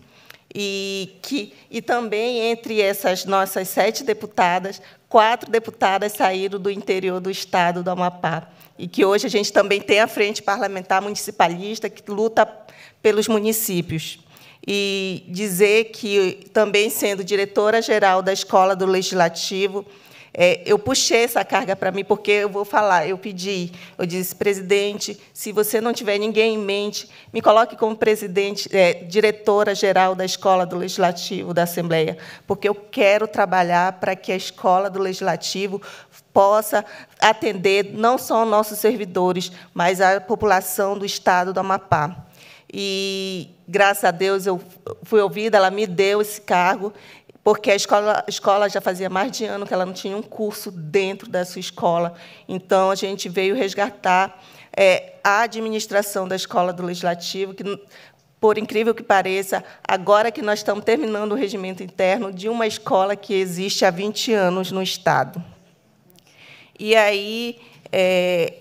e que e também entre essas nossas sete deputadas, quatro deputadas saíram do interior do estado do Amapá e que hoje a gente também tem a frente parlamentar municipalista que luta pelos municípios e dizer que, também sendo diretora-geral da Escola do Legislativo, é, eu puxei essa carga para mim, porque eu vou falar, eu pedi, eu disse, presidente, se você não tiver ninguém em mente, me coloque como presidente, é, diretora-geral da Escola do Legislativo da Assembleia, porque eu quero trabalhar para que a Escola do Legislativo possa atender não só nossos servidores, mas a população do Estado do Amapá. E graças a Deus, eu fui ouvida, ela me deu esse cargo, porque a escola, a escola já fazia mais de ano que ela não tinha um curso dentro da sua escola. Então, a gente veio resgatar é, a administração da escola do Legislativo, que, por incrível que pareça, agora que nós estamos terminando o regimento interno de uma escola que existe há 20 anos no Estado. E aí, é,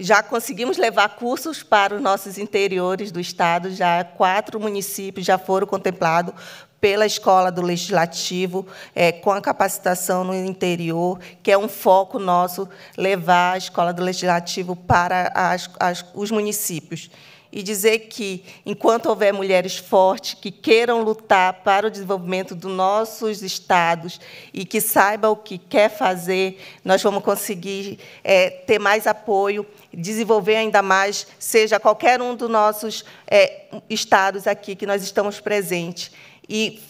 já conseguimos levar cursos para os nossos interiores do Estado, já quatro municípios já foram contemplados pela Escola do Legislativo, é, com a capacitação no interior, que é um foco nosso levar a Escola do Legislativo para as, as, os municípios e dizer que, enquanto houver mulheres fortes que queiram lutar para o desenvolvimento dos nossos estados e que saibam o que quer fazer, nós vamos conseguir é, ter mais apoio, desenvolver ainda mais, seja qualquer um dos nossos é, estados aqui que nós estamos presentes. E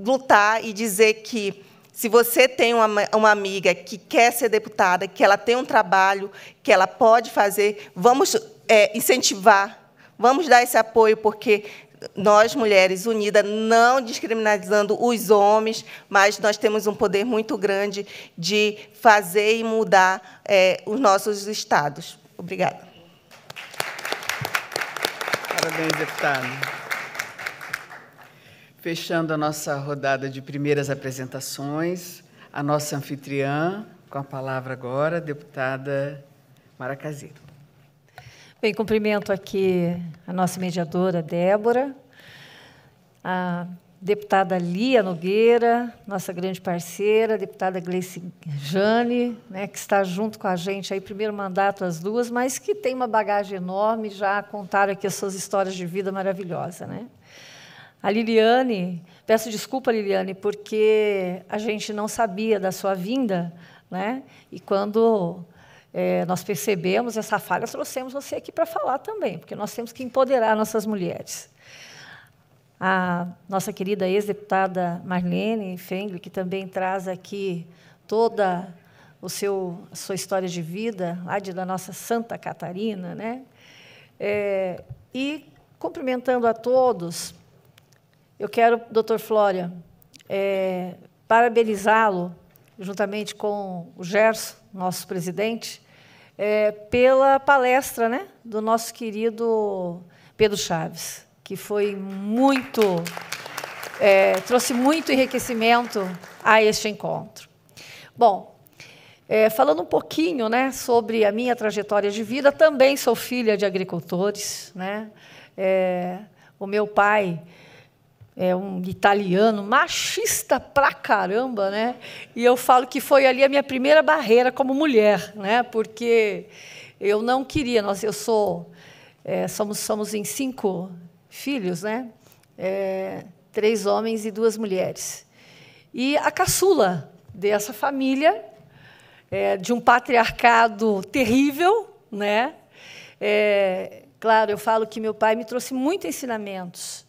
lutar e dizer que, se você tem uma, uma, amiga que quer ser deputada, que ela tem um trabalho, que ela pode fazer, vamos é, incentivar Vamos dar esse apoio porque nós, mulheres unidas, não descriminalizando os homens, mas nós temos um poder muito grande de fazer e mudar é, os nossos estados. Obrigada. Parabéns, deputada. Fechando a nossa rodada de primeiras apresentações, a nossa anfitriã, com a palavra agora, a deputada Maracazeiro. Bem, cumprimento aqui a nossa mediadora Débora, a deputada Lia Nogueira, nossa grande parceira, a deputada Gleice Jane, né, que está junto com a gente aí, primeiro mandato as duas, mas que tem uma bagagem enorme, já contaram aqui as suas histórias de vida maravilhosa. Né? A Liliane, peço desculpa, Liliane, porque a gente não sabia da sua vinda, né? e quando é, nós percebemos essa falha, trouxemos você aqui para falar também, porque nós temos que empoderar nossas mulheres. A nossa querida ex-deputada Marlene Fengli, que também traz aqui toda o seu, a sua história de vida, lá de, da nossa Santa Catarina, né? É, e cumprimentando a todos, eu quero, doutor Flória, é, parabenizá-lo, juntamente com o Gerson, nosso presidente, é, pela palestra né, do nosso querido Pedro Chaves, que foi muito. É, trouxe muito enriquecimento a este encontro. Bom, é, falando um pouquinho né, sobre a minha trajetória de vida, também sou filha de agricultores. Né? É, o meu pai é um italiano machista pra caramba, né? E eu falo que foi ali a minha primeira barreira como mulher, né? Porque eu não queria, nós, eu sou, é, somos, somos em cinco filhos, né? É, três homens e duas mulheres. E a caçula dessa família, é, de um patriarcado terrível, né? É, claro, eu falo que meu pai me trouxe muitos ensinamentos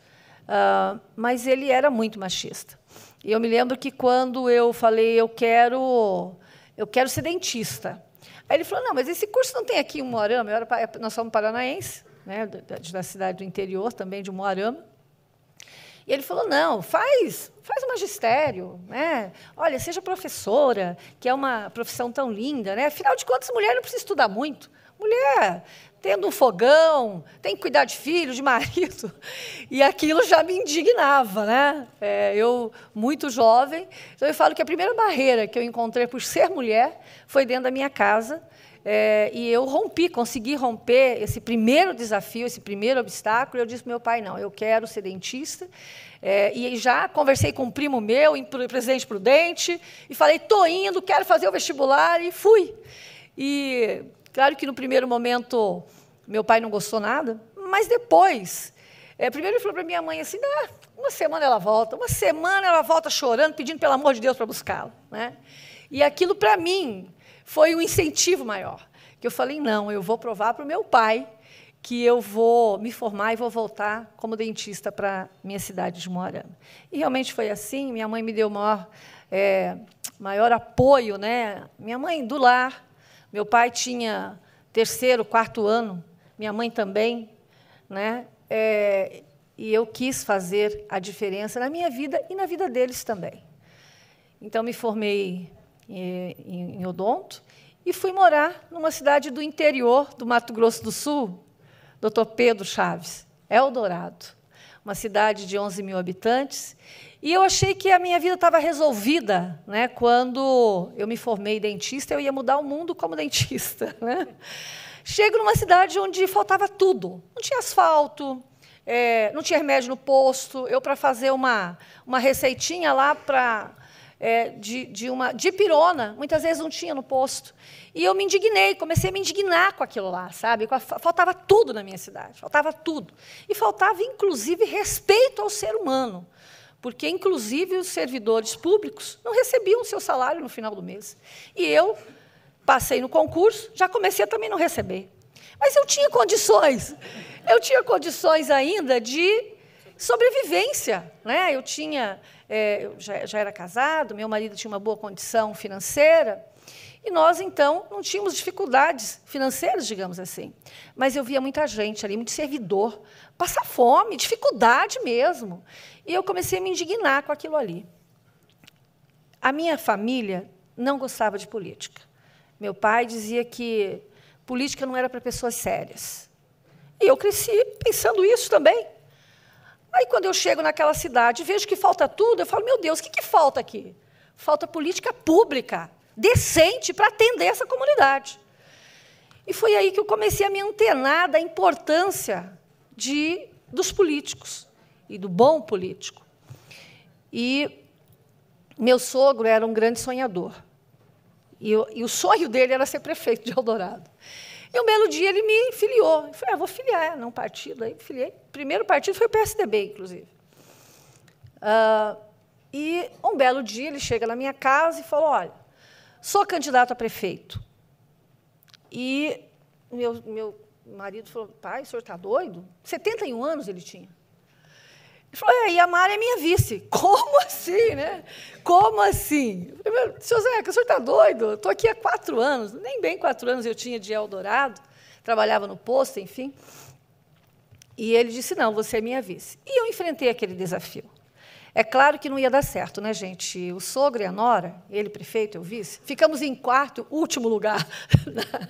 Uh, mas ele era muito machista. E eu me lembro que quando eu falei, eu quero, eu quero ser dentista. Aí ele falou, não, mas esse curso não tem aqui em Moarama. Era, é, nós somos paranaenses, né, da, da, cidade do interior também, de Moarama. E ele falou, não, faz, faz o magistério. Né? Olha, seja professora, que é uma profissão tão linda. Né? Afinal de contas, mulher não precisa estudar muito. Mulher tendo um fogão, tem que cuidar de filho, de marido. E aquilo já me indignava, né? É, eu, muito jovem, então eu falo que a primeira barreira que eu encontrei por ser mulher foi dentro da minha casa. É, e eu rompi, consegui romper esse primeiro desafio, esse primeiro obstáculo. Eu disse para meu pai: não, eu quero ser dentista. É, e já conversei com um primo meu, em Presidente Prudente, e falei: estou indo, quero fazer o vestibular, e fui. E Claro que no primeiro momento meu pai não gostou nada, mas depois. É, primeiro ele falou para minha mãe assim: ah, uma semana ela volta, uma semana ela volta chorando, pedindo pelo amor de Deus para buscá-la. Né? E aquilo para mim foi um incentivo maior. Que eu falei: não, eu vou provar para o meu pai que eu vou me formar e vou voltar como dentista para minha cidade de Moarama. E realmente foi assim. Minha mãe me deu maior, é, maior apoio, né? Minha mãe do lar, meu pai tinha terceiro, quarto ano, minha mãe também, né? É, e eu quis fazer a diferença na minha vida e na vida deles também. Então me formei é, em, em, Odonto e fui morar numa cidade do interior do Mato Grosso do Sul, Dr. Pedro Chaves, Eldorado, uma cidade de 11 mil habitantes e eu achei que a minha vida estava resolvida, né? Quando eu me formei dentista, eu ia mudar o mundo como dentista, né? Chego numa cidade onde faltava tudo. Não tinha asfalto, é, não tinha remédio no posto. Eu, para fazer uma, uma receitinha lá para é, de, de, uma de pirona, muitas vezes não tinha no posto. E eu me indignei, comecei a me indignar com aquilo lá, sabe? Faltava tudo na minha cidade, faltava tudo. E faltava, inclusive, respeito ao ser humano porque inclusive os servidores públicos não recebiam seu salário no final do mês. E eu passei no concurso, já comecei a também não receber. Mas eu tinha condições, eu tinha condições ainda de sobrevivência. Né? Eu tinha, é, eu já, já era casado, meu marido tinha uma boa condição financeira, e nós, então, não tínhamos dificuldades financeiras, digamos assim. Mas eu via muita gente ali, muito servidor, passar fome, dificuldade mesmo. E eu comecei a me indignar com aquilo ali. A minha família não gostava de política. Meu pai dizia que política não era para pessoas sérias. E eu cresci pensando isso também. Aí, quando eu chego naquela cidade e vejo que falta tudo, eu falo: meu Deus, o que, que falta aqui? Falta política pública, decente, para atender essa comunidade. E foi aí que eu comecei a me antenar da importância de dos políticos e do bom político. E meu sogro era um grande sonhador. E, eu, e o sonho dele era ser prefeito de Eldorado. E um belo dia ele me filiou. Eu falei, ah, vou filiar num partido. Aí filiei. O primeiro partido foi o PSDB, inclusive. Ah, e um belo dia ele chega na minha casa e falou: olha, sou candidato a prefeito. E meu, meu o marido falou, pai, o senhor está doido? 71 anos ele tinha. Ele falou, é, e a Mara é minha vice. Como assim, né? Como assim? Primeiro, seu Zeca, o senhor está doido? Estou aqui há quatro anos, nem bem quatro anos eu tinha de Eldorado, trabalhava no posto, enfim. E ele disse, não, você é minha vice. E eu enfrentei aquele desafio. É claro que não ia dar certo, né, gente? O sogro e a nora, ele prefeito, eu vice, ficamos em quarto, último lugar na,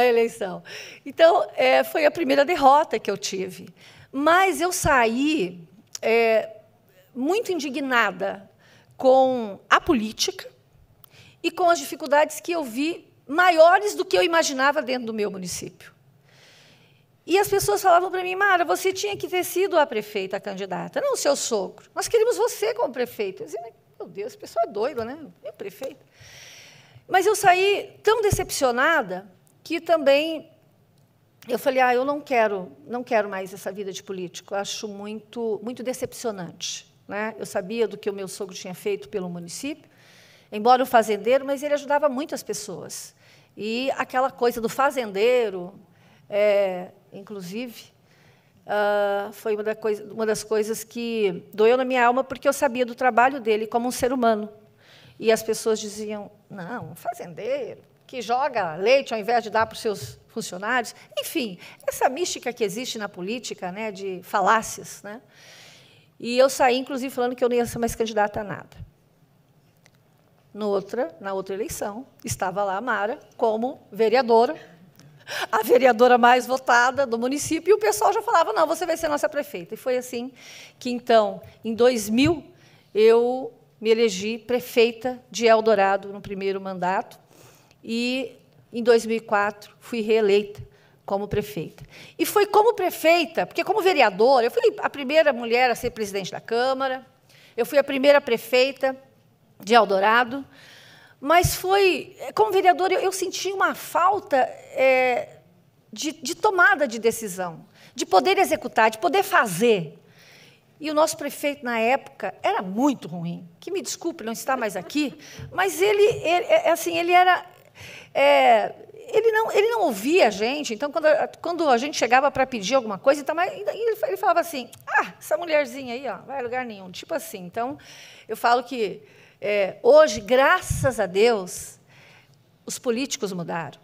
na eleição. Então, é, foi a primeira derrota que eu tive. Mas eu saí é, muito indignada com a política e com as dificuldades que eu vi maiores do que eu imaginava dentro do meu município. E as pessoas falavam para mim, Mara, você tinha que ter sido a prefeita a candidata, não o seu sogro. Nós queríamos você como prefeito. Eu dizia, meu Deus, a pessoa é doida né? é prefeito. Mas eu saí tão decepcionada que também eu falei, ah, eu não quero, não quero mais essa vida de político. Eu acho muito, muito decepcionante. Né? Eu sabia do que o meu sogro tinha feito pelo município, embora o fazendeiro, mas ele ajudava muito as pessoas. E aquela coisa do fazendeiro, é, inclusive, uh, foi uma, da coisa, uma das coisas que doeu na minha alma, porque eu sabia do trabalho dele como um ser humano. E as pessoas diziam: não, um fazendeiro que joga leite ao invés de dar para os seus funcionários. Enfim, essa mística que existe na política, né, de falácias. Né? E eu saí, inclusive, falando que eu não ia ser mais candidata a nada. No outra, na outra eleição, estava lá a Mara como vereadora a vereadora mais votada do município, e o pessoal já falava: não, você vai ser nossa prefeita. E foi assim que, então, em 2000, eu me elegi prefeita de Eldorado no primeiro mandato, e em 2004 fui reeleita como prefeita. E foi como prefeita, porque como vereadora, eu fui a primeira mulher a ser presidente da Câmara, eu fui a primeira prefeita de Eldorado, mas foi, como vereador, eu, eu senti uma falta é, de, de tomada de decisão, de poder executar, de poder fazer. E o nosso prefeito, na época, era muito ruim. Que me desculpe não estar mais aqui, mas ele, ele é, é assim, ele era. É, ele, não, ele não ouvia a gente. Então, quando a, quando a gente chegava para pedir alguma coisa, então, ele, ele falava assim: ah, essa mulherzinha aí, ó, vai a lugar nenhum. Tipo assim. Então, eu falo que é, hoje, graças a Deus, os políticos mudaram.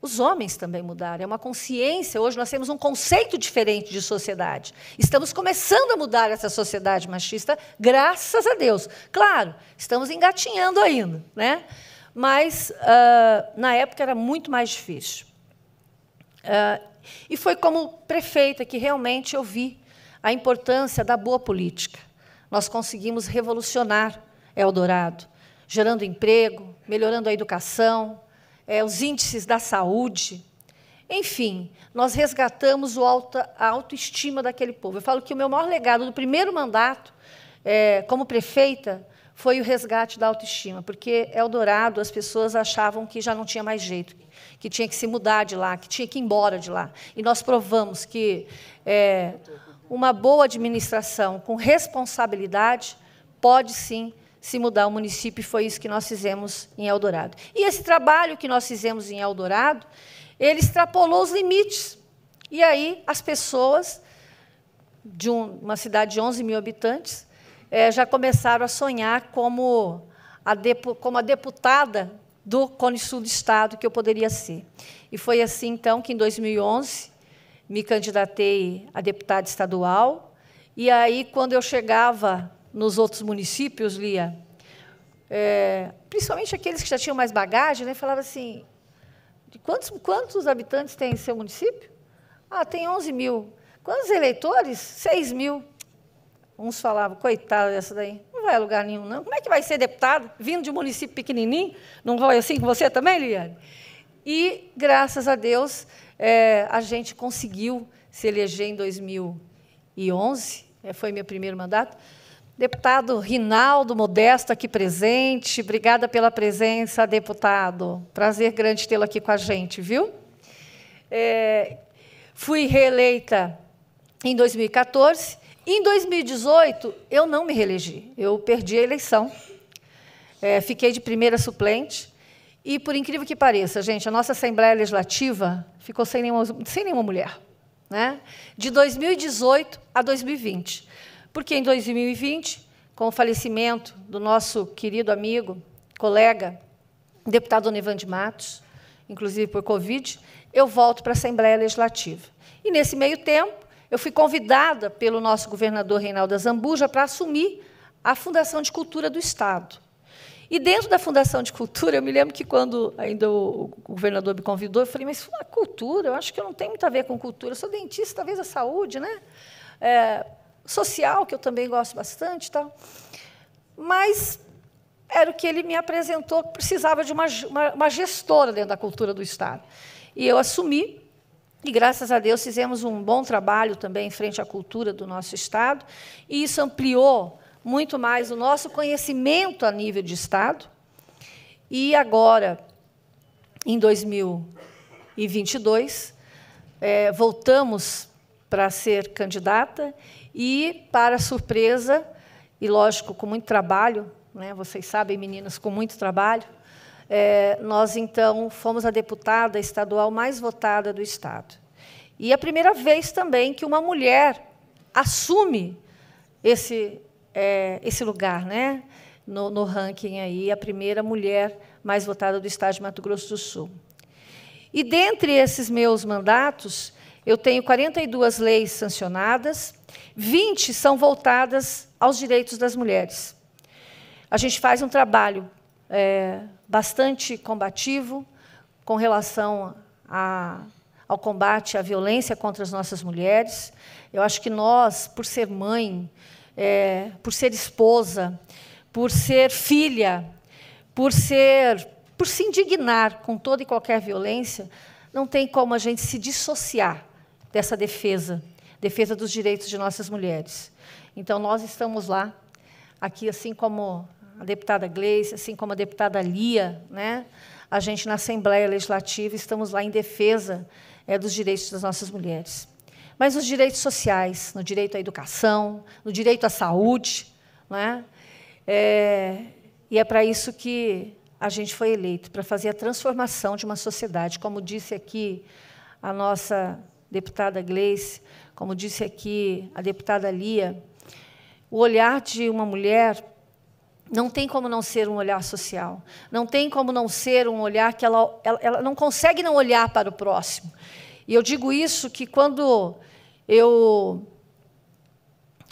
Os homens também mudaram. É uma consciência. Hoje nós temos um conceito diferente de sociedade. Estamos começando a mudar essa sociedade machista, graças a Deus. Claro, estamos engatinhando ainda, né? Mas uh, na época era muito mais difícil. Uh, e foi como prefeita que realmente eu vi a importância da boa política. Nós conseguimos revolucionar Eldorado, gerando emprego, melhorando a educação, é, os índices da saúde. Enfim, nós resgatamos a autoestima daquele povo. Eu falo que o meu maior legado do primeiro mandato é, como prefeita foi o resgate da autoestima, porque Eldorado as pessoas achavam que já não tinha mais jeito, que tinha que se mudar de lá, que tinha que ir embora de lá. E nós provamos que é, uma boa administração com responsabilidade pode sim se mudar o município, e foi isso que nós fizemos em Eldorado. E esse trabalho que nós fizemos em Eldorado, ele extrapolou os limites. E aí as pessoas de uma cidade de 11 mil habitantes é, já começaram a sonhar como a, depo, como a deputada do Cone Sul do Estado que eu poderia ser. E foi assim, então, que em 2011 me candidatei a deputada estadual. E aí, quando eu chegava nos outros municípios, Lia, é, principalmente aqueles que já tinham mais bagagem, né, falava assim, quantos, quantos habitantes tem seu município? Ah, tem 11 mil. Quantos eleitores? 6 mil. Uns falavam, coitado dessa daí, não vai a lugar nenhum, não. Como é que vai ser deputado, vindo de um município pequenininho? Não vai assim com você também, Liane? E, graças a Deus, é, a gente conseguiu se eleger em 2011, é, foi meu primeiro mandato, Deputado Rinaldo Modesto aqui presente. Obrigada pela presença, deputado. Prazer grande tê-lo aqui com a gente, viu? É, fui reeleita em 2014. Em 2018, eu não me reelegi. Eu perdi a eleição. É, fiquei de primeira suplente. E, por incrível que pareça, gente, a nossa Assembleia Legislativa ficou sem nenhuma, sem nenhuma mulher. Né? De 2018 a 2020. Porque em 2020, com o falecimento do nosso querido amigo, colega, deputado Nevan de Matos, inclusive por Covid, eu volto para a Assembleia Legislativa. E, nesse meio tempo, eu fui convidada pelo nosso governador Reinaldo Zambuja para assumir a Fundação de Cultura do Estado. E dentro da Fundação de Cultura, eu me lembro que quando ainda o governador me convidou, eu falei, mas a é cultura, eu acho que eu não tenho muito a ver com cultura, eu sou dentista, talvez a saúde, né? É, social, que eu também gosto bastante. tá? Mas era o que ele me apresentou, precisava de uma, uma, uma gestora dentro da cultura do Estado. E eu assumi, e graças a Deus fizemos um bom trabalho também em frente à cultura do nosso Estado, e isso ampliou muito mais o nosso conhecimento a nível de Estado. E agora, em 2022, é, eh, voltamos para ser candidata e, para surpresa, e lógico, com muito trabalho, né, vocês sabem, meninas, com muito trabalho, é, nós então fomos a deputada estadual mais votada do Estado. E é a primeira vez também que uma mulher assume esse, é, esse lugar né, no, no ranking aí, a primeira mulher mais votada do Estado de Mato Grosso do Sul. E dentre esses meus mandatos, eu tenho 42 leis sancionadas, 20 são voltadas aos direitos das mulheres. A gente faz um trabalho é, bastante combativo com relação a, ao combate à violência contra as nossas mulheres. Eu acho que nós, por ser mãe, é, por ser esposa, por ser filha, por ser, por se indignar com toda e qualquer violência, não tem como a gente se dissociar dessa defesa defesa dos direitos de nossas mulheres. Então, nós estamos lá, aqui, assim como a deputada Gleice, assim como a deputada Lia, né? a gente na Assembleia Legislativa estamos lá em defesa é, dos direitos das nossas mulheres. Mas nos direitos sociais, no direito à educação, no direito à saúde, né? É, e é para isso que a gente foi eleito, para fazer a transformação de uma sociedade. Como disse aqui a nossa deputada Gleice, como disse aqui a deputada Lia, o olhar de uma mulher não tem como não ser um olhar social, não tem como não ser um olhar que ela, ela, ela não consegue não olhar para o próximo. E eu digo isso que quando eu,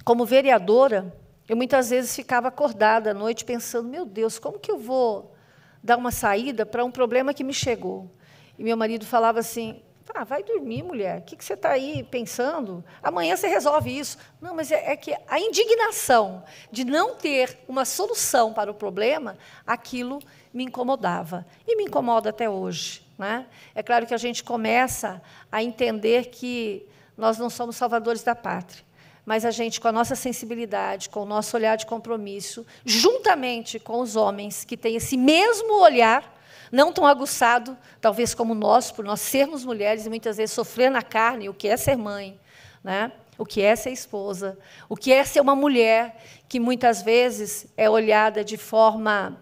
como vereadora, eu muitas vezes ficava acordada à noite pensando, meu Deus, como que eu vou dar uma saída para um problema que me chegou? E meu marido falava assim, ah, vai dormir, mulher. O que, que você está aí pensando? Amanhã você resolve isso. Não, mas é, é, que a indignação de não ter uma solução para o problema, aquilo me incomodava. E me incomoda até hoje. Né? É claro que a gente começa a entender que nós não somos salvadores da pátria. Mas a gente, com a nossa sensibilidade, com o nosso olhar de compromisso, juntamente com os homens que têm esse mesmo olhar, não tão aguçado, talvez como nós, por nós sermos mulheres e muitas vezes sofrer na carne o que é ser mãe, né? o que é ser esposa, o que é ser uma mulher que muitas vezes é olhada de forma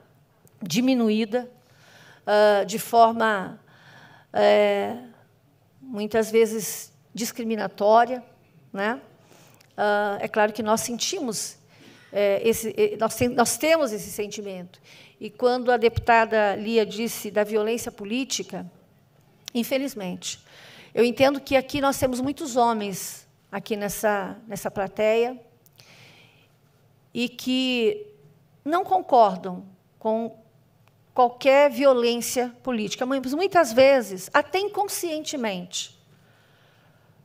diminuída, ah, de forma é, muitas vezes discriminatória, né? Ah, é claro que nós sentimos eh, esse, eh, nós, nós temos esse sentimento e quando a deputada Lia disse da violência política, infelizmente, eu entendo que aqui nós temos muitos homens aqui nessa, nessa plateia e que não concordam com qualquer violência política, mas muitas vezes, até inconscientemente,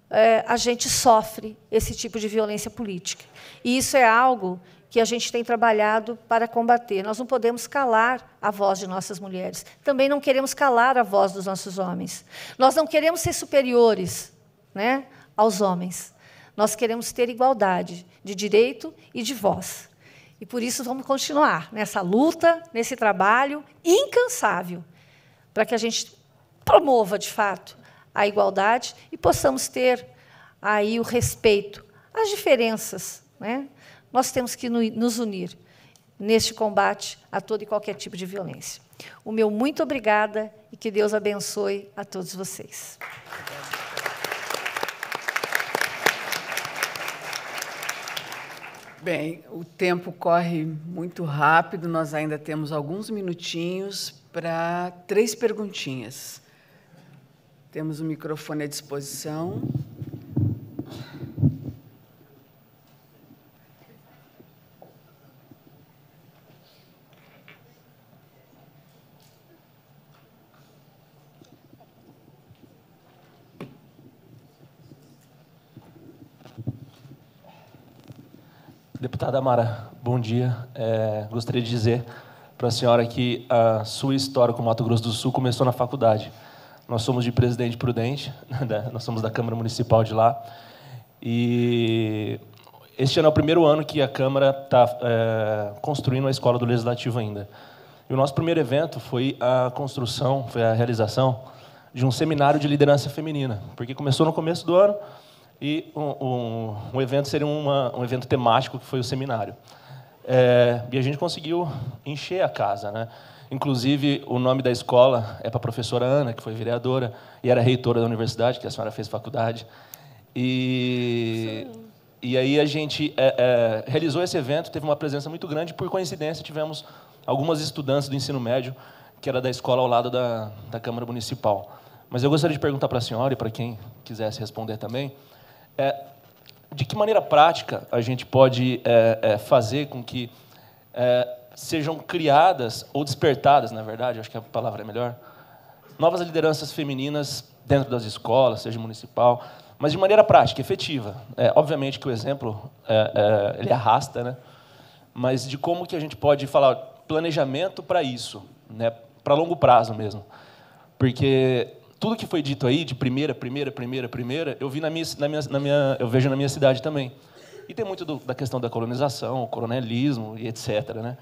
é, a gente sofre esse tipo de violência política. E isso é algo que a gente tem trabalhado para combater. Nós não podemos calar a voz de nossas mulheres. Também não queremos calar a voz dos nossos homens. Nós não queremos ser superiores né, aos homens. Nós queremos ter igualdade de direito e de voz. E por isso vamos continuar nessa luta, nesse trabalho incansável, para que a gente promova de fato a igualdade e possamos ter aí o respeito às diferenças, né? Nós temos que nos unir neste combate a todo e qualquer tipo de violência. O meu muito obrigada e que Deus abençoe a todos vocês. Bem, o tempo corre muito rápido, nós ainda temos alguns minutinhos para três perguntinhas. Temos o microfone à disposição. Deputada Mara, bom dia. É, gostaria de dizer para a senhora que a sua história com o Mato Grosso do Sul começou na faculdade. Nós somos de Presidente Prudente, né? nós somos da Câmara Municipal de lá. E este ano é o primeiro ano que a Câmara está é, construindo a escola do Legislativo ainda. E o nosso primeiro evento foi a construção, foi a realização de um seminário de liderança feminina, porque começou no começo do ano, e um, um, um evento seria uma, um evento temático, que foi o seminário. É, e a gente conseguiu encher a casa. Né? Inclusive, o nome da escola é para a professora Ana, que foi vereadora e era reitora da universidade, que a senhora fez faculdade. E, Sim. e aí a gente é, é, realizou esse evento, teve uma presença muito grande. Por coincidência, tivemos algumas estudantes do ensino médio, que era da escola ao lado da, da Câmara Municipal. Mas eu gostaria de perguntar para a senhora e para quem quisesse responder também, é, de que maneira prática a gente pode é, é, fazer com que é, sejam criadas ou despertadas, na verdade, acho que a palavra é melhor, novas lideranças femininas dentro das escolas, seja municipal, mas de maneira prática, efetiva. É, obviamente que o exemplo é, ele arrasta, né? Mas de como que a gente pode falar planejamento para isso, né? Para longo prazo mesmo, porque tudo que foi dito aí, de primeira, primeira, primeira, primeira, eu vi na minha, na minha, na minha eu vejo na minha cidade também. E tem muito do, da questão da colonização, coronelismo e etc. Né?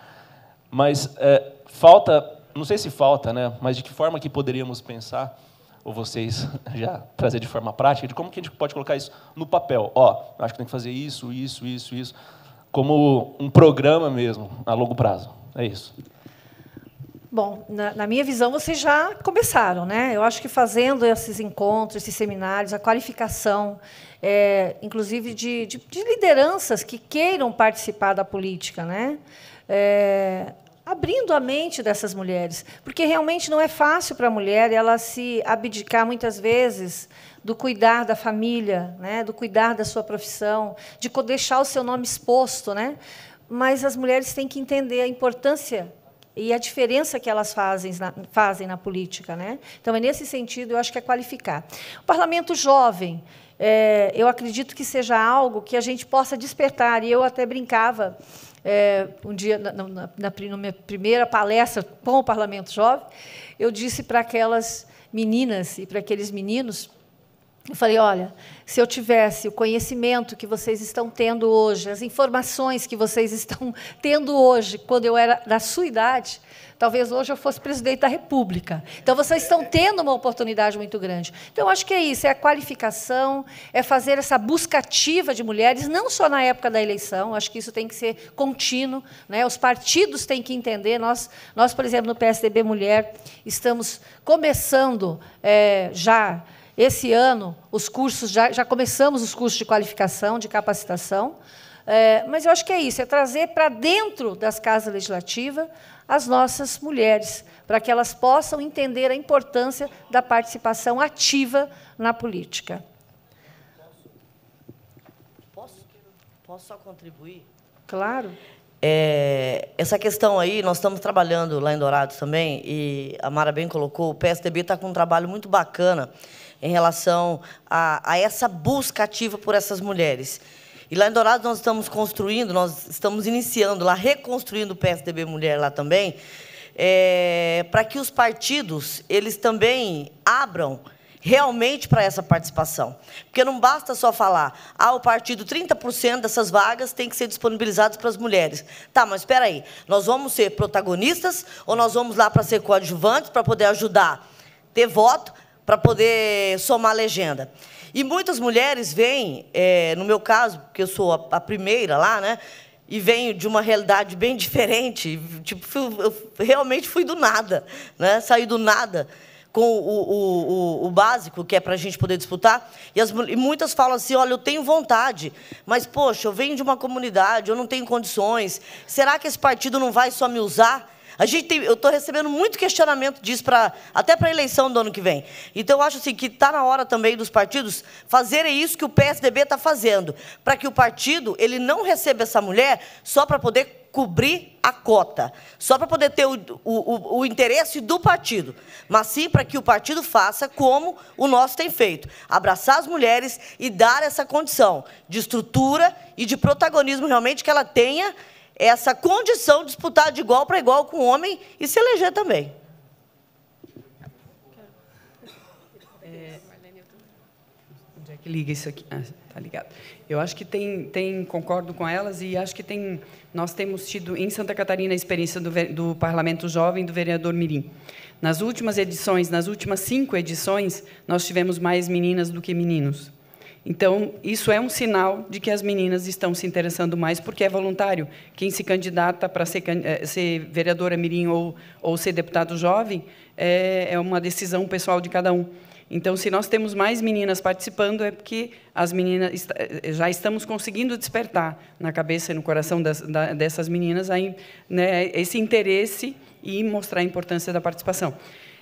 Mas é, falta, não sei se falta, né? mas de que forma que poderíamos pensar, ou vocês já trazer de forma prática, de como que a gente pode colocar isso no papel. Ó, acho que tem que fazer isso, isso, isso, isso, como um programa mesmo, a longo prazo. É isso. Bom, na, na, minha visão, vocês já começaram, né? Eu acho que fazendo esses encontros, esses seminários, a qualificação, é, inclusive de, de, de, lideranças que queiram participar da política, né? É, abrindo a mente dessas mulheres, porque realmente não é fácil para a mulher ela se abdicar muitas vezes do cuidar da família, né? Do cuidar da sua profissão, de deixar o seu nome exposto, né? Mas as mulheres têm que entender a importância e a diferença que elas fazem na, fazem na política. Né? Então, é nesse sentido, eu acho que é qualificar. O parlamento jovem, é, eu acredito que seja algo que a gente possa despertar, e eu até brincava é, um dia, na, na, na minha primeira palestra com o parlamento jovem, eu disse para aquelas meninas e para aqueles meninos eu falei: olha, se eu tivesse o conhecimento que vocês estão tendo hoje, as informações que vocês estão tendo hoje, quando eu era da sua idade, talvez hoje eu fosse presidente da República. Então, vocês estão tendo uma oportunidade muito grande. Então, eu acho que é isso: é a qualificação, é fazer essa busca ativa de mulheres, não só na época da eleição, acho que isso tem que ser contínuo. Né? Os partidos têm que entender. Nós, nós, por exemplo, no PSDB Mulher, estamos começando é, já. Esse ano, os cursos, já, já começamos os cursos de qualificação, de capacitação, é, mas eu acho que é isso, é trazer para dentro das casas legislativas as nossas mulheres, para que elas possam entender a importância da participação ativa na política. Posso, posso só contribuir? Claro. É, essa questão aí, nós estamos trabalhando lá em Dourados também, e a Mara bem colocou, o PSDB está com um trabalho muito bacana em relação a, a essa busca ativa por essas mulheres. E lá em Dourados nós estamos construindo, nós estamos iniciando lá, reconstruindo o PSDB Mulher lá também, é, para que os partidos eles também abram realmente para essa participação. Porque não basta só falar, ah, o partido, 30% dessas vagas tem que ser disponibilizadas para as mulheres. Tá, mas espera aí, nós vamos ser protagonistas ou nós vamos lá para ser coadjuvantes, para poder ajudar, ter voto, para poder somar a legenda. E muitas mulheres vêm, é, no meu caso, porque eu sou a, a, primeira lá, né? E venho de uma realidade bem diferente. Tipo, fui, eu realmente fui do nada, né? Saí do nada com o, o, o, o básico, que é para a gente poder disputar. E, as, e muitas falam assim: olha, eu tenho vontade, mas, poxa, eu venho de uma comunidade, eu não tenho condições. Será que esse partido não vai só me usar? A gente tem, eu estou recebendo muito questionamento disso para até para a eleição do ano que vem. Então eu acho assim que está na hora também dos partidos fazerem isso que o PSDB está fazendo, para que o partido ele não receba essa mulher só para poder cobrir a cota, só para poder ter o, o, o, interesse do partido, mas sim para que o partido faça como o nosso tem feito, abraçar as mulheres e dar essa condição de estrutura e de protagonismo realmente que ela tenha essa condição de disputar de igual para igual com o homem e se eleger também. É, onde é que liga isso aqui? Ah, tá ligado. Eu acho que tem, tem, concordo com elas e acho que tem, nós temos tido em Santa Catarina a experiência do, do Parlamento Jovem do vereador Mirim. Nas últimas edições, nas últimas cinco edições, nós tivemos mais meninas do que meninos. Então, isso é um sinal de que as meninas estão se interessando mais, porque é voluntário. Quem se candidata para ser, eh, ser vereadora mirim ou, ou ser deputado jovem é, é uma decisão pessoal de cada um. Então, se nós temos mais meninas participando, é porque as meninas eh, já estamos conseguindo despertar na cabeça e no coração das, da, dessas meninas aí, né, esse interesse e mostrar a importância da participação.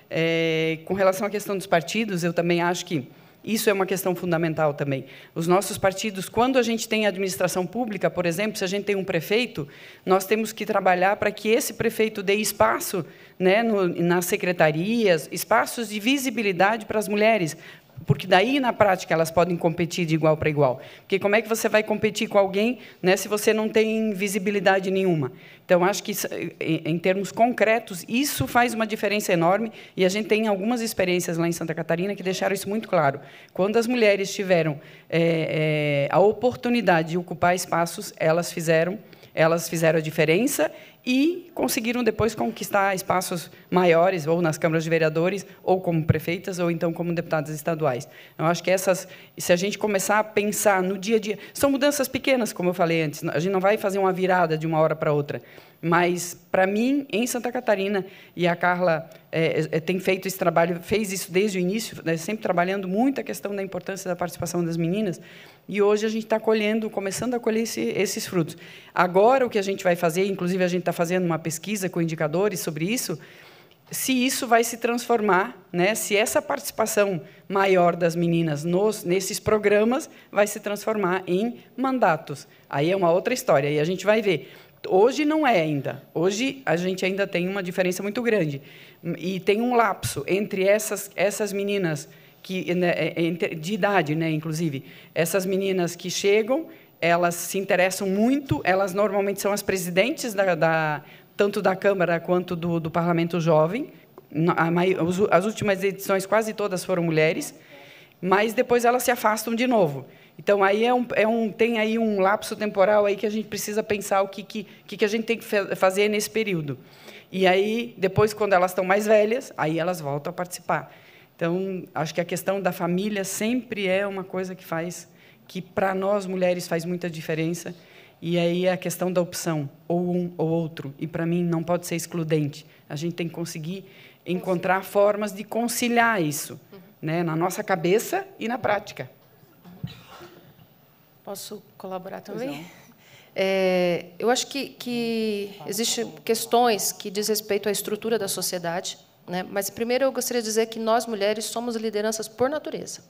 É, com relação à questão dos partidos, eu também acho que isso é uma questão fundamental também. Os nossos partidos, quando a gente tem administração pública, por exemplo, se a gente tem um prefeito, nós temos que trabalhar para que esse prefeito dê espaço né, no, nas secretarias, espaços de visibilidade para as mulheres, porque daí na prática elas podem competir de igual para igual. Porque como é que você vai competir com alguém né, se você não tem visibilidade nenhuma? Então, acho que, eh, em termos concretos, isso faz uma diferença enorme e a gente tem algumas experiências lá em Santa Catarina que deixaram isso muito claro. Quando as mulheres tiveram é, é, a oportunidade de ocupar espaços, elas fizeram elas fizeram a diferença e conseguiram depois conquistar espaços maiores, ou nas câmaras de vereadores, ou como prefeitas, ou então como deputadas estaduais. Eu acho que essas, se a gente começar a pensar no dia a dia, são mudanças pequenas, como eu falei antes, a gente não vai fazer uma virada de uma hora para outra, mas, para mim, em Santa Catarina, e a Carla é, é, é, tem feito esse trabalho, fez isso desde o início, né, sempre trabalhando muito a questão da importância da participação das meninas, e hoje a gente está colhendo, começando a colher esse, esses frutos. Agora, o que a gente vai fazer, inclusive a gente está fazendo uma pesquisa com indicadores sobre isso, se isso vai se transformar, né? se essa participação maior das meninas nos, nesses programas vai se transformar em mandatos. Aí é uma outra história, e a gente vai ver. Hoje não é ainda. Hoje a gente ainda tem uma diferença muito grande. E tem um lapso entre essas, essas meninas que né, é, é, de idade, né, inclusive, essas meninas que chegam, elas se interessam muito, elas normalmente são as presidentes da, da tanto da Câmara quanto do, do Parlamento Jovem. As últimas edições quase todas foram mulheres, mas depois elas se afastam de novo. Então aí é um, é um, tem aí um lapso temporal aí que a gente precisa pensar o que que, que a gente tem que fazer nesse período. E aí depois quando elas estão mais velhas, aí elas voltam a participar. Então acho que a questão da família sempre é uma coisa que faz que para nós mulheres faz muita diferença. E aí é a questão da opção, ou um ou outro. E para mim não pode ser excludente. A gente tem que conseguir encontrar formas de conciliar isso, uhum. né, na nossa cabeça e na prática. Posso colaborar também? É, eu acho que, que existem questões que diz respeito à estrutura da sociedade, né? mas, primeiro, eu gostaria de dizer que nós, mulheres, somos lideranças por natureza.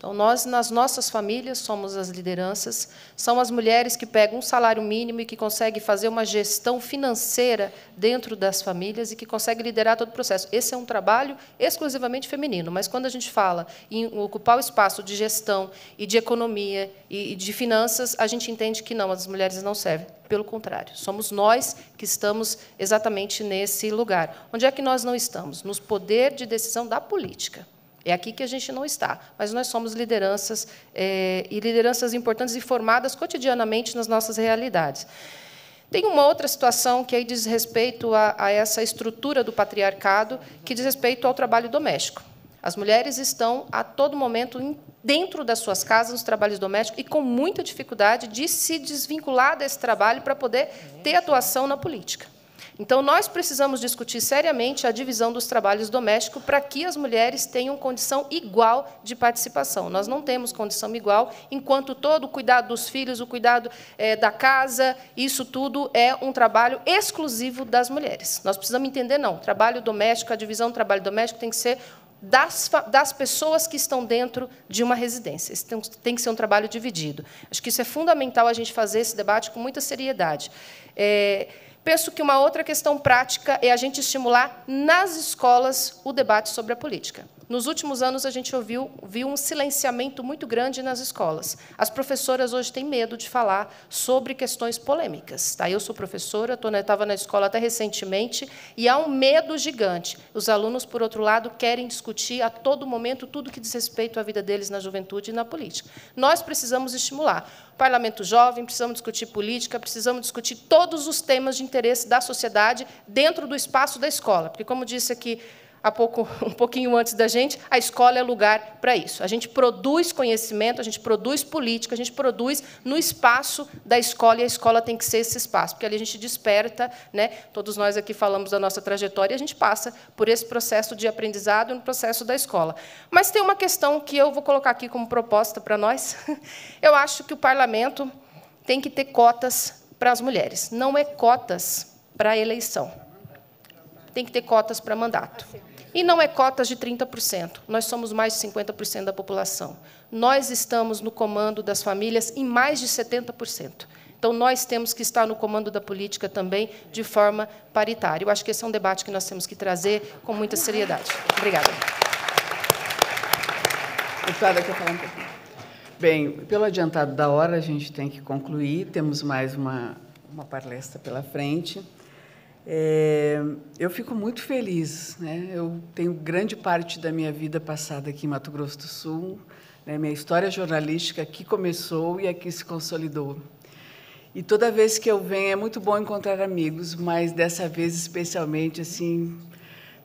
Então, nós, nas nossas famílias, somos as lideranças, são as mulheres que pegam um salário mínimo e que conseguem fazer uma gestão financeira dentro das famílias e que conseguem liderar todo o processo. Esse é um trabalho exclusivamente feminino, mas quando a gente fala em ocupar o espaço de gestão e de economia e de finanças, a gente entende que não, as mulheres não servem. Pelo contrário, somos nós que estamos exatamente nesse lugar. Onde é que nós não estamos? Nos poder de decisão da política. É aqui que a gente não está, mas nós somos lideranças é, e lideranças importantes e formadas cotidianamente nas nossas realidades. Tem uma outra situação que aí diz respeito a, a essa estrutura do patriarcado, que diz respeito ao trabalho doméstico. As mulheres estão a todo momento dentro das suas casas, nos trabalhos domésticos, e com muita dificuldade de se desvincular desse trabalho para poder ter atuação na política. Então, nós precisamos discutir seriamente a divisão dos trabalhos domésticos para que as mulheres tenham condição igual de participação. Nós não temos condição igual, enquanto todo o cuidado dos filhos, o cuidado é, da casa, isso tudo é um trabalho exclusivo das mulheres. Nós precisamos entender, não, trabalho doméstico, a divisão do trabalho doméstico tem que ser das, das, pessoas que estão dentro de uma residência. Esse tem, tem, que ser um trabalho dividido. Acho que isso é fundamental a gente fazer esse debate com muita seriedade. É, Penso que uma outra questão prática é a gente estimular nas escolas o debate sobre a política. Nos últimos anos, a gente ouviu, viu um silenciamento muito grande nas escolas. As professoras hoje têm medo de falar sobre questões polêmicas. Tá? Eu sou professora, estava na escola até recentemente, e há um medo gigante. Os alunos, por outro lado, querem discutir a todo momento tudo que diz respeito à vida deles na juventude e na política. Nós precisamos estimular. O parlamento jovem, precisamos discutir política, precisamos discutir todos os temas de interesse da sociedade dentro do espaço da escola. Porque, como disse aqui há pouco, um pouquinho antes da gente, a escola é lugar para isso. A gente produz conhecimento, a gente produz política, a gente produz no espaço da escola, e a escola tem que ser esse espaço, porque ali a gente desperta, né? todos nós aqui falamos da nossa trajetória, e a gente passa por esse processo de aprendizado no processo da escola. Mas tem uma questão que eu vou colocar aqui como proposta para nós. Eu acho que o parlamento tem que ter cotas para as mulheres, não é cotas para a eleição tem que ter cotas para mandato. E não é cotas de 30%, nós somos mais de 50% da população. Nós estamos no comando das famílias em mais de 70%. Então, nós temos que estar no comando da política também de forma paritária. Eu acho que esse é um debate que nós temos que trazer com muita seriedade. Obrigada. Deputada, quer falar um pouquinho? Bem, pelo adiantado da hora, a gente tem que concluir. Temos mais uma, uma palestra pela frente. É, eu fico muito feliz. Né? Eu tenho grande parte da minha vida passada aqui em Mato Grosso do Sul. Né? Minha história jornalística aqui começou e aqui se consolidou. E toda vez que eu venho é muito bom encontrar amigos, mas dessa vez especialmente assim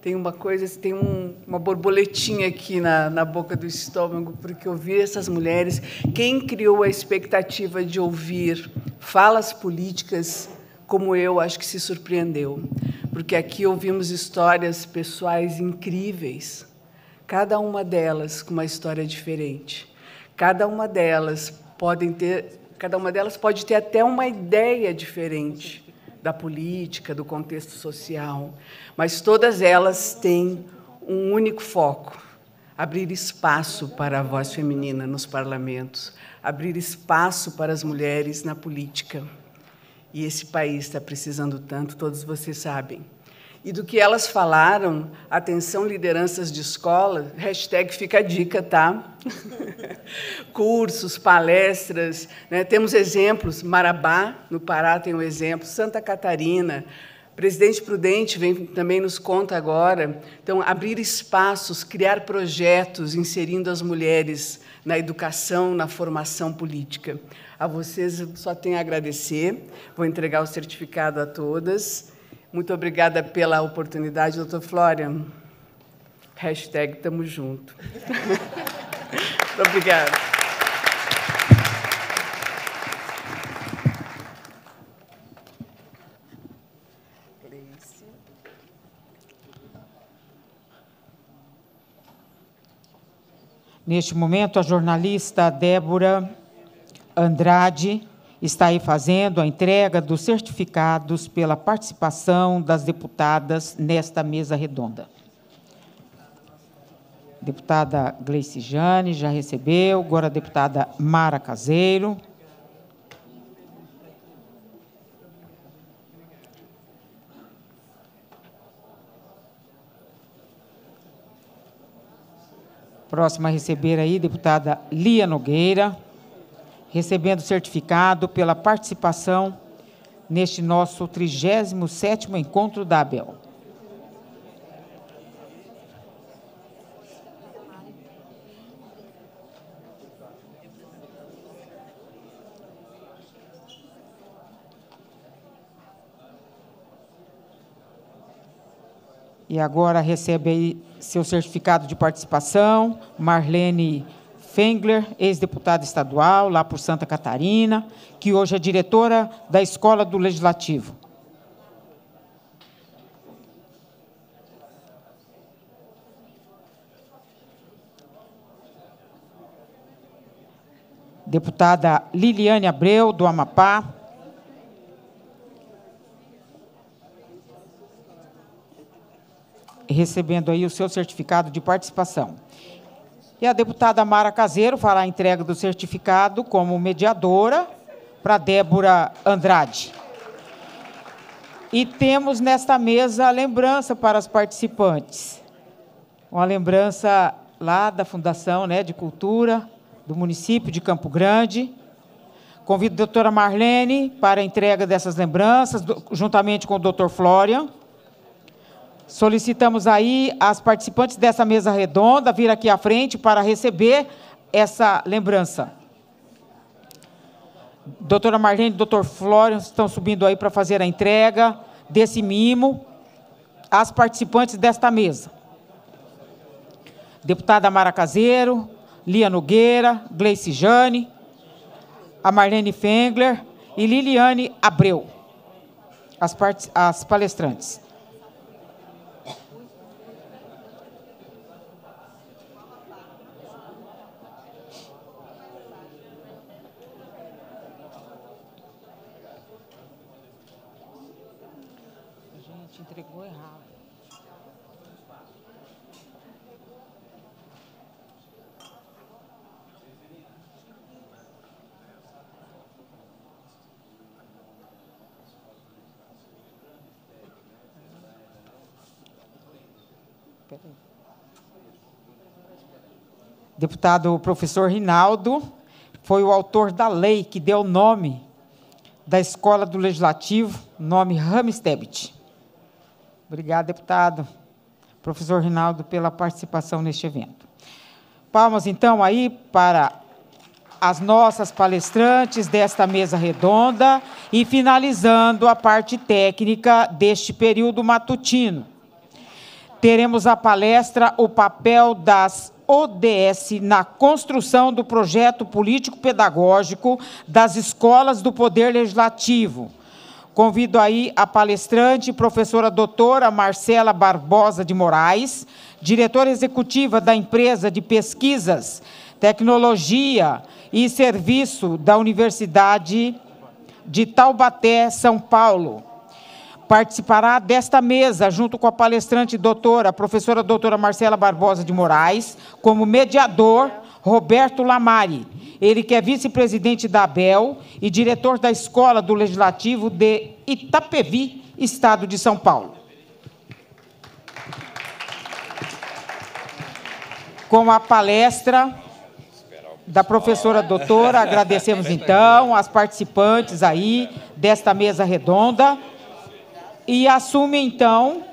tem uma coisa, tem um, uma borboletinha aqui na, na boca do estômago porque ouvir essas mulheres, quem criou a expectativa de ouvir falas políticas como eu, acho que se surpreendeu, porque aqui ouvimos histórias pessoais incríveis, cada uma delas com uma história diferente. Cada uma delas podem ter, cada uma delas pode ter até uma ideia diferente da política, do contexto social, mas todas elas têm um único foco: abrir espaço para a voz feminina nos parlamentos, abrir espaço para as mulheres na política. E esse país está precisando tanto, todos vocês sabem. E do que elas falaram, atenção lideranças de escola, hashtag fica a dica, tá? Cursos, palestras, né? temos exemplos, Marabá, no Pará tem um exemplo, Santa Catarina, Presidente Prudente vem também nos conta agora. Então, abrir espaços, criar projetos, inserindo as mulheres na educação, na formação política. A vocês só tenho a agradecer. Vou entregar o certificado a todas. Muito obrigada pela oportunidade, doutor Flória. Hashtag tamo junto. Muito obrigada. Neste momento, a jornalista Débora Andrade está aí fazendo a entrega dos certificados pela participação das deputadas nesta mesa redonda. Deputada Gleice Jane já recebeu, agora a deputada Mara Caseiro. Próxima a receber aí, deputada Lia Nogueira recebendo certificado pela participação neste nosso 37º encontro da ABEL. E agora recebe aí seu certificado de participação, Marlene Fengler, ex-deputada estadual lá por Santa Catarina, que hoje é diretora da Escola do Legislativo. Deputada Liliane Abreu, do Amapá. Recebendo aí o seu certificado de participação. E a deputada Mara Caseiro fará a entrega do certificado como mediadora para Débora Andrade. E temos nesta mesa a lembrança para as participantes. Uma lembrança lá da Fundação né, de Cultura do município de Campo Grande. Convido a doutora Marlene para a entrega dessas lembranças, juntamente com o doutor Florian. Solicitamos aí as participantes dessa mesa redonda vir aqui à frente para receber essa lembrança. Doutora Marlene e doutor Flório estão subindo aí para fazer a entrega desse mimo às participantes desta mesa. Deputada Mara Caseiro, Lia Nogueira, Gleice Jane, a Marlene Fengler e Liliane Abreu, as, as palestrantes. Deputado professor Rinaldo foi o autor da lei que deu o nome da Escola do Legislativo, nome Ramstebit. Obrigado, deputado. Professor Rinaldo, pela participação neste evento. Palmas, então, aí para as nossas palestrantes desta mesa redonda e finalizando a parte técnica deste período matutino teremos a palestra O papel das ODS na construção do projeto político-pedagógico das escolas do Poder Legislativo. Convido aí a palestrante, professora doutora Marcela Barbosa de Moraes, diretora executiva da empresa de pesquisas, tecnologia e serviço da Universidade de Taubaté, São Paulo participará desta mesa, junto com a palestrante doutora, a professora doutora Marcela Barbosa de Moraes, como mediador, Roberto Lamari. Ele que é vice-presidente da ABEL e diretor da Escola do Legislativo de Itapevi, Estado de São Paulo. Com a palestra da professora doutora, agradecemos então as participantes aí desta mesa redonda e assume então,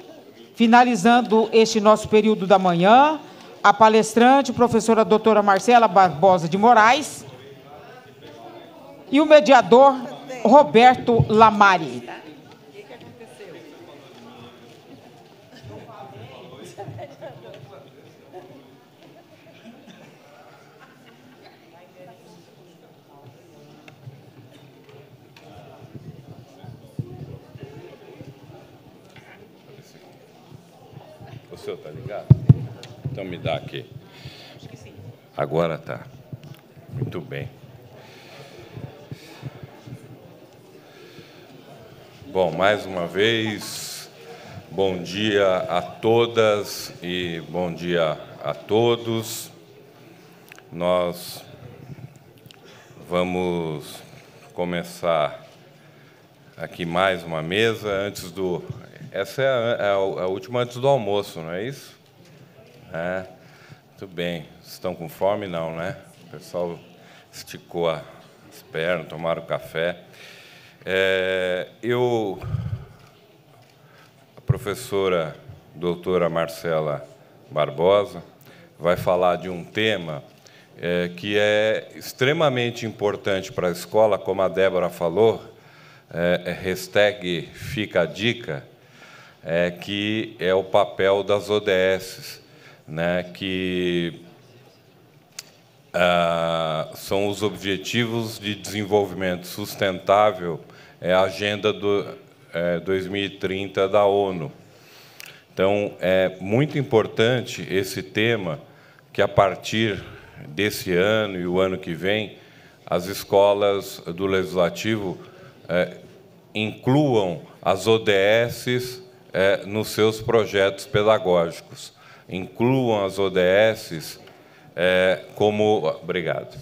finalizando este nosso período da manhã, a palestrante, professora doutora Marcela Barbosa de Moraes, e o mediador Roberto Lamari. senhor está ligado? Então me dá aqui. Agora tá. Muito bem. Bom, mais uma vez, bom dia a todas e bom dia a todos. Nós vamos começar aqui mais uma mesa. Antes do essa é a, é é a, última antes do almoço, não é isso? É. Muito bem. Estão com fome? Não, né? O pessoal esticou as pernas, tomaram café. É, eu, a professora doutora Marcela Barbosa, vai falar de um tema é, que é extremamente importante para a escola, como a Débora falou, é, é hashtag fica a dica, é, que é o papel das ODS, né, que ah, são os Objetivos de Desenvolvimento Sustentável, é a Agenda do, é, 2030 da ONU. Então, é muito importante esse tema que, a partir desse ano e o ano que vem, as escolas do Legislativo é, incluam as ODSs é, nos seus projetos pedagógicos. Incluam as ODS é, como. Obrigado.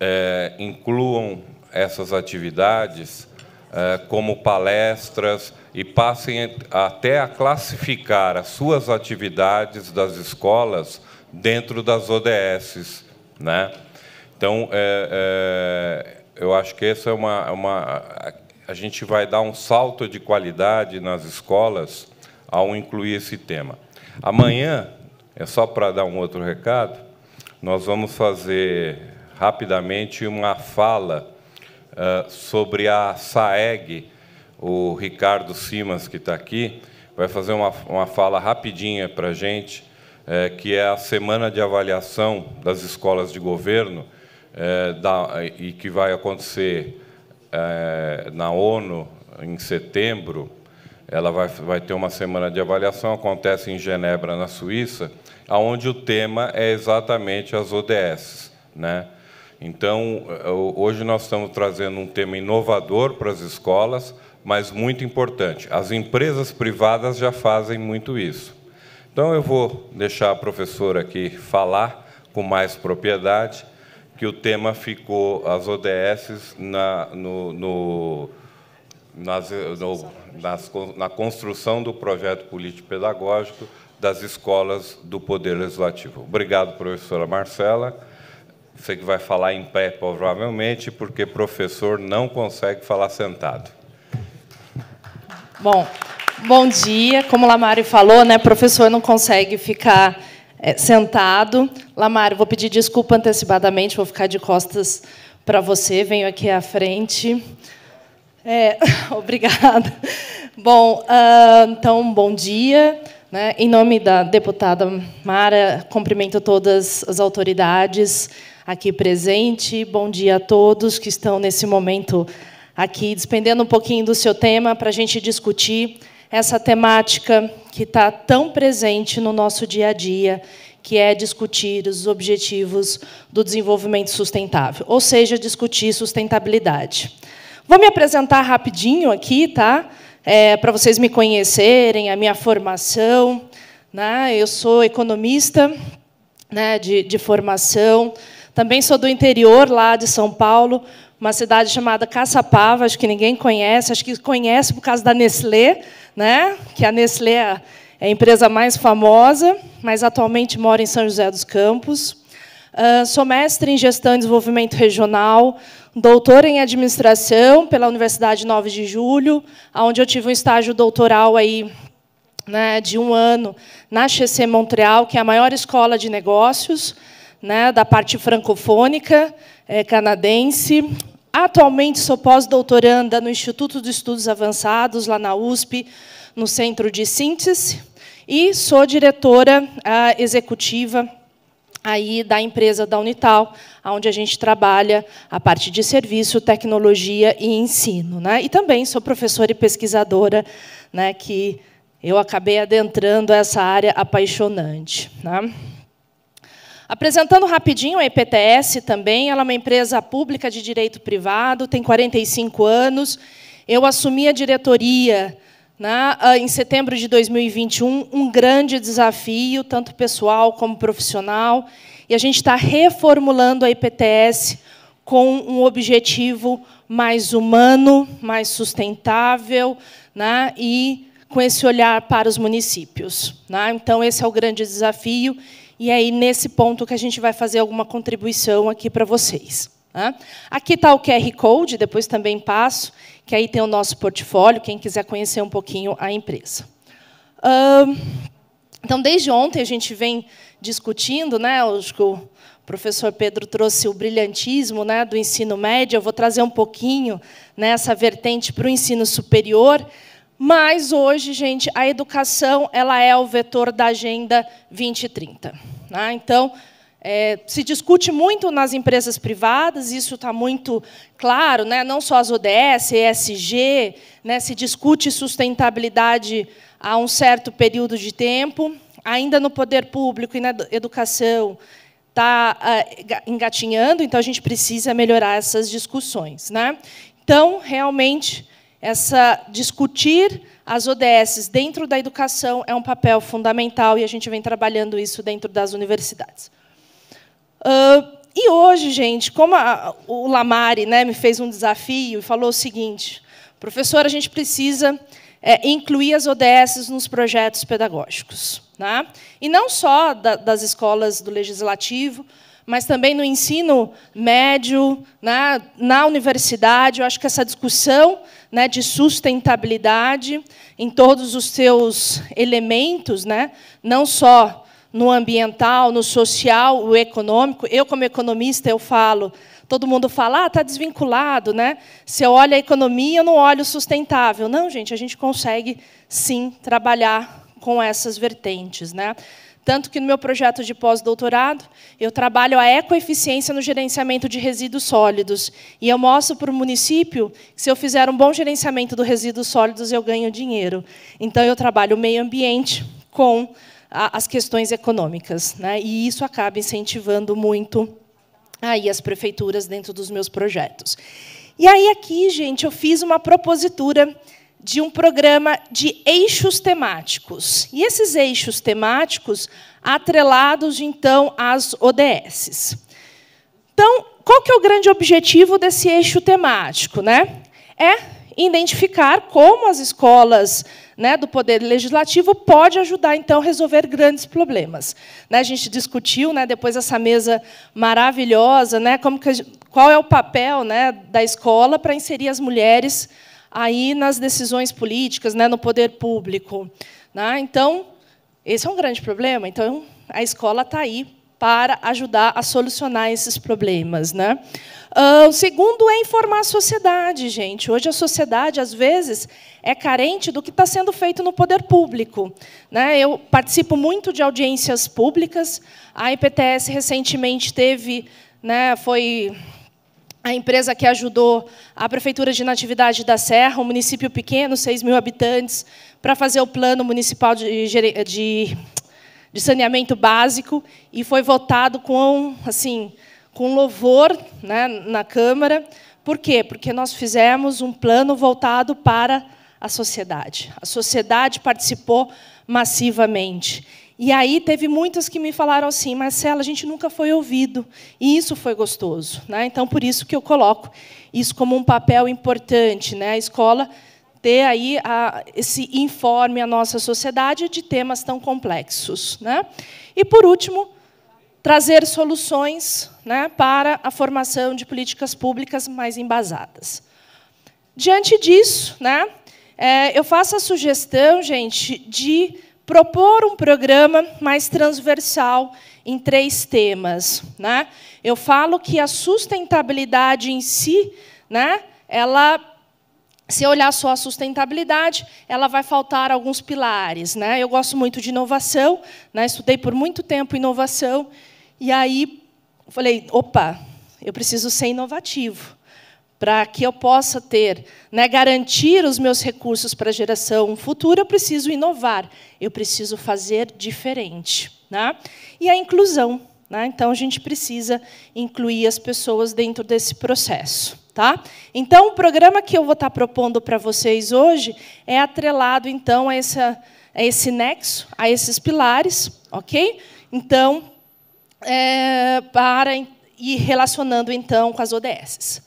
É, incluam essas atividades é, como palestras e passem até a classificar as suas atividades das escolas dentro das ODS. Né? Então, é, é, eu acho que essa é uma, uma a gente vai dar um salto de qualidade nas escolas ao incluir esse tema. Amanhã, é só para dar um outro recado, nós vamos fazer rapidamente uma fala uh, sobre a SAEG. O Ricardo Simas, que está aqui, vai fazer uma, uma fala rapidinha para a gente, que é a semana de avaliação das escolas de governo da, e que vai acontecer é, na ONU, em setembro, ela vai, vai ter uma semana de avaliação, acontece em Genebra, na Suíça, onde o tema é exatamente as ODS. Né? Então, eh, hoje nós estamos trazendo um tema inovador para as escolas, mas muito importante. As empresas privadas já fazem muito isso. Então, eu vou deixar a professora aqui falar com mais propriedade que o tema ficou as ODS na, no, no, nas, no, nas, na construção do projeto político-pedagógico das escolas do Poder Legislativo. Obrigado, professora Marcela. Você que vai falar em pé, provavelmente, porque professor não consegue falar sentado. Bom, bom dia. Como o Lamário falou, né, professor não consegue ficar é, sentado. Lamar, vou pedir desculpa antecipadamente, vou ficar de costas para você, venho aqui à frente. É, obrigada. Bom, uh, então, bom dia. Né? Em nome da deputada Mara, cumprimento todas as autoridades aqui presentes. Bom dia a todos que estão nesse momento aqui, despendendo um pouquinho do seu tema para a gente discutir essa temática que está tão presente no nosso dia a dia, que é discutir os objetivos do desenvolvimento sustentável, ou seja, discutir sustentabilidade. Vou me apresentar rapidinho aqui, tá? É, para vocês me conhecerem, a minha formação. Né? Eu sou economista né, de, de formação, também sou do interior lá de São Paulo, uma cidade chamada Caçapava, acho que ninguém conhece, acho que conhece por causa da Nestlé, né? que a Nestlé é, é a empresa mais famosa, mas atualmente mora em São José dos Campos. Uh, sou mestre em Gestão e Desenvolvimento Regional, doutora em Administração pela Universidade 9 de Julho, onde eu tive um estágio doutoral aí, né, de um ano na XC Montreal, que é a maior escola de negócios, né, da parte francofônica é, canadense. Atualmente sou pós-doutoranda no Instituto de Estudos Avançados, lá na USP, no Centro de Síntese, e sou diretora ah, executiva aí da empresa da Unital, onde a gente trabalha a parte de serviço, tecnologia e ensino. Né? E também sou professora e pesquisadora, né, que eu acabei adentrando essa área apaixonante. Né? Apresentando rapidinho, a EPTS também, ela é uma empresa pública de direito privado, tem 45 anos. Eu assumi a diretoria na, né, ah, em setembro de 2021, um grande desafio, tanto pessoal como profissional, e a gente está reformulando a IPTS com um objetivo mais humano, mais sustentável, né, e com esse olhar para os municípios. Né? Então, esse é o grande desafio, e aí, nesse ponto, que a gente vai fazer alguma contribuição aqui para vocês. Tá? Aqui está o QR Code, depois também passo, que aí tem o nosso portfólio, quem quiser conhecer um pouquinho a empresa. Então, desde ontem, a gente vem discutindo, né, acho que o professor Pedro trouxe o brilhantismo né, do ensino médio, eu vou trazer um pouquinho nessa né, vertente para o ensino superior, mas hoje, gente, a educação ela é o vetor da Agenda 2030. Né? Então, é, se discute muito nas empresas privadas, isso está muito claro, né? não só as ODS, ESG, né? se discute sustentabilidade há um certo período de tempo, ainda no poder público e na educação está é, engatinhando, então a gente precisa melhorar essas discussões. Né? Então, realmente, essa discutir as ODSs dentro da educação é um papel fundamental e a gente vem trabalhando isso dentro das universidades. Uh, e hoje, gente, como a, o Lamari né, me fez um desafio e falou o seguinte, professor, a gente precisa é, incluir as ODSs nos projetos pedagógicos. Né? E não só da, das escolas do legislativo, mas também no ensino médio, né? na universidade. Eu acho que essa discussão né, de sustentabilidade em todos os seus elementos, né, não só no ambiental, no social, o econômico. Eu, como economista, eu falo, todo mundo fala, ah, está desvinculado, né? Se eu olho a economia, eu não olho o sustentável. Não, gente, a gente consegue sim trabalhar com essas vertentes, né? Tanto que no meu projeto de pós-doutorado, eu trabalho a ecoeficiência no gerenciamento de resíduos sólidos. E eu mostro para o município que se eu fizer um bom gerenciamento dos resíduos sólidos, eu ganho dinheiro. Então, eu trabalho o meio ambiente com a, as questões econômicas. Né? E isso acaba incentivando muito aí as prefeituras dentro dos meus projetos. E aí, aqui, gente, eu fiz uma propositura de um programa de eixos temáticos. E esses eixos temáticos atrelados, então, às ODS. Então, qual que é o grande objetivo desse eixo temático? Né? É identificar como as escolas né, do Poder Legislativo pode ajudar, então, a resolver grandes problemas. Né, a gente discutiu, né, depois dessa mesa maravilhosa, né, como que, qual é o papel né, da escola para inserir as mulheres aí nas decisões políticas, né, no poder público. Né? Então, esse é um grande problema. Então, a escola está aí para ajudar a solucionar esses problemas. Né? Uh, o segundo é informar a sociedade, gente. Hoje a sociedade, às vezes, é carente do que está sendo feito no poder público. Né? Eu participo muito de audiências públicas. A IPTS recentemente teve, né, foi a empresa que ajudou a Prefeitura de Natividade da Serra, um município pequeno, 6 mil habitantes, para fazer o plano municipal de, de, de saneamento básico, e foi votado com, assim, com louvor né, na Câmara. Por quê? Porque nós fizemos um plano voltado para a sociedade. A sociedade participou massivamente. E aí teve muitas que me falaram assim, Marcela, a gente nunca foi ouvido. E isso foi gostoso. Né? Então, por isso que eu coloco isso como um papel importante. Né? A escola ter aí a, esse informe à nossa sociedade de temas tão complexos. Né? E, por último, trazer soluções né, para a formação de políticas públicas mais embasadas. Diante disso, né, é, eu faço a sugestão, gente, de propor um programa mais transversal em três temas. Né? Eu falo que a sustentabilidade em si, né, ela se eu olhar só a sustentabilidade, ela vai faltar alguns pilares. Né? Eu gosto muito de inovação, né? estudei por muito tempo inovação, e aí falei, opa, eu preciso ser inovativo para que eu possa ter, né, garantir os meus recursos para a geração futura, eu preciso inovar, eu preciso fazer diferente. Né? E a inclusão. Né? Então, a gente precisa incluir as pessoas dentro desse processo. Tá? Então, o programa que eu vou estar tá propondo para vocês hoje é atrelado, então, a, essa, a esse nexo, a esses pilares, ok? Então, é, para e relacionando, então, com as ODSs.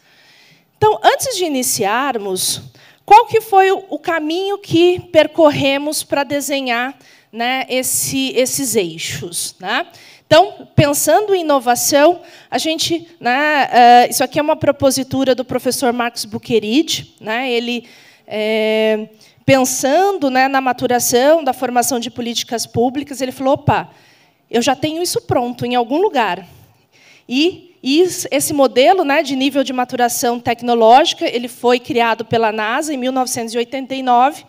Então, antes de iniciarmos, qual que foi o caminho que percorremos para desenhar né, esse, esses eixos? Né? Então, pensando em inovação, a gente, né, eh, isso aqui é uma propositura do professor Marcos Bucherid, né, ele é, pensando né, na maturação da formação de políticas públicas, ele falou: opa, eu já tenho isso pronto em algum lugar. E e esse modelo né, de nível de maturação tecnológica ele foi criado pela NASA em 1989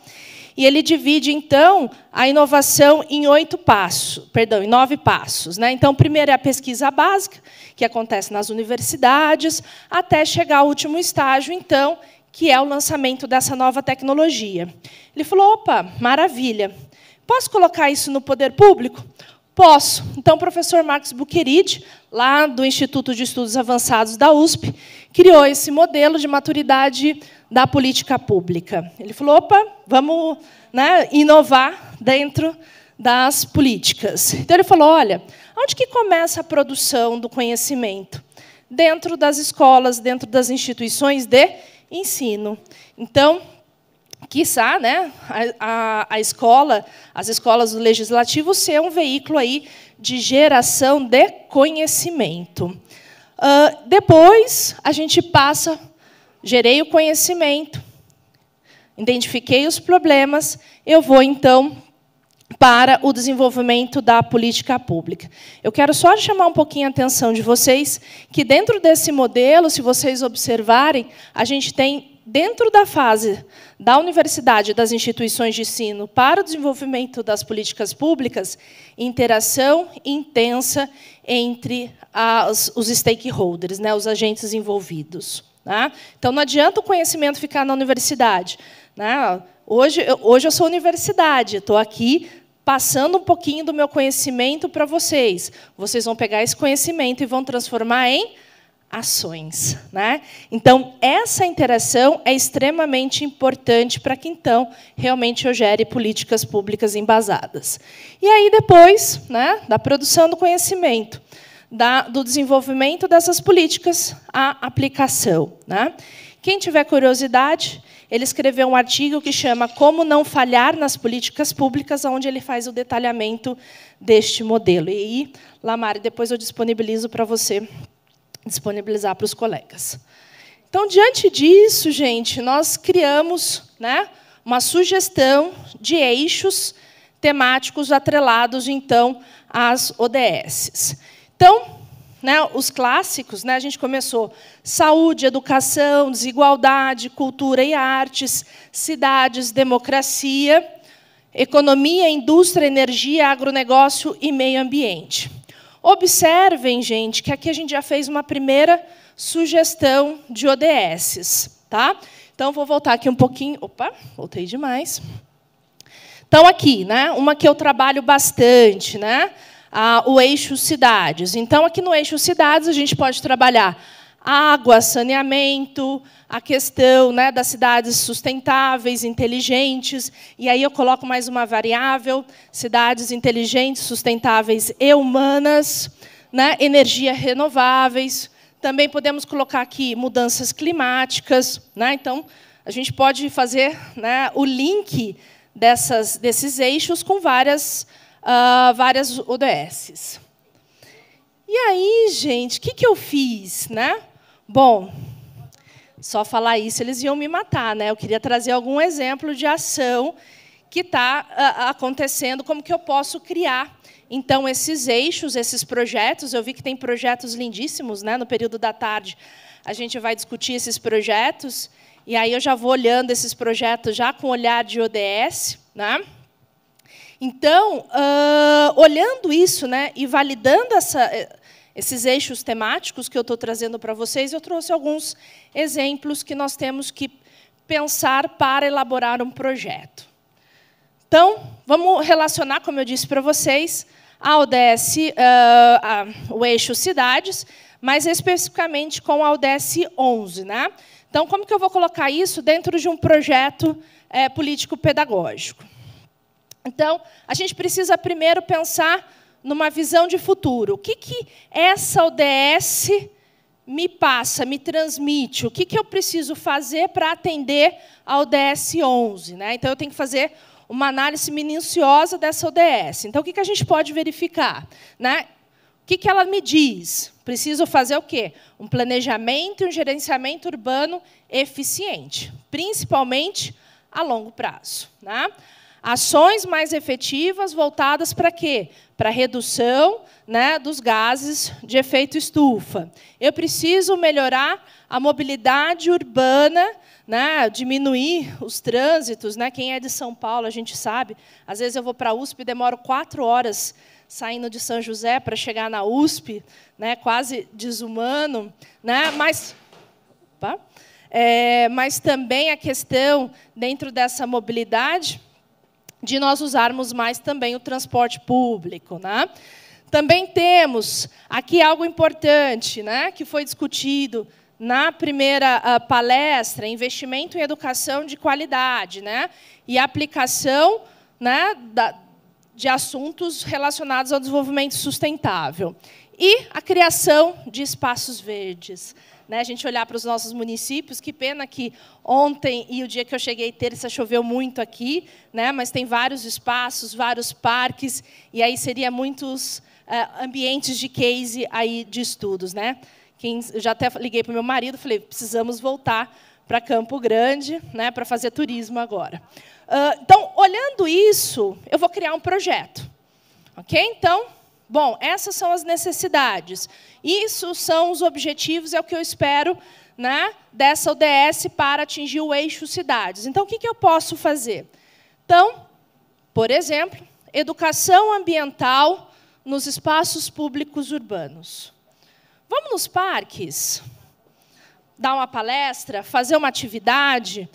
e ele divide então a inovação em oito passos, perdão, em nove passos. Né? Então, primeiro é a pesquisa básica que acontece nas universidades, até chegar ao último estágio, então, que é o lançamento dessa nova tecnologia. Ele falou: opa, maravilha! Posso colocar isso no poder público? Posso. Então, o professor Max Bucheride, lá do Instituto de Estudos Avançados da USP, criou esse modelo de maturidade da política pública. Ele falou: opa, vamos né, inovar dentro das políticas. Então, ele falou: olha, onde que começa a produção do conhecimento? Dentro das escolas, dentro das instituições de ensino. Então, quiçá, né, a, a, a, escola, as escolas do legislativo ser um veículo aí de geração de conhecimento. Uh, depois, a gente passa, gerei o conhecimento, identifiquei os problemas, eu vou, então, para o desenvolvimento da política pública. Eu quero só chamar um pouquinho a atenção de vocês que, dentro desse modelo, se vocês observarem, a gente tem dentro da fase da universidade, das instituições de ensino para o desenvolvimento das políticas públicas, interação intensa entre as, os stakeholders, né, os agentes envolvidos. Né? Então, não adianta o conhecimento ficar na universidade. Né? Hoje, hoje eu sou universidade, estou aqui passando um pouquinho do meu conhecimento para vocês. Vocês vão pegar esse conhecimento e vão transformar em ações. Né? Então, essa interação é extremamente importante para que, então, realmente eu gere políticas públicas embasadas. E aí, depois, né, da produção do conhecimento, da, do desenvolvimento dessas políticas, a aplicação. Né? Quem tiver curiosidade, ele escreveu um artigo que chama Como Não Falhar nas Políticas Públicas, onde ele faz o detalhamento deste modelo. E aí, Lamar, depois eu disponibilizo para você disponibilizar para os colegas. Então, diante disso, gente, nós criamos né, uma sugestão de eixos temáticos atrelados, então, às ODSs. Então, né, os clássicos, né, a gente começou saúde, educação, desigualdade, cultura e artes, cidades, democracia, economia, indústria, energia, agronegócio e meio ambiente. Observem, gente, que aqui a gente já fez uma primeira sugestão de ODSs. Tá? Então, vou voltar aqui um pouquinho. Opa, voltei demais. Então, aqui, né, uma que eu trabalho bastante, né, o eixo cidades. Então, aqui no eixo cidades, a gente pode trabalhar água, saneamento, a questão né, das cidades sustentáveis, inteligentes, e aí eu coloco mais uma variável: cidades inteligentes, sustentáveis e humanas, né, energia renováveis. Também podemos colocar aqui mudanças climáticas. Né, então, a gente pode fazer né, o link dessas, desses eixos com várias, uh, várias ODSs. E aí, gente, o que, que eu fiz? Né? Bom, só falar isso, eles iam me matar. Né? Eu queria trazer algum exemplo de ação que está acontecendo, como que eu posso criar. Então, esses eixos, esses projetos, eu vi que tem projetos lindíssimos, né? no período da tarde a gente vai discutir esses projetos, e aí eu já vou olhando esses projetos já com olhar de ODS. Né? Então, uh, olhando isso né, e validando essa, esses eixos temáticos que eu estou trazendo para vocês, eu trouxe alguns exemplos que nós temos que pensar para elaborar um projeto. Então, vamos relacionar, como eu disse para vocês, a ODS, uh, uh, o eixo cidades, mas especificamente com a ODS 11. Né? Então, como que eu vou colocar isso dentro de um projeto eh, político-pedagógico? Então, a gente precisa primeiro pensar numa visão de futuro. O que, que essa ODS me passa, me transmite? O que, que eu preciso fazer para atender a ODS 11? Né? Então, eu tenho que fazer uma análise minuciosa dessa ODS. Então, o que, que a gente pode verificar? Né? O que, que ela me diz? Preciso fazer o quê? Um planejamento e um gerenciamento urbano eficiente, principalmente a longo prazo. Né? Ações mais efetivas voltadas para quê? Para redução né, dos gases de efeito estufa. Eu preciso melhorar a mobilidade urbana, né, diminuir os trânsitos. Né? Quem é de São Paulo, a gente sabe. Às vezes eu vou para a USP e demoro quatro horas saindo de São José para chegar na USP, né, quase desumano. Né? Mas. Opa, é, mas também a questão dentro dessa mobilidade de nós usarmos mais também o transporte público. Né? Também temos aqui algo importante, né, que foi discutido na primeira uh, palestra, investimento em educação de qualidade, né, e aplicação, né, da, de assuntos relacionados ao desenvolvimento sustentável e a criação de espaços verdes né, a gente olhar para os nossos municípios, que pena que ontem e o dia que eu cheguei terça choveu muito aqui, né, mas tem vários espaços, vários parques, e aí seria muitos uh, ambientes de case aí de estudos. Né? Quem, já até liguei para o meu marido, falei, precisamos voltar para Campo Grande, né, para fazer turismo agora. Uh, então, olhando isso, eu vou criar um projeto. Ok? Então, Bom, essas são as necessidades. Isso são os objetivos, é o que eu espero né, dessa ODS para atingir o eixo cidades. Então, o que, que eu posso fazer? Então, por exemplo, educação ambiental nos espaços públicos urbanos. Vamos nos parques? Dar uma palestra, fazer uma atividade,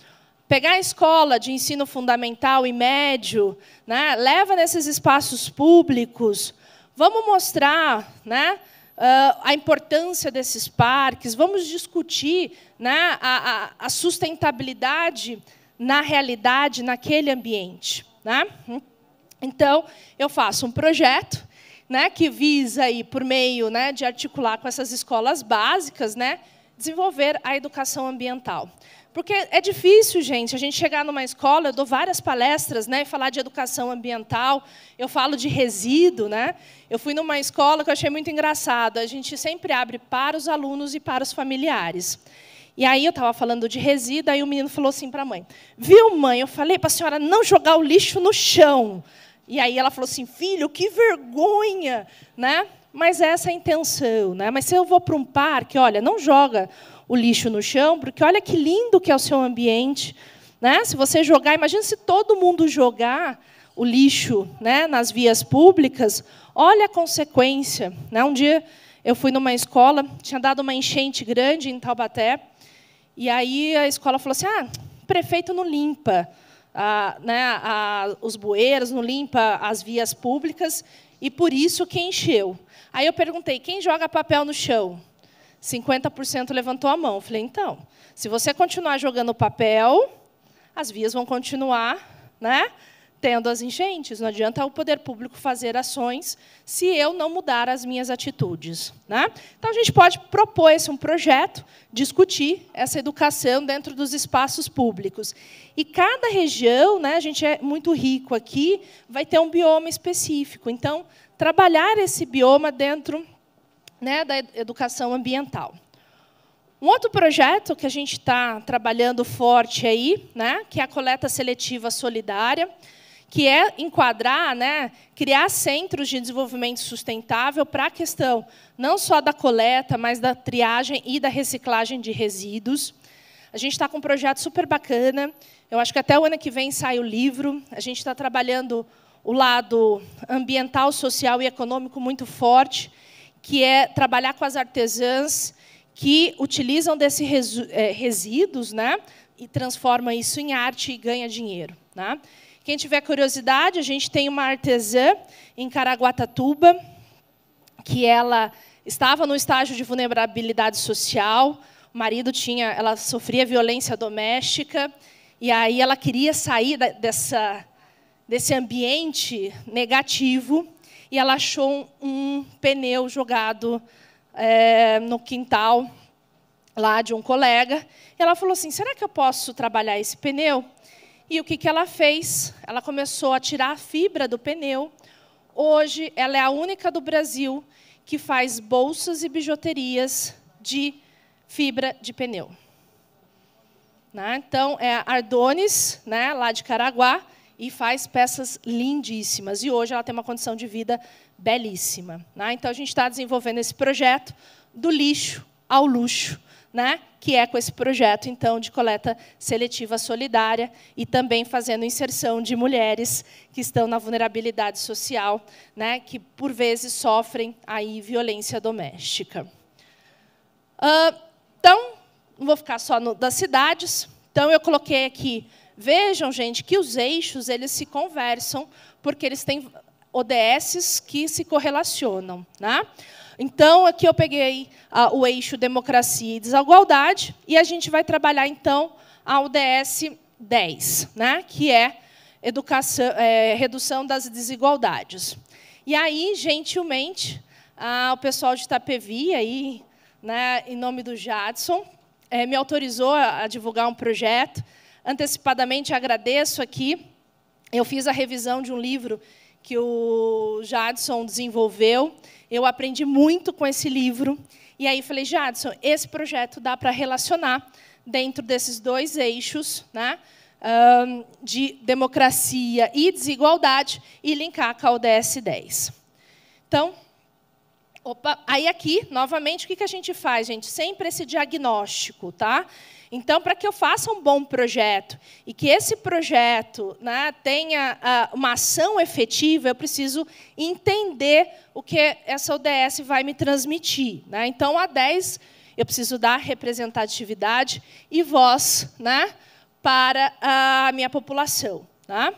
pegar a escola de ensino fundamental e médio, né, leva nesses espaços públicos, vamos mostrar né, ah, a importância desses parques, vamos discutir né, a, a, sustentabilidade na realidade, naquele ambiente. Né? Então, eu faço um projeto né, que visa, aí, por meio né, de articular com essas escolas básicas, né, desenvolver a educação ambiental. Porque é difícil, gente, a gente chegar numa escola, eu dou várias palestras, né, e falar de educação ambiental, eu falo de resíduo, né? Eu fui numa escola que eu achei muito engraçado, a gente sempre abre para os alunos e para os familiares. E aí eu estava falando de resíduo, aí o menino falou assim para a mãe: "Viu, mãe, eu falei para a senhora não jogar o lixo no chão". E aí ela falou assim: "Filho, que vergonha", né? Mas essa é a intenção, né? Mas se eu vou para um parque, olha, não joga o lixo no chão, porque olha que lindo que é o seu ambiente. Né? Se você jogar, imagina se todo mundo jogar o lixo né, nas vias públicas, olha a consequência. Né? Um dia eu fui numa escola, tinha dado uma enchente grande em Taubaté, e aí a escola falou assim: ah, o prefeito não limpa a, né, a, os bueiros, não limpa as vias públicas, e por isso que encheu. Aí eu perguntei: quem joga papel no chão? 50% levantou a mão. Falei, então, se você continuar jogando papel, as vias vão continuar, né? Tendo as enchentes. Não adianta o poder público fazer ações se eu não mudar as minhas atitudes. Né? Então, a gente pode propor esse um projeto, discutir essa educação dentro dos espaços públicos. E cada região, né, a gente é muito rico aqui, vai ter um bioma específico. Então, trabalhar esse bioma dentro né, da educação ambiental. Um outro projeto que a gente está trabalhando forte aí, né, que é a coleta seletiva solidária, que é enquadrar, né, criar centros de desenvolvimento sustentável para a questão não só da coleta, mas da triagem e da reciclagem de resíduos. A gente está com um projeto super bacana. Eu acho que até o ano que vem sai o livro. A gente está trabalhando o lado ambiental, social e econômico muito forte que é trabalhar com as artesãs que utilizam desses é, resíduos né, e transforma isso em arte e ganha dinheiro. Né? Quem tiver curiosidade, a gente tem uma artesã em Caraguatatuba, que ela estava no estágio de vulnerabilidade social, o marido tinha, ela sofria violência doméstica, e aí ela queria sair dessa, desse ambiente negativo, e ela achou um pneu jogado é, no quintal lá de um colega. E ela falou assim: será que eu posso trabalhar esse pneu? E o que, que ela fez? Ela começou a tirar a fibra do pneu. Hoje, ela é a única do Brasil que faz bolsas e bijuterias de fibra de pneu. Né? Então, é a Ardones, né, lá de Caraguá, e faz peças lindíssimas. E hoje ela tem uma condição de vida belíssima. Né? Então a gente está desenvolvendo esse projeto do lixo ao luxo, né? que é com esse projeto então de coleta seletiva solidária e também fazendo inserção de mulheres que estão na vulnerabilidade social, né? que por vezes sofrem aí violência doméstica. Uh, então, não vou ficar só no, das cidades. Então eu coloquei aqui Vejam, gente, que os eixos eles se conversam porque eles têm ODSs que se correlacionam, né? Então, aqui eu peguei ah, o eixo democracia e desigualdade e a gente vai trabalhar então a ODS 10, né? Que é educação, é, redução das desigualdades. E aí, gentilmente, ah, o pessoal de Itapevi, aí, né, em nome do Jadson, é, me autorizou a, a divulgar um projeto antecipadamente agradeço aqui. Eu fiz a revisão de um livro que o Jadson desenvolveu. Eu aprendi muito com esse livro. E aí falei, Jadson, esse projeto dá para relacionar dentro desses dois eixos, né? de democracia e desigualdade e linkar com a ODS 10. Então, opa, aí aqui, novamente, o que a gente faz, gente? Sempre esse diagnóstico, tá? Então, para que eu faça um bom projeto e que esse projeto né, tenha uh, uma ação efetiva, eu preciso entender o que essa ODS vai me transmitir. Né? Então, a 10, eu preciso dar representatividade e voz né, para a minha população. Tá?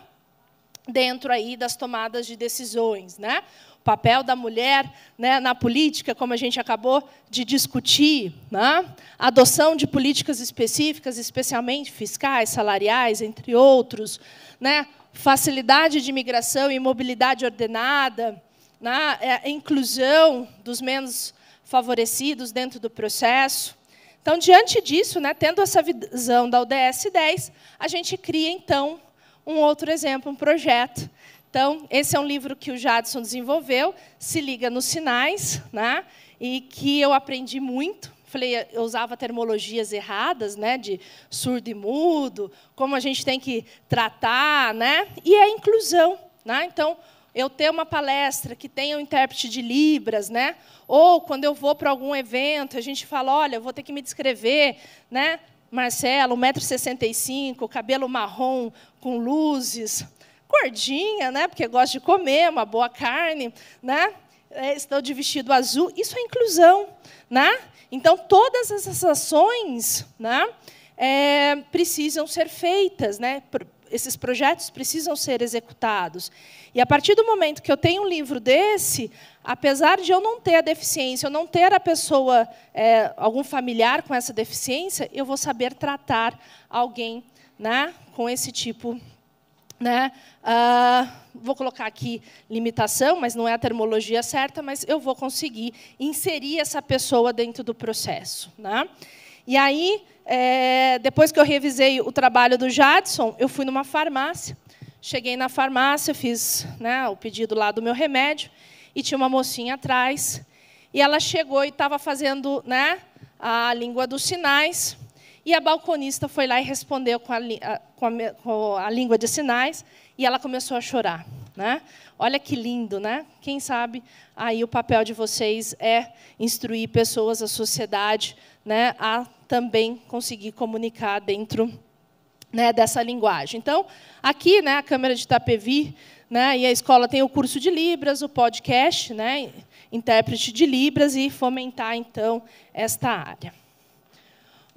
Dentro aí das tomadas de decisões. Né? papel da mulher né, na política, como a gente acabou de discutir, né? adoção de políticas específicas, especialmente fiscais, salariais, entre outros, né? facilidade de imigração e mobilidade ordenada, né? É, inclusão dos menos favorecidos dentro do processo. Então, diante disso, né, tendo essa visão da UDS 10, a gente cria, então, um outro exemplo, um projeto então, esse é um livro que o Jadson desenvolveu, se liga nos sinais, né? e que eu aprendi muito. Falei, eu usava termologias erradas, né, de surdo e mudo, como a gente tem que tratar, né? E a é inclusão, né? Então, eu ter uma palestra que tenha um intérprete de libras, né? Ou quando eu vou para algum evento, a gente fala, olha, eu vou ter que me descrever, né? Marcelo, 1,65m, cabelo marrom com luzes, gordinha, né? Porque gosta de comer, uma boa carne, né? É, Estão de vestido azul. Isso é inclusão, né? Então todas essas ações, né? É, precisam ser feitas, né? esses projetos precisam ser executados. E a partir do momento que eu tenho um livro desse, apesar de eu não ter a deficiência, eu não ter a pessoa, é, algum familiar com essa deficiência, eu vou saber tratar alguém né, com esse tipo né? Uh, vou colocar aqui limitação, mas não é a termologia certa, mas eu vou conseguir inserir essa pessoa dentro do processo. Né? E aí, é, depois que eu revisei o trabalho do Jadson, eu fui numa farmácia, cheguei na farmácia, fiz né, o pedido lá do meu remédio, e tinha uma mocinha atrás, e ela chegou e estava fazendo né, a língua dos sinais, e a balconista foi lá e respondeu com a, com a, com a língua de sinais, e ela começou a chorar. Né? Olha que lindo, né? Quem sabe aí o papel de vocês é instruir pessoas, a sociedade, né, a também conseguir comunicar dentro né, dessa linguagem. Então, aqui, né, a Câmara de Itapevi né, e a escola tem o curso de Libras, o podcast, né, intérprete de Libras e fomentar, então, esta área.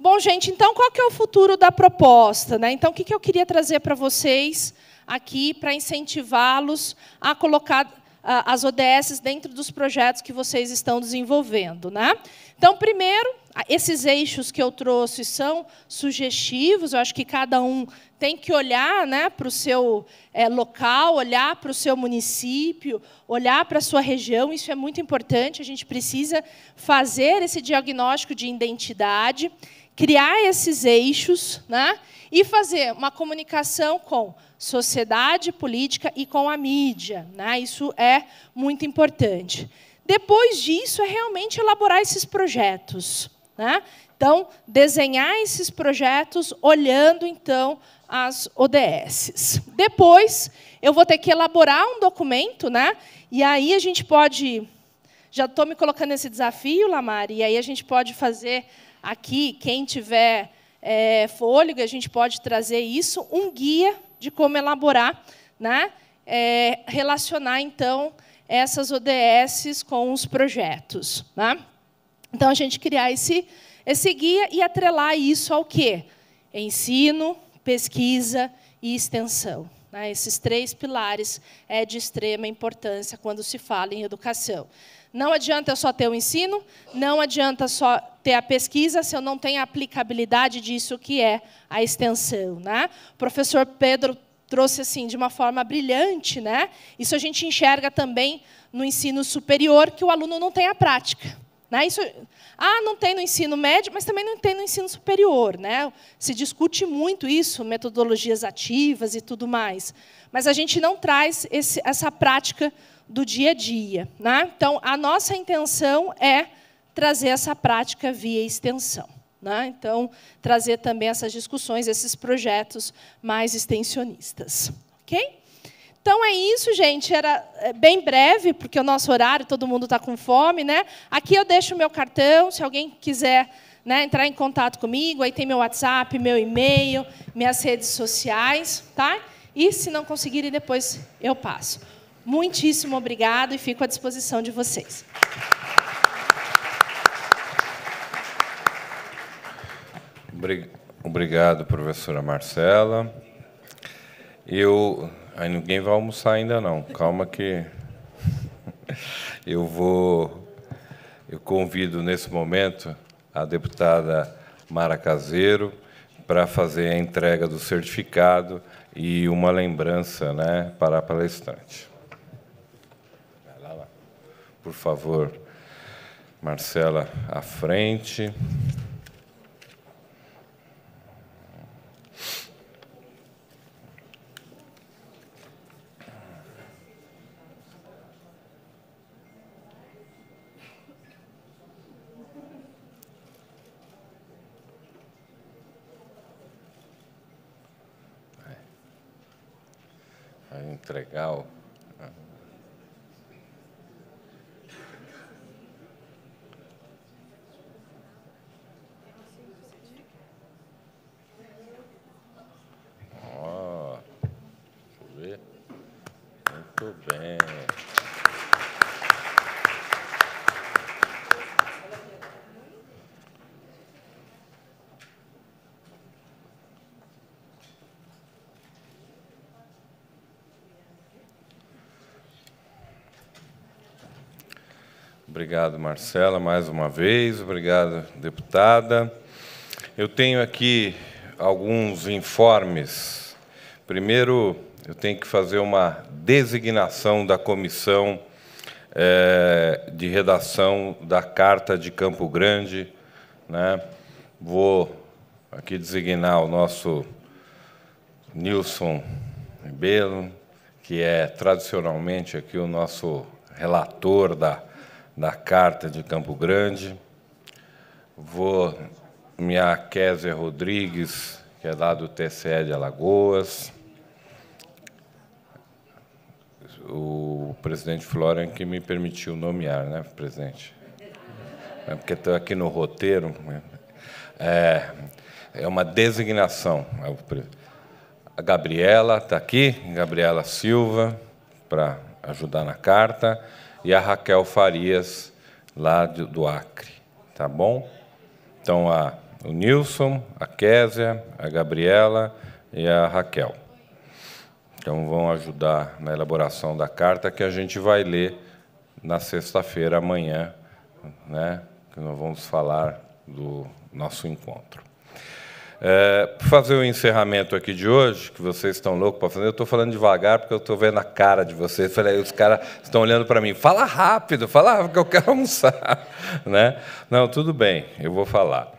Bom, gente, então qual que é o futuro da proposta? Né? Então, o que, que eu queria trazer para vocês aqui para incentivá-los a colocar uh, as ODS dentro dos projetos que vocês estão desenvolvendo. Né? Então, primeiro, esses eixos que eu trouxe são sugestivos, eu acho que cada um tem que olhar né, para o seu é, local, olhar para o seu município, olhar para a sua região, isso é muito importante, a gente precisa fazer esse diagnóstico de identidade criar esses eixos né, e fazer uma comunicação com sociedade política e com a mídia. Né? Isso é muito importante. Depois disso, é realmente elaborar esses projetos. Né? Então, desenhar esses projetos olhando, então, as ODSs. Depois, eu vou ter que elaborar um documento, né? e aí a gente pode... Já estou me colocando esse desafio, Lamar, e aí a gente pode fazer aqui, quem tiver é, fôlego, a gente pode trazer isso, um guia de como elaborar, né? É, relacionar, então, essas ODSs com os projetos. Né? Então, a gente criar esse, esse guia e atrelar isso ao quê? Ensino, pesquisa e extensão. Né? Esses três pilares é de extrema importância quando se fala em educação. Não adianta eu só ter o ensino, não adianta só ter a pesquisa se eu não tenho a aplicabilidade disso que é a extensão. Né? O professor Pedro trouxe assim de uma forma brilhante, né? Isso a gente enxerga também no ensino superior que o aluno não tem a prática. Né? Isso, ah, não tem no ensino médio, mas também não tem no ensino superior. Né? Se discute muito isso, metodologias ativas e tudo mais. Mas a gente não traz esse, essa prática do dia a dia. Né? Então, a nossa intenção é trazer essa prática via extensão. Né? Então, trazer também essas discussões, esses projetos mais extensionistas. Ok? Então é isso, gente. Era é, bem breve, porque o nosso horário, todo mundo está com fome, né? Aqui eu deixo o meu cartão, se alguém quiser né, entrar em contato comigo, aí tem meu WhatsApp, meu e-mail, minhas redes sociais, tá? E se não conseguirem, depois eu passo. Muitíssimo obrigado e fico à disposição de vocês. Obrigado, professora Marcela. Eu. Aí ninguém vai almoçar ainda não. Calma que eu vou. Eu convido nesse momento a deputada Mara Caseiro para fazer a entrega do certificado e uma lembrança, né, para a palestrante por favor, Marcela à frente. entregar o Muito bem. Obrigado, Marcela, mais uma vez. Obrigado, deputada. Eu tenho aqui alguns informes. Primeiro, eu tenho que fazer uma designação da comissão é, de redação da Carta de Campo Grande. Né? Vou aqui designar o nosso Nilson Ribeiro, que é tradicionalmente aqui o nosso relator da, da Carta de Campo Grande. Vou minha Kézia Rodrigues, que é lá do TCE de Alagoas o presidente Florian que me permitiu nomear, né, presidente? É porque estou aqui no roteiro. Né? É, é uma designação. É a Gabriela está aqui, Gabriela Silva, para ajudar na carta, e a Raquel Farias, lá do Acre. Tá bom? Então, a, o Nilson, a Késia, a Gabriela e a Raquel. Então, vão ajudar na elaboração da carta, que a gente vai ler na sexta-feira, amanhã, né? que nós vamos falar do nosso encontro. É, fazer o encerramento aqui de hoje, que vocês estão loucos para fazer, eu estou falando devagar porque eu estou vendo a cara de vocês. Falei, os caras estão olhando para mim, fala rápido, fala porque eu quero almoçar. Né? Não, tudo bem, eu vou falar.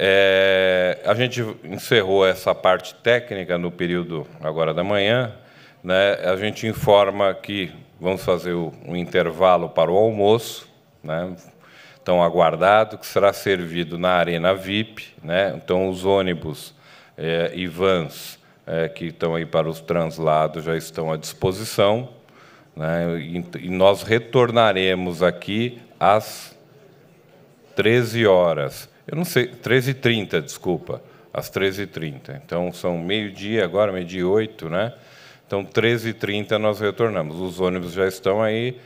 É, a gente encerrou essa parte técnica no período agora da manhã. Né? A gente informa que vamos fazer um intervalo para o almoço, né? tão aguardado, que será servido na Arena VIP. Né? Então, os ônibus é, e vans é, que estão aí para os translados já estão à disposição. Né? E, e nós retornaremos aqui às 13 horas eu não sei, 13h30, desculpa, às 13h30. Então, são meio-dia agora, meio-dia e oito, né? Então, 13h30 nós retornamos. Os ônibus já estão aí,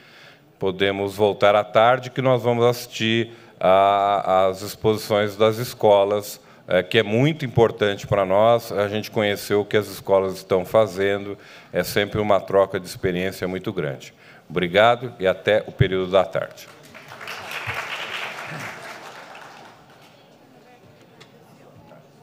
podemos voltar à tarde, que nós vamos assistir às exposições das escolas, é, que é muito importante para nós, a gente conhecer o que as escolas estão fazendo, é sempre uma troca de experiência muito grande. Obrigado e até o período da tarde.